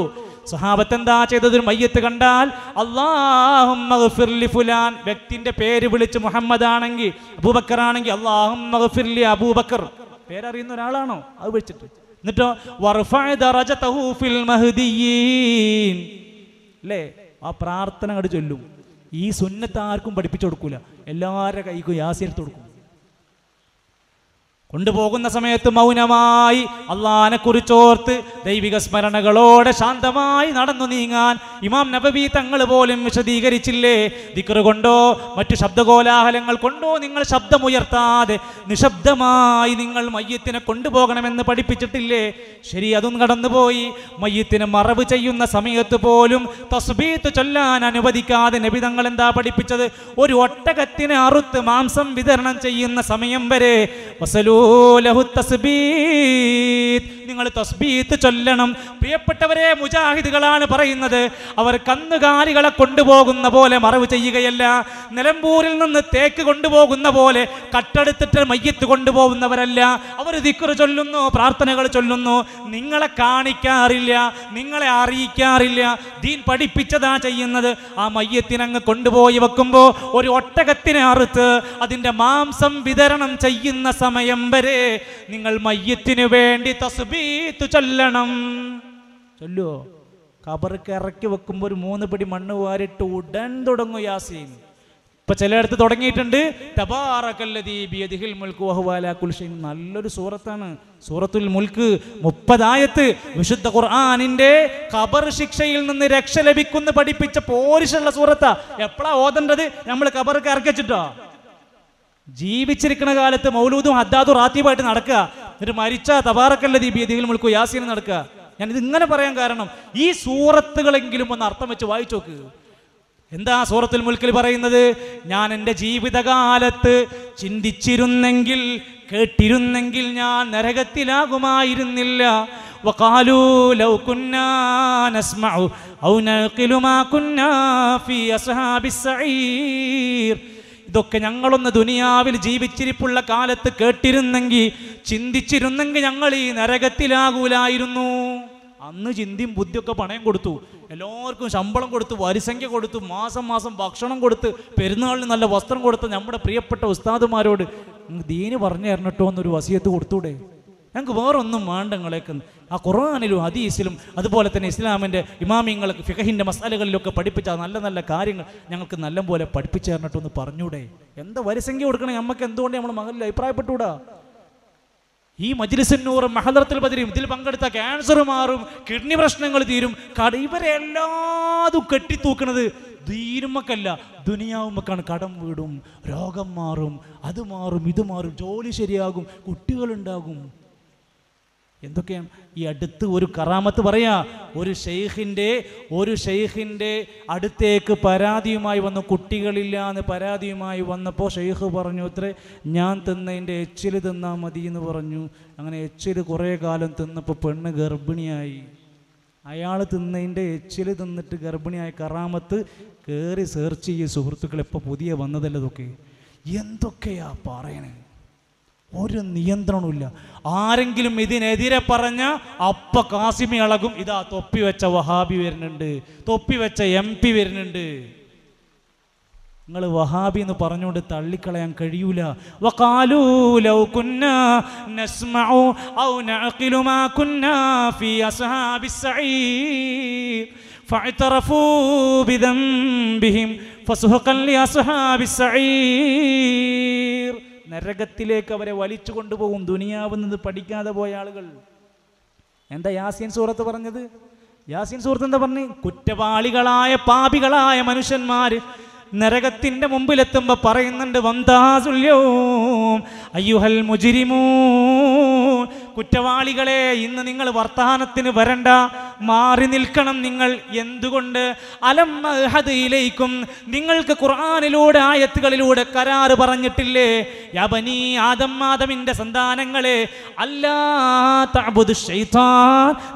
എന്താ ചെയ്തത് ഒരു മയ്യത്ത് കണ്ടാൽ അള്ളാഹുലി ഫുലാൻ വ്യക്തിന്റെ പേര് വിളിച്ച് മുഹമ്മദ് ആണെങ്കിൽ അബൂബക്കർ ആണെങ്കിൽ അള്ളാഹുലി അബൂബക്കർ പേരറിയുന്ന ഒരാളാണോ അത് വിളിച്ചിട്ട് എന്നിട്ടോ അല്ലേ ആ പ്രാർത്ഥന അങ്ങോട്ട് ചൊല്ലും ഈ സുന്നത്ത് ആർക്കും പഠിപ്പിച്ചു കൊടുക്കൂല എല്ലാവരുടെ കൈക്കും യാസിർ തൊടുക്കും കൊണ്ടുപോകുന്ന സമയത്ത് മൗനമായി അള്ളഹാനെ കുറിച്ചോർത്ത് ദൈവിക സ്മരണകളോടെ ശാന്തമായി നടന്നു നീങ്ങാൻ ഇമാം നബബി തങ്ങൾ പോലും വിശദീകരിച്ചില്ലേ ദിക്കറ് കൊണ്ടോ മറ്റു ശബ്ദകോലാഹലങ്ങൾ കൊണ്ടോ നിങ്ങൾ ശബ്ദമുയർത്താതെ നിശബ്ദമായി നിങ്ങൾ മയ്യത്തിനെ കൊണ്ടുപോകണമെന്ന് പഠിപ്പിച്ചിട്ടില്ലേ ശരി അതും കടന്നുപോയി മയ്യത്തിന് മറവ് ചെയ്യുന്ന സമയത്ത് പോലും തസ്ബീത്ത് ചൊല്ലാൻ അനുവദിക്കാതെ നബി തങ്ങൾ എന്താ പഠിപ്പിച്ചത് ഒരു ഒട്ടകത്തിനെ അറുത്ത് മാംസം വിതരണം ചെയ്യുന്ന സമയം വരെ ലഹു തസ്ബീത്ത് നിങ്ങൾ തസ്ബീത്ത് ചൊല്ലണം പ്രിയപ്പെട്ടവരെ മുജാഹിദുകളാണ് പറയുന്നത് അവർ കന്നുകാലികളെ കൊണ്ടുപോകുന്ന പോലെ മറവ് ചെയ്യുകയല്ല നിലമ്പൂരിൽ നിന്ന് തേക്ക് കൊണ്ടുപോകുന്ന പോലെ കട്ടെടുത്തിട്ട് മയ്യത്ത് കൊണ്ടുപോകുന്നവരല്ല അവർ ദിക്കുറ് ചൊല്ലുന്നു പ്രാർത്ഥനകൾ ചൊല്ലുന്നു നിങ്ങളെ കാണിക്കാറില്ല നിങ്ങളെ അറിയിക്കാറില്ല ദീൻ പഠിപ്പിച്ചതാ ചെയ്യുന്നത് ആ മയ്യത്തിനങ്ങ് കൊണ്ടുപോയി വെക്കുമ്പോൾ ഒരു ഒട്ടകത്തിനെ അറുത്ത് അതിൻ്റെ മാംസം വിതരണം ചെയ്യുന്ന സമയം വരെ നിങ്ങൾ മയ്യത്തിനു വേണ്ടി തസ്ബീ തസ്ബീത്ത് ചൊല്ലണം ചൊല്ലുവോ കബറൊക്കെ ഇറക്കി വെക്കുമ്പോൾ ഒരു മൂന്ന് പിടി മണ്ണ് വാരിട്ട് ഉടൻ തുടങ്ങും യാസീൻ ഇപ്പൊ ചിലയിടത്ത് തുടങ്ങിയിട്ടുണ്ട് നല്ലൊരു സൂറത്താണ് സൂറത്തുൽ മുൽക്ക് മുപ്പതായത്ത് വിശുദ്ധ ഖുർആാനിന്റെ കബർ ശിക്ഷയിൽ നിന്ന് രക്ഷ ലഭിക്കുന്ന പഠിപ്പിച്ച പോരിശുള്ള സൂറത്താ എപ്പോഴാ ഓതണ്ടത് നമ്മൾ കബർക്ക് ഇറക്കിച്ചിട്ടോ ജീവിച്ചിരിക്കുന്ന കാലത്ത് മൗലൂദും ഹദ്ദാദും റാത്തീബായിട്ട് നടക്കുക എന്നിട്ട് മരിച്ച തബാറക്കല്ല ദീപി ദീപിൽ മുൾക്കു യാസീൻ നടക്കുക ഞാനിത് ഇങ്ങനെ പറയാൻ കാരണം ഈ സൂറത്തുകളെങ്കിലും ഒന്ന് അർത്ഥം വെച്ച് വായിച്ചു നോക്ക് എന്താ സൂറത്തുൽ മുൽക്കിൽ പറയുന്നത് ഞാൻ എൻ്റെ ജീവിതകാലത്ത് ചിന്തിച്ചിരുന്നെങ്കിൽ കേട്ടിരുന്നെങ്കിൽ ഞാൻ നരകത്തിലാകുമായിരുന്നില്ല وقالوا لو ഇതൊക്കെ ഞങ്ങളൊന്ന് ദുനിയാവിൽ ജീവിച്ചിരിപ്പുള്ള കാലത്ത് കേട്ടിരുന്നെങ്കിൽ ചിന്തിച്ചിരുന്നെങ്കിൽ ഞങ്ങൾ ഈ നരകത്തിലാകൂലായിരുന്നു അന്ന് ചിന്തിയും ബുദ്ധിയൊക്കെ പണയം കൊടുത്തു എല്ലാവർക്കും ശമ്പളം കൊടുത്തു വരിസംഖ്യ കൊടുത്തു മാസം മാസം ഭക്ഷണം കൊടുത്ത് പെരുന്നാളിന് നല്ല വസ്ത്രം കൊടുത്ത് നമ്മുടെ പ്രിയപ്പെട്ട ഉസ്താദുമാരോട് ദീന് പറഞ്ഞു തരണിട്ടോ എന്നൊരു വസിയത്ത് കൊടുത്തൂടെ ഞങ്ങൾക്ക് വേറൊന്നും വേണ്ട നിങ്ങളേക്കെന്ന് ആ ഖുറാനിലും ഹദീസിലും അതുപോലെ തന്നെ ഇസ്ലാമിൻ്റെ ഇമാമിങ്ങൾക്ക് ഫിഹഹിൻ്റെ മസാലകളിലൊക്കെ പഠിപ്പിച്ച നല്ല നല്ല കാര്യങ്ങൾ ഞങ്ങൾക്ക് നല്ലപോലെ പഠിപ്പിച്ചു തരണിട്ടൊന്ന് പറഞ്ഞൂടെ എന്താ വരിസംഖ്യ കൊടുക്കണേ നമുക്ക് എന്തുകൊണ്ട് നമ്മൾ മകളിൽ അഭിപ്രായപ്പെട്ടൂടാ ഈ മജിലിസിനൂറും മഹദർത്തിൽ പതിരും ഇതിൽ പങ്കെടുത്ത ക്യാൻസർ മാറും കിഡ്നി പ്രശ്നങ്ങൾ തീരും കട ഇവരെല്ലാതും കെട്ടിത്തൂക്കണത് ദീനുമക്കല്ല ദുനിയാവുമക്കാണ് കടം വീടും രോഗം മാറും അത് മാറും ഇത് മാറും ജോലി ശരിയാകും കുട്ടികളുണ്ടാകും എന്തൊക്കെയാണ് ഈ അടുത്ത് ഒരു കറാമത്ത് പറയാ ഒരു ഷെയ്ഖിന്റെ ഒരു ഷെയ്ഖിന്റെ അടുത്തേക്ക് പരാതിയുമായി വന്നു കുട്ടികളില്ല എന്ന് പരാതിയുമായി വന്നപ്പോൾ ഷെയ്ഖ് പറഞ്ഞു അത്രേ ഞാൻ തിന്നതിൻ്റെ എച്ചിൽ തിന്നാൽ മതി എന്ന് പറഞ്ഞു അങ്ങനെ എച്ചിൽ കുറേ കാലം തിന്നപ്പോൾ പെണ്ണ് ഗർഭിണിയായി അയാൾ തിന്നതിൻ്റെ എച്ചിൽ തിന്നിട്ട് ഗർഭിണിയായ കറാമത്ത് കയറി സെർച്ച് ചെയ്യും സുഹൃത്തുക്കൾ എപ്പോൾ പുതിയ വന്നതല്ലതൊക്കെ എന്തൊക്കെയാ പറയണേ ഒരു നിയന്ത്രണമില്ല ആരെങ്കിലും ഇതിനെതിരെ പറഞ്ഞ അപ്പ കാസിമി അളകും ഇതാ തൊപ്പി വെച്ച വഹാബി വരുന്നുണ്ട് തൊപ്പി വെച്ച എം പി വരുന്നുണ്ട് നിങ്ങൾ വഹാബി എന്ന് പറഞ്ഞുകൊണ്ട് തള്ളിക്കളയാൻ കഴിയൂല ഫഅതറഫൂ ബിദംബിഹിം സഈർ നരകത്തിലേക്ക് അവരെ വലിച്ചു കൊണ്ടുപോകും ദുനിയാവിൽ നിന്ന് പഠിക്കാതെ പോയ ആളുകൾ എന്താ യാസീൻ സൂറത്ത് പറഞ്ഞത് യാസീൻ സൂറത്ത് എന്താ പറഞ്ഞു കുറ്റവാളികളായ പാപികളായ മനുഷ്യന്മാർ നരകത്തിന്റെ മുമ്പിലെത്തുമ്പോ പറയുന്നുണ്ട് വന്താസുല്യോ അയ്യുഹൽ മുജിരിമൂ കുറ്റവാളികളെ ഇന്ന് നിങ്ങൾ വർത്തമാനത്തിന് വരണ്ട മാറി നിൽക്കണം നിങ്ങൾ എന്തുകൊണ്ട് അലം നിങ്ങൾക്ക് ഖുർആാനിലൂടെ ആയത്തുകളിലൂടെ കരാറ് പറഞ്ഞിട്ടില്ലേ യബനി ആദം മാദമിൻ്റെ സന്താനങ്ങളെ അല്ലാ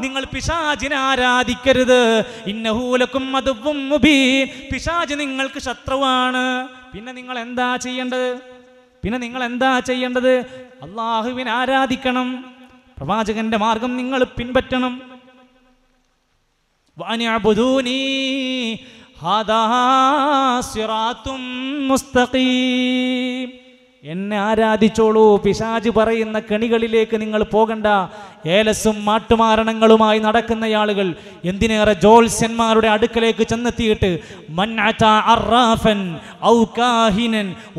നിങ്ങൾ പിശാചിനെ ആരാധിക്കരുത് ഇന്നഹൂലക്കും അതുവും പിശാജ് നിങ്ങൾക്ക് ശത്രുവാണ് പിന്നെ നിങ്ങൾ എന്താ ചെയ്യേണ്ടത് പിന്നെ നിങ്ങൾ എന്താ ചെയ്യേണ്ടത് അള്ളാഹുവിനെ ആരാധിക്കണം പ്രവാചകന്റെ മാർഗം നിങ്ങൾ പിൻപറ്റണം ഹാദാ സിറാത്തും മുസ്തഖീം എന്നെ ആരാധിച്ചോളൂ പിശാജ് പറയുന്ന കെണികളിലേക്ക് നിങ്ങൾ പോകണ്ട ഏലസും മാട്ടുമാരണങ്ങളുമായി നടക്കുന്ന ആളുകൾ എന്തിനേറെ ജോത്സ്യന്മാരുടെ അടുക്കലേക്ക് ചെന്നെത്തിയിട്ട്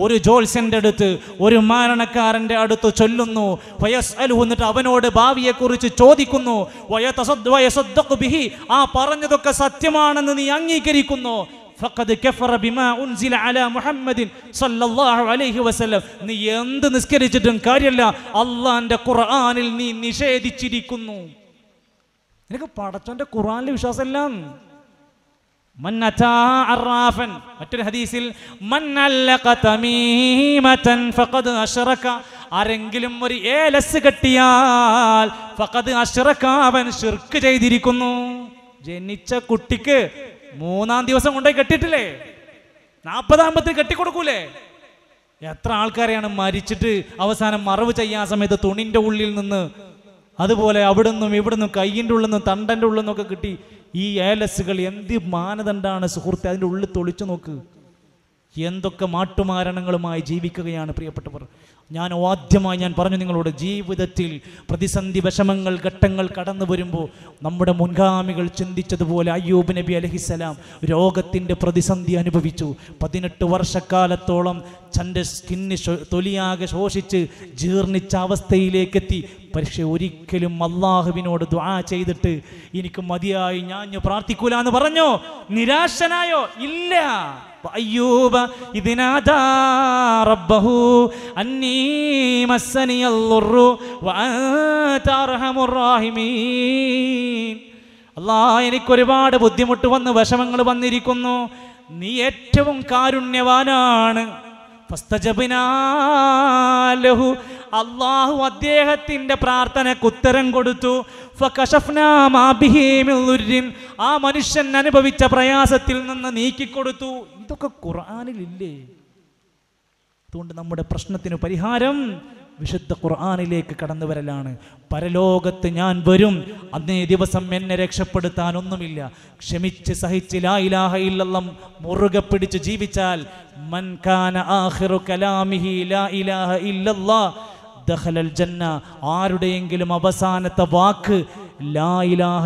ഒരു ജോത്സ്യൻ്റെ അടുത്ത് ഒരു മാരണക്കാരന്റെ അടുത്ത് ചൊല്ലുന്നു എന്നിട്ട് അവനോട് ഭാവിയെക്കുറിച്ച് ചോദിക്കുന്നു ആ പറഞ്ഞതൊക്കെ സത്യമാണെന്ന് നീ അംഗീകരിക്കുന്നു ഫഖദ് കഫറ ബിമാ ഉൻസില അലാ മുഹമ്മദിൻ സല്ലല്ലാഹു അലൈഹി വസല്ലം നീ എന്ത് നിസ്കരിച്ചിട്ടും കാര്യമല്ല അള്ളാന്റെ ഖുർആനിൽ നീ നിഷേധിച്ചിരിക്കുന്നു നിനക്ക് പടച്ചോന്റെ ഖുർആനിൽ വിശ്വാസമല്ല മറ്റൊരു ഹദീസിൽ ആരെങ്കിലും ഒരു ഏലസ് കെട്ടിയാൽ ഫഖദ് അഷറക്ക അവൻ ഷിർക്ക് ചെയ്തിരിക്കുന്നു ജനിച്ച കുട്ടിക്ക് മൂന്നാം ദിവസം കൊണ്ടുപോയി കെട്ടിട്ടില്ലേ നാൽപ്പതാമ്പത്തിൽ കെട്ടിക്കൊടുക്കൂലേ എത്ര ആൾക്കാരെയാണ് മരിച്ചിട്ട് അവസാനം മറവ് ചെയ്യാൻ സമയത്ത് തുണിന്റെ ഉള്ളിൽ നിന്ന് അതുപോലെ അവിടുന്നും ഇവിടുന്നും കയ്യിൻ്റെ ഉള്ളിൽ നിന്നും തണ്ടൻ്റെ ഉള്ളിൽ നിന്നൊക്കെ കിട്ടി ഈ ഏലസുകൾ എന്ത് മാനദണ്ഡാണ് സുഹൃത്തെ അതിൻ്റെ ഉള്ളിൽ തൊളിച്ചു നോക്ക് എന്തൊക്കെ മാട്ടുമാരണങ്ങളുമായി ജീവിക്കുകയാണ് പ്രിയപ്പെട്ടവർ ഞാൻ ആദ്യമായി ഞാൻ പറഞ്ഞു നിങ്ങളോട് ജീവിതത്തിൽ പ്രതിസന്ധി വിഷമങ്ങൾ ഘട്ടങ്ങൾ കടന്നു വരുമ്പോൾ നമ്മുടെ മുൻഗാമികൾ ചിന്തിച്ചതുപോലെ അയ്യൂബ് നബി അലഹിസലാം രോഗത്തിൻ്റെ പ്രതിസന്ധി അനുഭവിച്ചു പതിനെട്ട് വർഷക്കാലത്തോളം തൻ്റെ സ്കിന്ന് തൊലിയാകെ ശോഷിച്ച് ജീർണിച്ച അവസ്ഥയിലേക്കെത്തി പക്ഷെ ഒരിക്കലും അള്ളാഹുവിനോട് ദ്വാ ചെയ്തിട്ട് എനിക്ക് മതിയായി ഞാൻ പ്രാർത്ഥിക്കൂലെന്ന് പറഞ്ഞോ നിരാശനായോ ഇല്ല അയ്യൂബ ഇതിനാദാ റബ്ബഹു അന്നീ റാഹിമീൻ എനിക്കൊരുപാട് ബുദ്ധിമുട്ട് വന്ന് വിഷമങ്ങൾ വന്നിരിക്കുന്നു നീ ഏറ്റവും കാരുണ്യവാനാണ് അള്ളാഹു അദ്ദേഹത്തിൻ്റെ പ്രാർത്ഥനക്ക് ഉത്തരം കൊടുത്തു ആ മനുഷ്യൻ അനുഭവിച്ച പ്രയാസത്തിൽ നിന്ന് നീക്കിക്കൊടുത്തു ഇതൊക്കെ ഖുറാനിലില്ലേ അതുകൊണ്ട് നമ്മുടെ പ്രശ്നത്തിന് പരിഹാരം വിശുദ്ധ ഖുർആാനിലേക്ക് കടന്നു വരലാണ് പരലോകത്ത് ഞാൻ വരും അന്നേ ദിവസം എന്നെ രക്ഷപ്പെടുത്താൻ ഒന്നുമില്ല ക്ഷമിച്ച് സഹിച്ച് ലായിലാഹ ഇല്ലല്ലം മുറുകെ പിടിച്ച് ജീവിച്ചാൽ മൻകാന ആഹിറു കലാമിഹി ലാ ഇലാഹ ജന്ന ആരുടെയെങ്കിലും അവസാനത്തെ വാക്ക് ലാ ഇലാഹ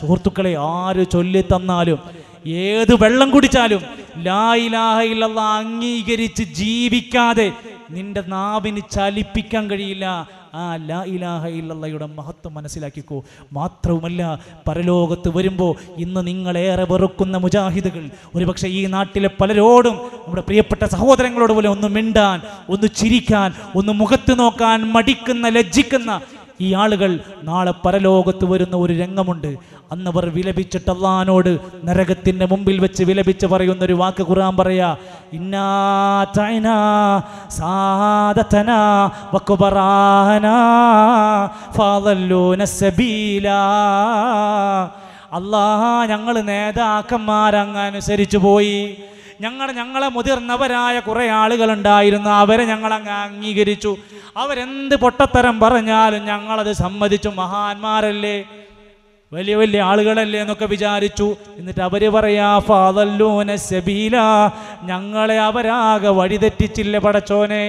സുഹൃത്തുക്കളെ ആര് ചൊല്ലി തന്നാലും ഏത് വെള്ളം കുടിച്ചാലും ലാ ഇലാഹ അംഗീകരിച്ച് ജീവിക്കാതെ നിന്റെ നാവിന് ചലിപ്പിക്കാൻ കഴിയില്ല ആ ലാ ഇലാഹ ഇല്ലയുടെ മഹത്വം മനസ്സിലാക്കിക്കോ മാത്രവുമല്ല പരലോകത്ത് വരുമ്പോൾ ഇന്ന് നിങ്ങളേറെ വെറുക്കുന്ന മുജാഹിദുകൾ ഒരുപക്ഷെ ഈ നാട്ടിലെ പലരോടും നമ്മുടെ പ്രിയപ്പെട്ട സഹോദരങ്ങളോട് പോലെ ഒന്ന് മിണ്ടാൻ ഒന്ന് ചിരിക്കാൻ ഒന്ന് മുഖത്ത് നോക്കാൻ മടിക്കുന്ന ലജ്ജിക്കുന്ന ഈ ആളുകൾ നാളെ പരലോകത്ത് വരുന്ന ഒരു രംഗമുണ്ട് അന്നവർ വിലപിച്ചിട്ട് അള്ളഹാനോട് നരകത്തിൻ്റെ മുമ്പിൽ വെച്ച് വിലപിച്ച് പറയുന്ന ഒരു വാക്ക് ഖുർആൻ പറയാ അള്ളാഹ ഞങ്ങൾ നേതാക്കന്മാരങ്ങനുസരിച്ചു പോയി ഞങ്ങൾ ഞങ്ങളെ മുതിർന്നവരായ കുറേ ആളുകളുണ്ടായിരുന്നു അവരെ ഞങ്ങളങ്ങ് അംഗീകരിച്ചു അവരെന്ത് പൊട്ടത്തരം പറഞ്ഞാലും ഞങ്ങളത് സമ്മതിച്ചു മഹാന്മാരല്ലേ വലിയ വലിയ ആളുകളല്ലേ എന്നൊക്കെ വിചാരിച്ചു എന്നിട്ട് അവര് പറയാ ഫാദല്ലൂന സബീല ഞങ്ങളെ അവരാകെ വഴിതെറ്റിച്ചില്ല പടച്ചോനെ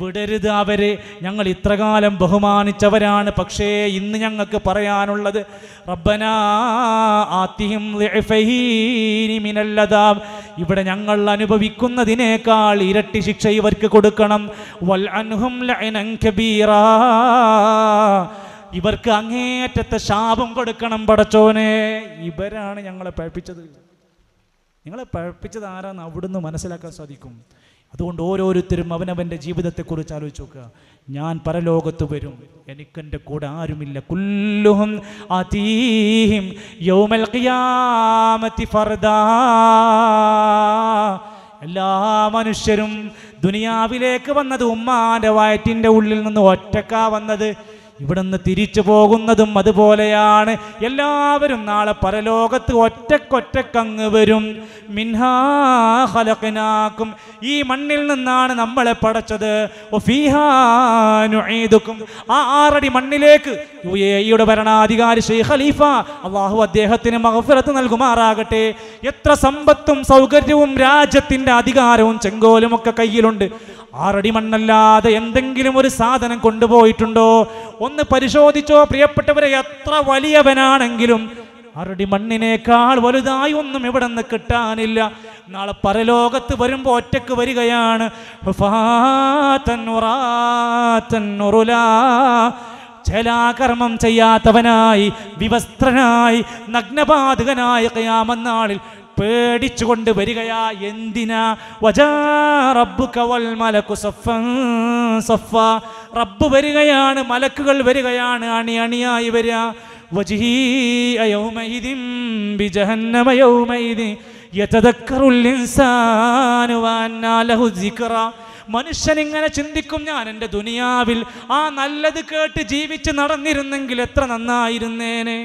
വിടരുത് അവരെ ഞങ്ങൾ ഇത്രകാലം ബഹുമാനിച്ചവരാണ് പക്ഷേ ഇന്ന് ഞങ്ങൾക്ക് പറയാനുള്ളത് റബ്ബന ഇവിടെ ഞങ്ങൾ അനുഭവിക്കുന്നതിനേക്കാൾ ഇരട്ടി ശിക്ഷ ഇവർക്ക് കൊടുക്കണം വൽ അൻഹും ഇവർക്ക് അങ്ങേറ്റത്തെ ശാപം കൊടുക്കണം പടച്ചോനെ ഇവരാണ് ഞങ്ങളെ പഴപ്പിച്ചത് നിങ്ങളെ പഴപ്പിച്ചത് ആരാന്ന് അവിടുന്ന് മനസ്സിലാക്കാൻ സാധിക്കും അതുകൊണ്ട് ഓരോരുത്തരും അവനവൻ്റെ ജീവിതത്തെക്കുറിച്ച് ആലോചിച്ച് നോക്കുക ഞാൻ പരലോകത്ത് വരും എനിക്കെൻ്റെ കൂടെ ആരുമില്ല കുല്ലുഹും അതീഹിം യൗമൽ ഖിയാമത്തി ഫർദാ എല്ലാ മനുഷ്യരും ദുനിയാവിലേക്ക് വന്നത് ഉമ്മാൻ്റെ വയറ്റിൻ്റെ ഉള്ളിൽ നിന്ന് ഒറ്റക്കാ വന്നത് ഇവിടുന്ന് തിരിച്ചു പോകുന്നതും അതുപോലെയാണ് എല്ലാവരും നാളെ പരലോകത്ത് ഒറ്റക്കൊറ്റക്കങ്ങ് വരും മിൻഹാഹലക്കനാക്കും ഈ മണ്ണിൽ നിന്നാണ് നമ്മളെ പടച്ചത് ആ ആറടി മണ്ണിലേക്ക് യു എ ഇയുടെ ഭരണാധികാരി ഷെയ്ഖ് ഖലീഫ അള്ളാഹു അദ്ദേഹത്തിന് മഹഫിറത്ത് നൽകുമാറാകട്ടെ എത്ര സമ്പത്തും സൗകര്യവും രാജ്യത്തിൻ്റെ അധികാരവും ചെങ്കോലും ഒക്കെ കയ്യിലുണ്ട് ആറടി മണ്ണല്ലാതെ എന്തെങ്കിലും ഒരു സാധനം കൊണ്ടുപോയിട്ടുണ്ടോ ഒന്ന് പരിശോധിച്ചോ പ്രിയപ്പെട്ടവരെ എത്ര വലിയവനാണെങ്കിലും അറുടി മണ്ണിനേക്കാൾ വലുതായി ഒന്നും ഇവിടെ നിന്ന് കിട്ടാനില്ല നാളെ പരലോകത്ത് വരുമ്പോൾ ഒറ്റക്ക് വരികയാണ് ചലാകർമ്മം ചെയ്യാത്തവനായി വിവസ്ത്രനായി നഗ്നപാതകനായ കയാമെന്നാളിൽ പേടിച്ചുകൊണ്ട് വരികയാ എന്തിനാ വജാ റബ്ബു കവൽ മലക്കു സഫ സഫ റബ്ബ് വരികയാണ് മലക്കുകൾ വരികയാണ് അണി അണിയായി വരിക മനുഷ്യൻ ഇങ്ങനെ ചിന്തിക്കും ഞാൻ എൻ്റെ ദുനിയാവിൽ ആ നല്ലത് കേട്ട് ജീവിച്ച് നടന്നിരുന്നെങ്കിൽ എത്ര നന്നായിരുന്നേനെ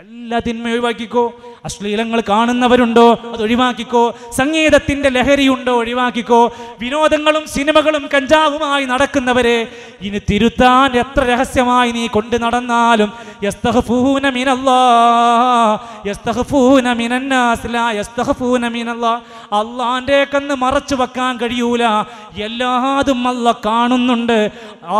എല്ലാ തിന്മ ഒഴിവാക്കിക്കോ അശ്ലീലങ്ങൾ കാണുന്നവരുണ്ടോ അത് ഒഴിവാക്കിക്കോ സംഗീതത്തിന്റെ ലഹരിയുണ്ടോ ഒഴിവാക്കിക്കോ വിനോദങ്ങളും സിനിമകളും കഞ്ചാവുമായി നടക്കുന്നവരെ ഇനി തിരുത്താൻ എത്ര രഹസ്യമായി നീ കൊണ്ടു നടന്നാലും അള്ളാന്റെ കന്ന് മറച്ചു വെക്കാൻ കഴിയൂല എല്ലാതും അല്ല കാണുന്നുണ്ട്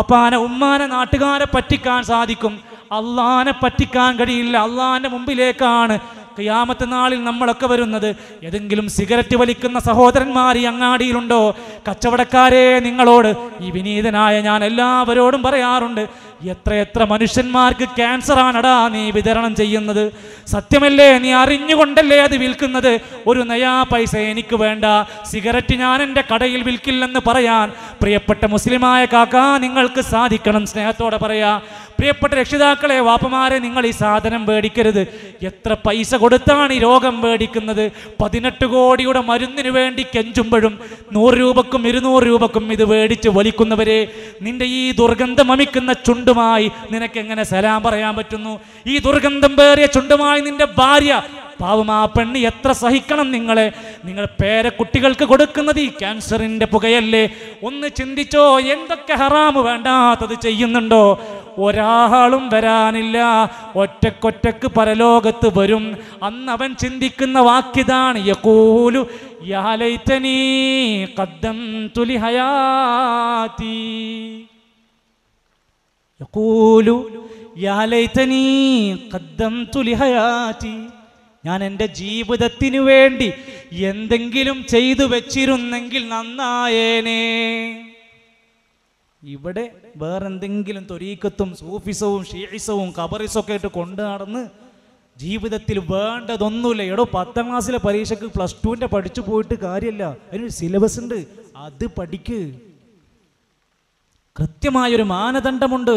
ആപ്പാന ഉമ്മാനെ നാട്ടുകാരെ പറ്റിക്കാൻ സാധിക്കും അള്ളാനെ പറ്റിക്കാൻ കഴിയില്ല അള്ളാന്റെ മുമ്പിലേക്കാണ് ക്യാമത്ത് നാളിൽ നമ്മളൊക്കെ വരുന്നത് ഏതെങ്കിലും സിഗരറ്റ് വലിക്കുന്ന സഹോദരന്മാർ ഈ അങ്ങാടിയിലുണ്ടോ കച്ചവടക്കാരെ നിങ്ങളോട് ഈ വിനീതനായ ഞാൻ എല്ലാവരോടും പറയാറുണ്ട് എത്രയെത്ര മനുഷ്യന്മാർക്ക് ക്യാൻസർ ആണടാ നീ വിതരണം ചെയ്യുന്നത് സത്യമല്ലേ നീ അറിഞ്ഞുകൊണ്ടല്ലേ അത് വിൽക്കുന്നത് ഒരു നയാ പൈസ എനിക്ക് വേണ്ട സിഗരറ്റ് ഞാൻ എൻ്റെ കടയിൽ വിൽക്കില്ലെന്ന് പറയാൻ പ്രിയപ്പെട്ട മുസ്ലിമായ കാക്ക നിങ്ങൾക്ക് സാധിക്കണം സ്നേഹത്തോടെ പറയാം പ്രിയപ്പെട്ട രക്ഷിതാക്കളെ വാപ്പമാരെ നിങ്ങൾ ഈ സാധനം മേടിക്കരുത് എത്ര പൈസ കൊടുത്താണ് ഈ രോഗം മേടിക്കുന്നത് പതിനെട്ട് കോടിയുടെ മരുന്നിനു വേണ്ടി കെഞ്ചുമ്പോഴും നൂറ് രൂപക്കും ഇരുന്നൂറ് രൂപക്കും ഇത് മേടിച്ച് വലിക്കുന്നവരെ നിന്റെ ഈ ദുർഗന്ധം അമിക്കുന്ന ചുണ്ടുമായി നിനക്കെങ്ങനെ സലാം പറയാൻ പറ്റുന്നു ഈ ദുർഗന്ധം പേറിയ ചുണ്ടുമായി നിന്റെ ഭാര്യ പാവം ആ പെണ്ണ് എത്ര സഹിക്കണം നിങ്ങളെ നിങ്ങൾ കുട്ടികൾക്ക് കൊടുക്കുന്നത് ഈ ക്യാൻസറിന്റെ പുകയല്ലേ ഒന്ന് ചിന്തിച്ചോ എന്തൊക്കെ ഹറാമ് വേണ്ടാത്തത് ചെയ്യുന്നുണ്ടോ ഒരാളും വരാനില്ല ഒറ്റക്കൊറ്റക്ക് പരലോകത്ത് വരും അന്ന് അവൻ ചിന്തിക്കുന്ന വാക്കിതാണ് യകൂലു യാലൈത്തനീ കദ്ദം തുലി യകൂലു യാലൈത്തനീ കദ്ദം തുലി ഹയാത്തി ഞാൻ എൻ്റെ ജീവിതത്തിനു വേണ്ടി എന്തെങ്കിലും ചെയ്തു വെച്ചിരുന്നെങ്കിൽ നന്നായേനേ ഇവിടെ വേറെന്തെങ്കിലും തൊരീക്കത്തും സൂഫിസവും ഷീസവും ഒക്കെ ആയിട്ട് കൊണ്ടു നടന്ന് ജീവിതത്തിൽ വേണ്ടതൊന്നുമില്ല എടോ പത്താം ക്ലാസ്സിലെ പരീക്ഷയ്ക്ക് പ്ലസ് ടുവിൻ്റെ പഠിച്ചു പോയിട്ട് കാര്യമല്ല അതിനൊരു സിലബസ് ഉണ്ട് അത് പഠിക്ക് കൃത്യമായൊരു മാനദണ്ഡമുണ്ട്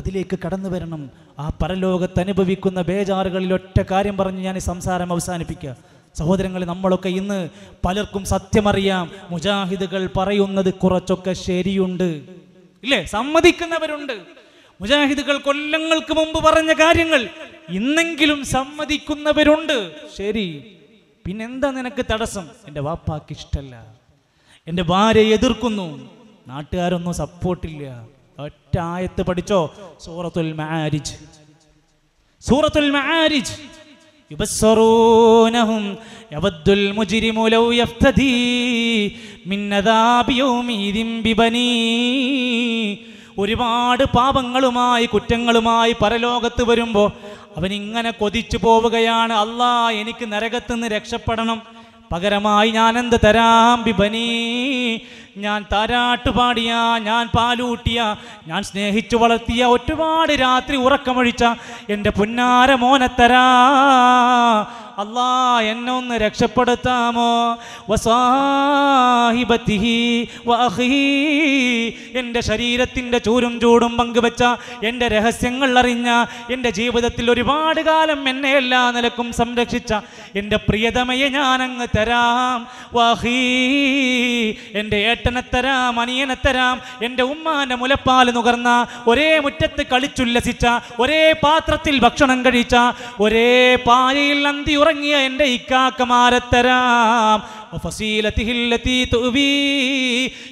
അതിലേക്ക് കടന്നു വരണം ആ പരലോകത്ത് അനുഭവിക്കുന്ന ബേജാറുകളിലൊറ്റ കാര്യം പറഞ്ഞ് ഞാൻ ഈ സംസാരം അവസാനിപ്പിക്കുക സഹോദരങ്ങളെ നമ്മളൊക്കെ ഇന്ന് പലർക്കും സത്യമറിയാം മുജാഹിദുകൾ പറയുന്നത് കുറച്ചൊക്കെ ശരിയുണ്ട് ഇല്ലേ സമ്മതിക്കുന്നവരുണ്ട് മുജാഹിദുകൾ കൊല്ലങ്ങൾക്ക് മുമ്പ് പറഞ്ഞ കാര്യങ്ങൾ ഇന്നെങ്കിലും സമ്മതിക്കുന്നവരുണ്ട് ശരി പിന്നെന്താ നിനക്ക് തടസ്സം എൻ്റെ വാപ്പാക്ക് ഇഷ്ടല്ല എൻ്റെ ഭാര്യ എതിർക്കുന്നു നാട്ടുകാരൊന്നും സപ്പോർട്ടില്ല ഒറ്റായത്ത് പഠിച്ചോ സൂറത്തുൽ മാരിജ് സൂറത്തുൽ മാരിജ് ഒരുപാട് പാപങ്ങളുമായി കുറ്റങ്ങളുമായി പരലോകത്ത് വരുമ്പോൾ അവനിങ്ങനെ കൊതിച്ചു പോവുകയാണ് അല്ലാ എനിക്ക് നരകത്തുനിന്ന് രക്ഷപ്പെടണം പകരമായി ഞാനെന്ത് തരാം ബിബനീ ഞാൻ താരാട്ട് പാടിയ ഞാൻ പാലൂട്ടിയ ഞാൻ സ്നേഹിച്ചു വളർത്തിയ ഒരുപാട് രാത്രി ഉറക്കമൊഴിച്ച എൻ്റെ പുന്നാര മോനത്തരാ അല്ലാ എന്നെ ഒന്ന് രക്ഷപ്പെടുത്താമോ എൻ്റെ ശരീരത്തിൻ്റെ ചൂരും ചൂടും പങ്കുവെച്ച എൻ്റെ രഹസ്യങ്ങൾ അറിഞ്ഞ എൻ്റെ ജീവിതത്തിൽ ഒരുപാട് കാലം എന്നെ എല്ലാ നിലക്കും സംരക്ഷിച്ച എൻ്റെ പ്രിയതമയെ ഞാനങ്ങ് തരാം വഹീ എൻ്റെ ഏട്ടനെ തരാം അനിയനെ തരാം എൻ്റെ ഉമ്മാൻ്റെ മുലപ്പാൽ നുകർന്ന ഒരേ മുറ്റത്ത് കളിച്ചുല്ലസിച്ച ഒരേ പാത്രത്തിൽ ഭക്ഷണം കഴിച്ച ഒരേ പായയിൽ അന്തി ഉറങ്ങിയ എൻ്റെ ഇക്കാക്കമാരെ തരാം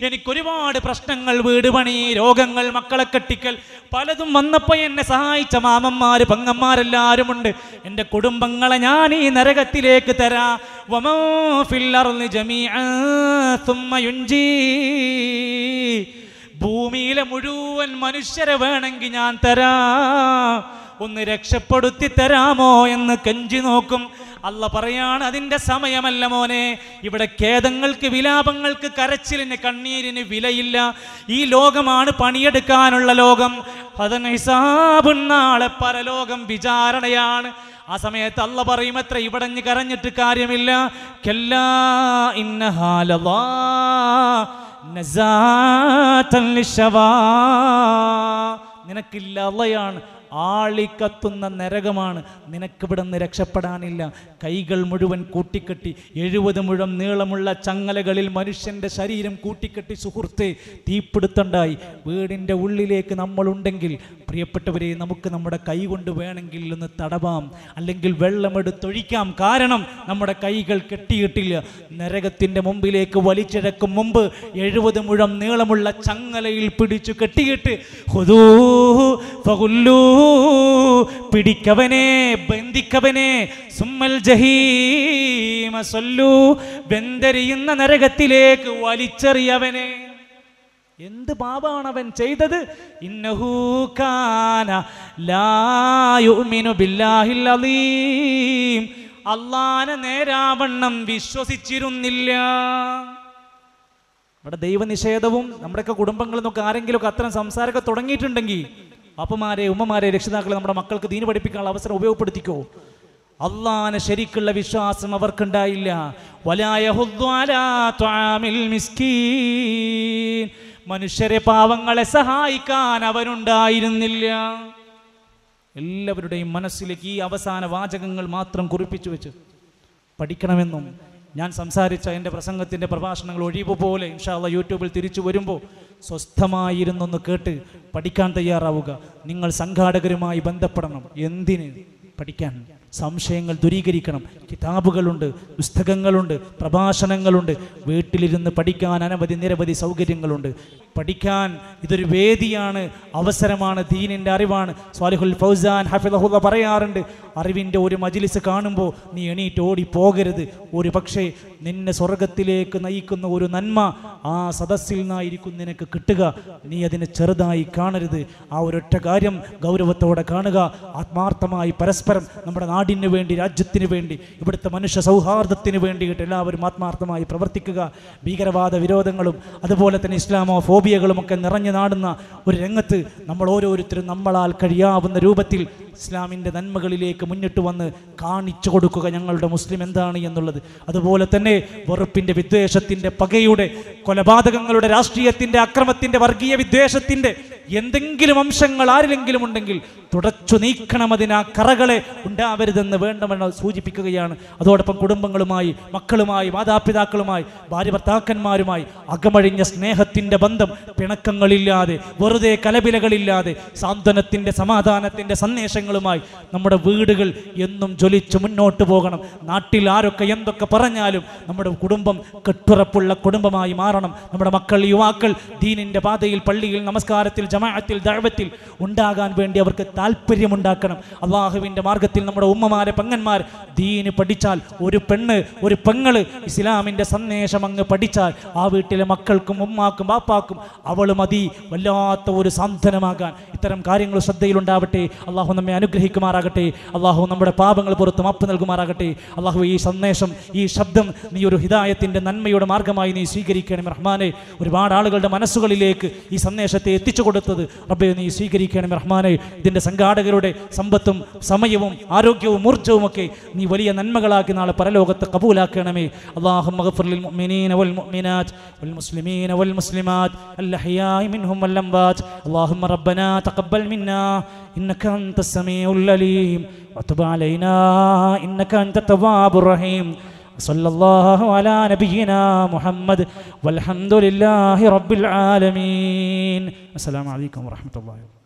എനിക്കൊരുപാട് പ്രശ്നങ്ങൾ വീട് പണി രോഗങ്ങൾ മക്കളെ കെട്ടിക്കൽ പലതും വന്നപ്പോൾ എന്നെ സഹായിച്ച മാമന്മാർ പങ്ങന്മാരെല്ലാവരും ഉണ്ട് എൻ്റെ കുടുംബങ്ങളെ ഞാൻ ഈ നരകത്തിലേക്ക് തരാ ഭൂമിയിലെ മുഴുവൻ മനുഷ്യരെ വേണമെങ്കിൽ ഞാൻ തരാ ഒന്ന് രക്ഷപ്പെടുത്തി തരാമോ എന്ന് കെഞ്ചി നോക്കും അല്ല പറയാണ് അതിന്റെ സമയമല്ല മോനെ ഇവിടെ ഖേദങ്ങൾക്ക് വിലാപങ്ങൾക്ക് കരച്ചിലിന് കണ്ണീരിന് വിലയില്ല ഈ ലോകമാണ് പണിയെടുക്കാനുള്ള ലോകം അതങ്ങ് ഹിസാബും പരലോകം വിചാരണയാണ് ആ സമയത്ത് അല്ല പറയും എത്ര ഇവിടഞ്ഞ് കരഞ്ഞിട്ട് കാര്യമില്ല കെല്ലാ നിനക്കില്ല അള്ളയാണ് ആളിക്കത്തുന്ന നരകമാണ് നിനക്കിവിടുന്ന് രക്ഷപ്പെടാനില്ല കൈകൾ മുഴുവൻ കൂട്ടിക്കെട്ടി എഴുപത് മുഴം നീളമുള്ള ചങ്ങലകളിൽ മനുഷ്യൻ്റെ ശരീരം കൂട്ടിക്കെട്ടി സുഹൃത്തെ തീപ്പിടുത്തണ്ടായി വീടിൻ്റെ ഉള്ളിലേക്ക് നമ്മളുണ്ടെങ്കിൽ പ്രിയപ്പെട്ടവരെ നമുക്ക് നമ്മുടെ കൈ കൊണ്ട് വേണമെങ്കിൽ ഒന്ന് തടവാം അല്ലെങ്കിൽ വെള്ളമെടുത്തൊഴിക്കാം കാരണം നമ്മുടെ കൈകൾ കെട്ടിയിട്ടില്ല നരകത്തിൻ്റെ മുമ്പിലേക്ക് വലിച്ചിഴക്കും മുമ്പ് എഴുപത് മുഴം നീളമുള്ള ചങ്ങലയിൽ പിടിച്ചു കെട്ടിയിട്ട് ഹുദൂ ഫകുല്ലൂ പിടിക്കവനെ ബന്ധിക്കവനെ സുമ്മൽ ജഹീമ സൊല്ലു വെന്തരിയുന്ന നരകത്തിലേക്ക് വലിച്ചെറിയവനെ എന്ത് പാപമാണ് അവൻ ചെയ്തത് ഇന്നഹൂക്കാന അള്ളാനെ നേരാവണ്ണം വിശ്വസിച്ചിരുന്നില്ല ഇവിടെ ദൈവനിഷേധവും നമ്മുടെയൊക്കെ കുടുംബങ്ങളിൽ നിന്നൊക്കെ ആരെങ്കിലുമൊക്കെ അത്തരം സംസാരമൊക്കെ തുടങ്ങിയിട്ടുണ്ടെങ്കിൽ അപ്പമാരെ ഉമ്മമാരെ രക്ഷിതാക്കളെ നമ്മുടെ മക്കൾക്ക് ദീന് പഠിപ്പിക്കാനുള്ള അവസരം ഉപയോഗപ്പെടുത്തിക്കോ അള്ളാന ശരിക്കുള്ള വിശ്വാസം അവർക്കുണ്ടായില്ല മനുഷ്യരെ പാവങ്ങളെ സഹായിക്കാൻ അവനുണ്ടായിരുന്നില്ല എല്ലാവരുടെയും മനസ്സിലേക്ക് ഈ അവസാന വാചകങ്ങൾ മാത്രം കുറിപ്പിച്ചു വെച്ച് പഠിക്കണമെന്നും ഞാൻ സംസാരിച്ച എൻ്റെ പ്രസംഗത്തിൻ്റെ പ്രഭാഷണങ്ങൾ ഒഴിവ് പോലെ ഇൻഷാള്ള യൂട്യൂബിൽ തിരിച്ചു വരുമ്പോൾ സ്വസ്ഥമായിരുന്നൊന്ന് കേട്ട് പഠിക്കാൻ തയ്യാറാവുക നിങ്ങൾ സംഘാടകരുമായി ബന്ധപ്പെടണം എന്തിന് പഠിക്കാൻ സംശയങ്ങൾ ദൂരീകരിക്കണം കിതാബുകളുണ്ട് പുസ്തകങ്ങളുണ്ട് പ്രഭാഷണങ്ങളുണ്ട് വീട്ടിലിരുന്ന് പഠിക്കാൻ അനവധി നിരവധി സൗകര്യങ്ങളുണ്ട് പഠിക്കാൻ ഇതൊരു വേദിയാണ് അവസരമാണ് ദീനിൻ്റെ അറിവാണ് സ്വാലിഹുൽ ഫൗസാൻ ഹഫിദഹുദ പറയാറുണ്ട് അറിവിൻ്റെ ഒരു മജിലിസ് കാണുമ്പോൾ നീ എണീറ്റ് ഓടി പോകരുത് ഒരു പക്ഷേ നിന്നെ സ്വർഗത്തിലേക്ക് നയിക്കുന്ന ഒരു നന്മ ആ സദസ്സിൽ നിന്നായിരിക്കും നിനക്ക് കിട്ടുക നീ അതിനെ ചെറുതായി കാണരുത് ആ ഒരൊറ്റ കാര്യം ഗൗരവത്തോടെ കാണുക ആത്മാർത്ഥമായി പരസ്പരം നമ്മുടെ നാടിന് വേണ്ടി രാജ്യത്തിന് വേണ്ടി ഇവിടുത്തെ മനുഷ്യ സൗഹാർദ്ദത്തിന് വേണ്ടിയിട്ട് എല്ലാവരും ആത്മാർത്ഥമായി പ്രവർത്തിക്കുക ഭീകരവാദ വിരോധങ്ങളും അതുപോലെ തന്നെ ഇസ്ലാമോ ഫോബിയകളും ഒക്കെ നിറഞ്ഞു നാടുന്ന ഒരു രംഗത്ത് നമ്മൾ ഓരോരുത്തരും നമ്മളാൽ കഴിയാവുന്ന രൂപത്തിൽ ഇസ്ലാമിൻ്റെ നന്മകളിലേക്ക് മുന്നിട്ട് വന്ന് കാണിച്ചു കൊടുക്കുക ഞങ്ങളുടെ മുസ്ലിം എന്താണ് എന്നുള്ളത് അതുപോലെ തന്നെ വെറുപ്പിൻ്റെ വിദ്വേഷത്തിൻ്റെ പകയുടെ കൊലപാതകങ്ങളുടെ രാഷ്ട്രീയത്തിൻ്റെ അക്രമത്തിൻ്റെ വർഗീയ വിദ്വേഷത്തിൻ്റെ എന്തെങ്കിലും അംശങ്ങൾ ആരിലെങ്കിലും ഉണ്ടെങ്കിൽ തുടച്ചു നീക്കണം അതിന് ആ കറകളെ ഉണ്ടാവരുതെന്ന് വേണ്ടമെന്ന് സൂചിപ്പിക്കുകയാണ് അതോടൊപ്പം കുടുംബങ്ങളുമായി മക്കളുമായി മാതാപിതാക്കളുമായി ഭാര്യ ഭർത്താക്കന്മാരുമായി അകമഴിഞ്ഞ സ്നേഹത്തിൻ്റെ ബന്ധം പിണക്കങ്ങളില്ലാതെ വെറുതെ കലപിലകളില്ലാതെ സാന്ത്വനത്തിൻ്റെ സമാധാനത്തിൻ്റെ സന്ദേശങ്ങൾ സന്ദേശങ്ങളുമായി നമ്മുടെ വീടുകൾ എന്നും ജ്വലിച്ച് മുന്നോട്ട് പോകണം നാട്ടിൽ ആരൊക്കെ എന്തൊക്കെ പറഞ്ഞാലും നമ്മുടെ കുടുംബം കെട്ടുറപ്പുള്ള കുടുംബമായി മാറണം നമ്മുടെ മക്കൾ യുവാക്കൾ ദീനിൻ്റെ പാതയിൽ പള്ളിയിൽ നമസ്കാരത്തിൽ ജമാഅത്തിൽ ദഴവത്തിൽ ഉണ്ടാകാൻ വേണ്ടി അവർക്ക് താല്പര്യമുണ്ടാക്കണം അള്ളാഹുവിൻ്റെ മാർഗത്തിൽ നമ്മുടെ ഉമ്മമാരെ പങ്ങന്മാർ ദീന് പഠിച്ചാൽ ഒരു പെണ്ണ് ഒരു പെങ്ങള് ഇസ്ലാമിൻ്റെ സന്ദേശം അങ്ങ് പഠിച്ചാൽ ആ വീട്ടിലെ മക്കൾക്കും ഉമ്മാക്കും ബാപ്പാക്കും അവൾ മതി വല്ലാത്ത ഒരു സാന്ത്വനമാകാൻ ഇത്തരം കാര്യങ്ങൾ ശ്രദ്ധയിലുണ്ടാവട്ടെ അള്ളാഹു നമ്മെ നമ്മെ അനുഗ്രഹിക്കുമാറാകട്ടെ അള്ളാഹു നമ്മുടെ പാപങ്ങൾ പുറത്തും അപ്പ് നൽകുമാറാകട്ടെ അള്ളാഹു ഈ സന്ദേശം ഈ ശബ്ദം നീ ഒരു ഹിതായത്തിൻ്റെ നന്മയുടെ മാർഗമായി നീ സ്വീകരിക്കണം റഹ്മാനെ ഒരുപാട് ആളുകളുടെ മനസ്സുകളിലേക്ക് ഈ സന്ദേശത്തെ എത്തിച്ചു കൊടുത്തത് റബ്ബെ നീ സ്വീകരിക്കണം റഹ്മാനെ ഇതിൻ്റെ സംഘാടകരുടെ സമ്പത്തും സമയവും ആരോഗ്യവും ഊർജ്ജവും ഒക്കെ നീ വലിയ നന്മകളാക്കി നാളെ പരലോകത്ത് കബൂലാക്കണമേ അള്ളാഹു إنك أنت السميع العليم وتب علينا إنك أنت التواب الرحيم صلى الله على نبينا محمد والحمد لله رب العالمين السلام عليكم ورحمة الله وبركاته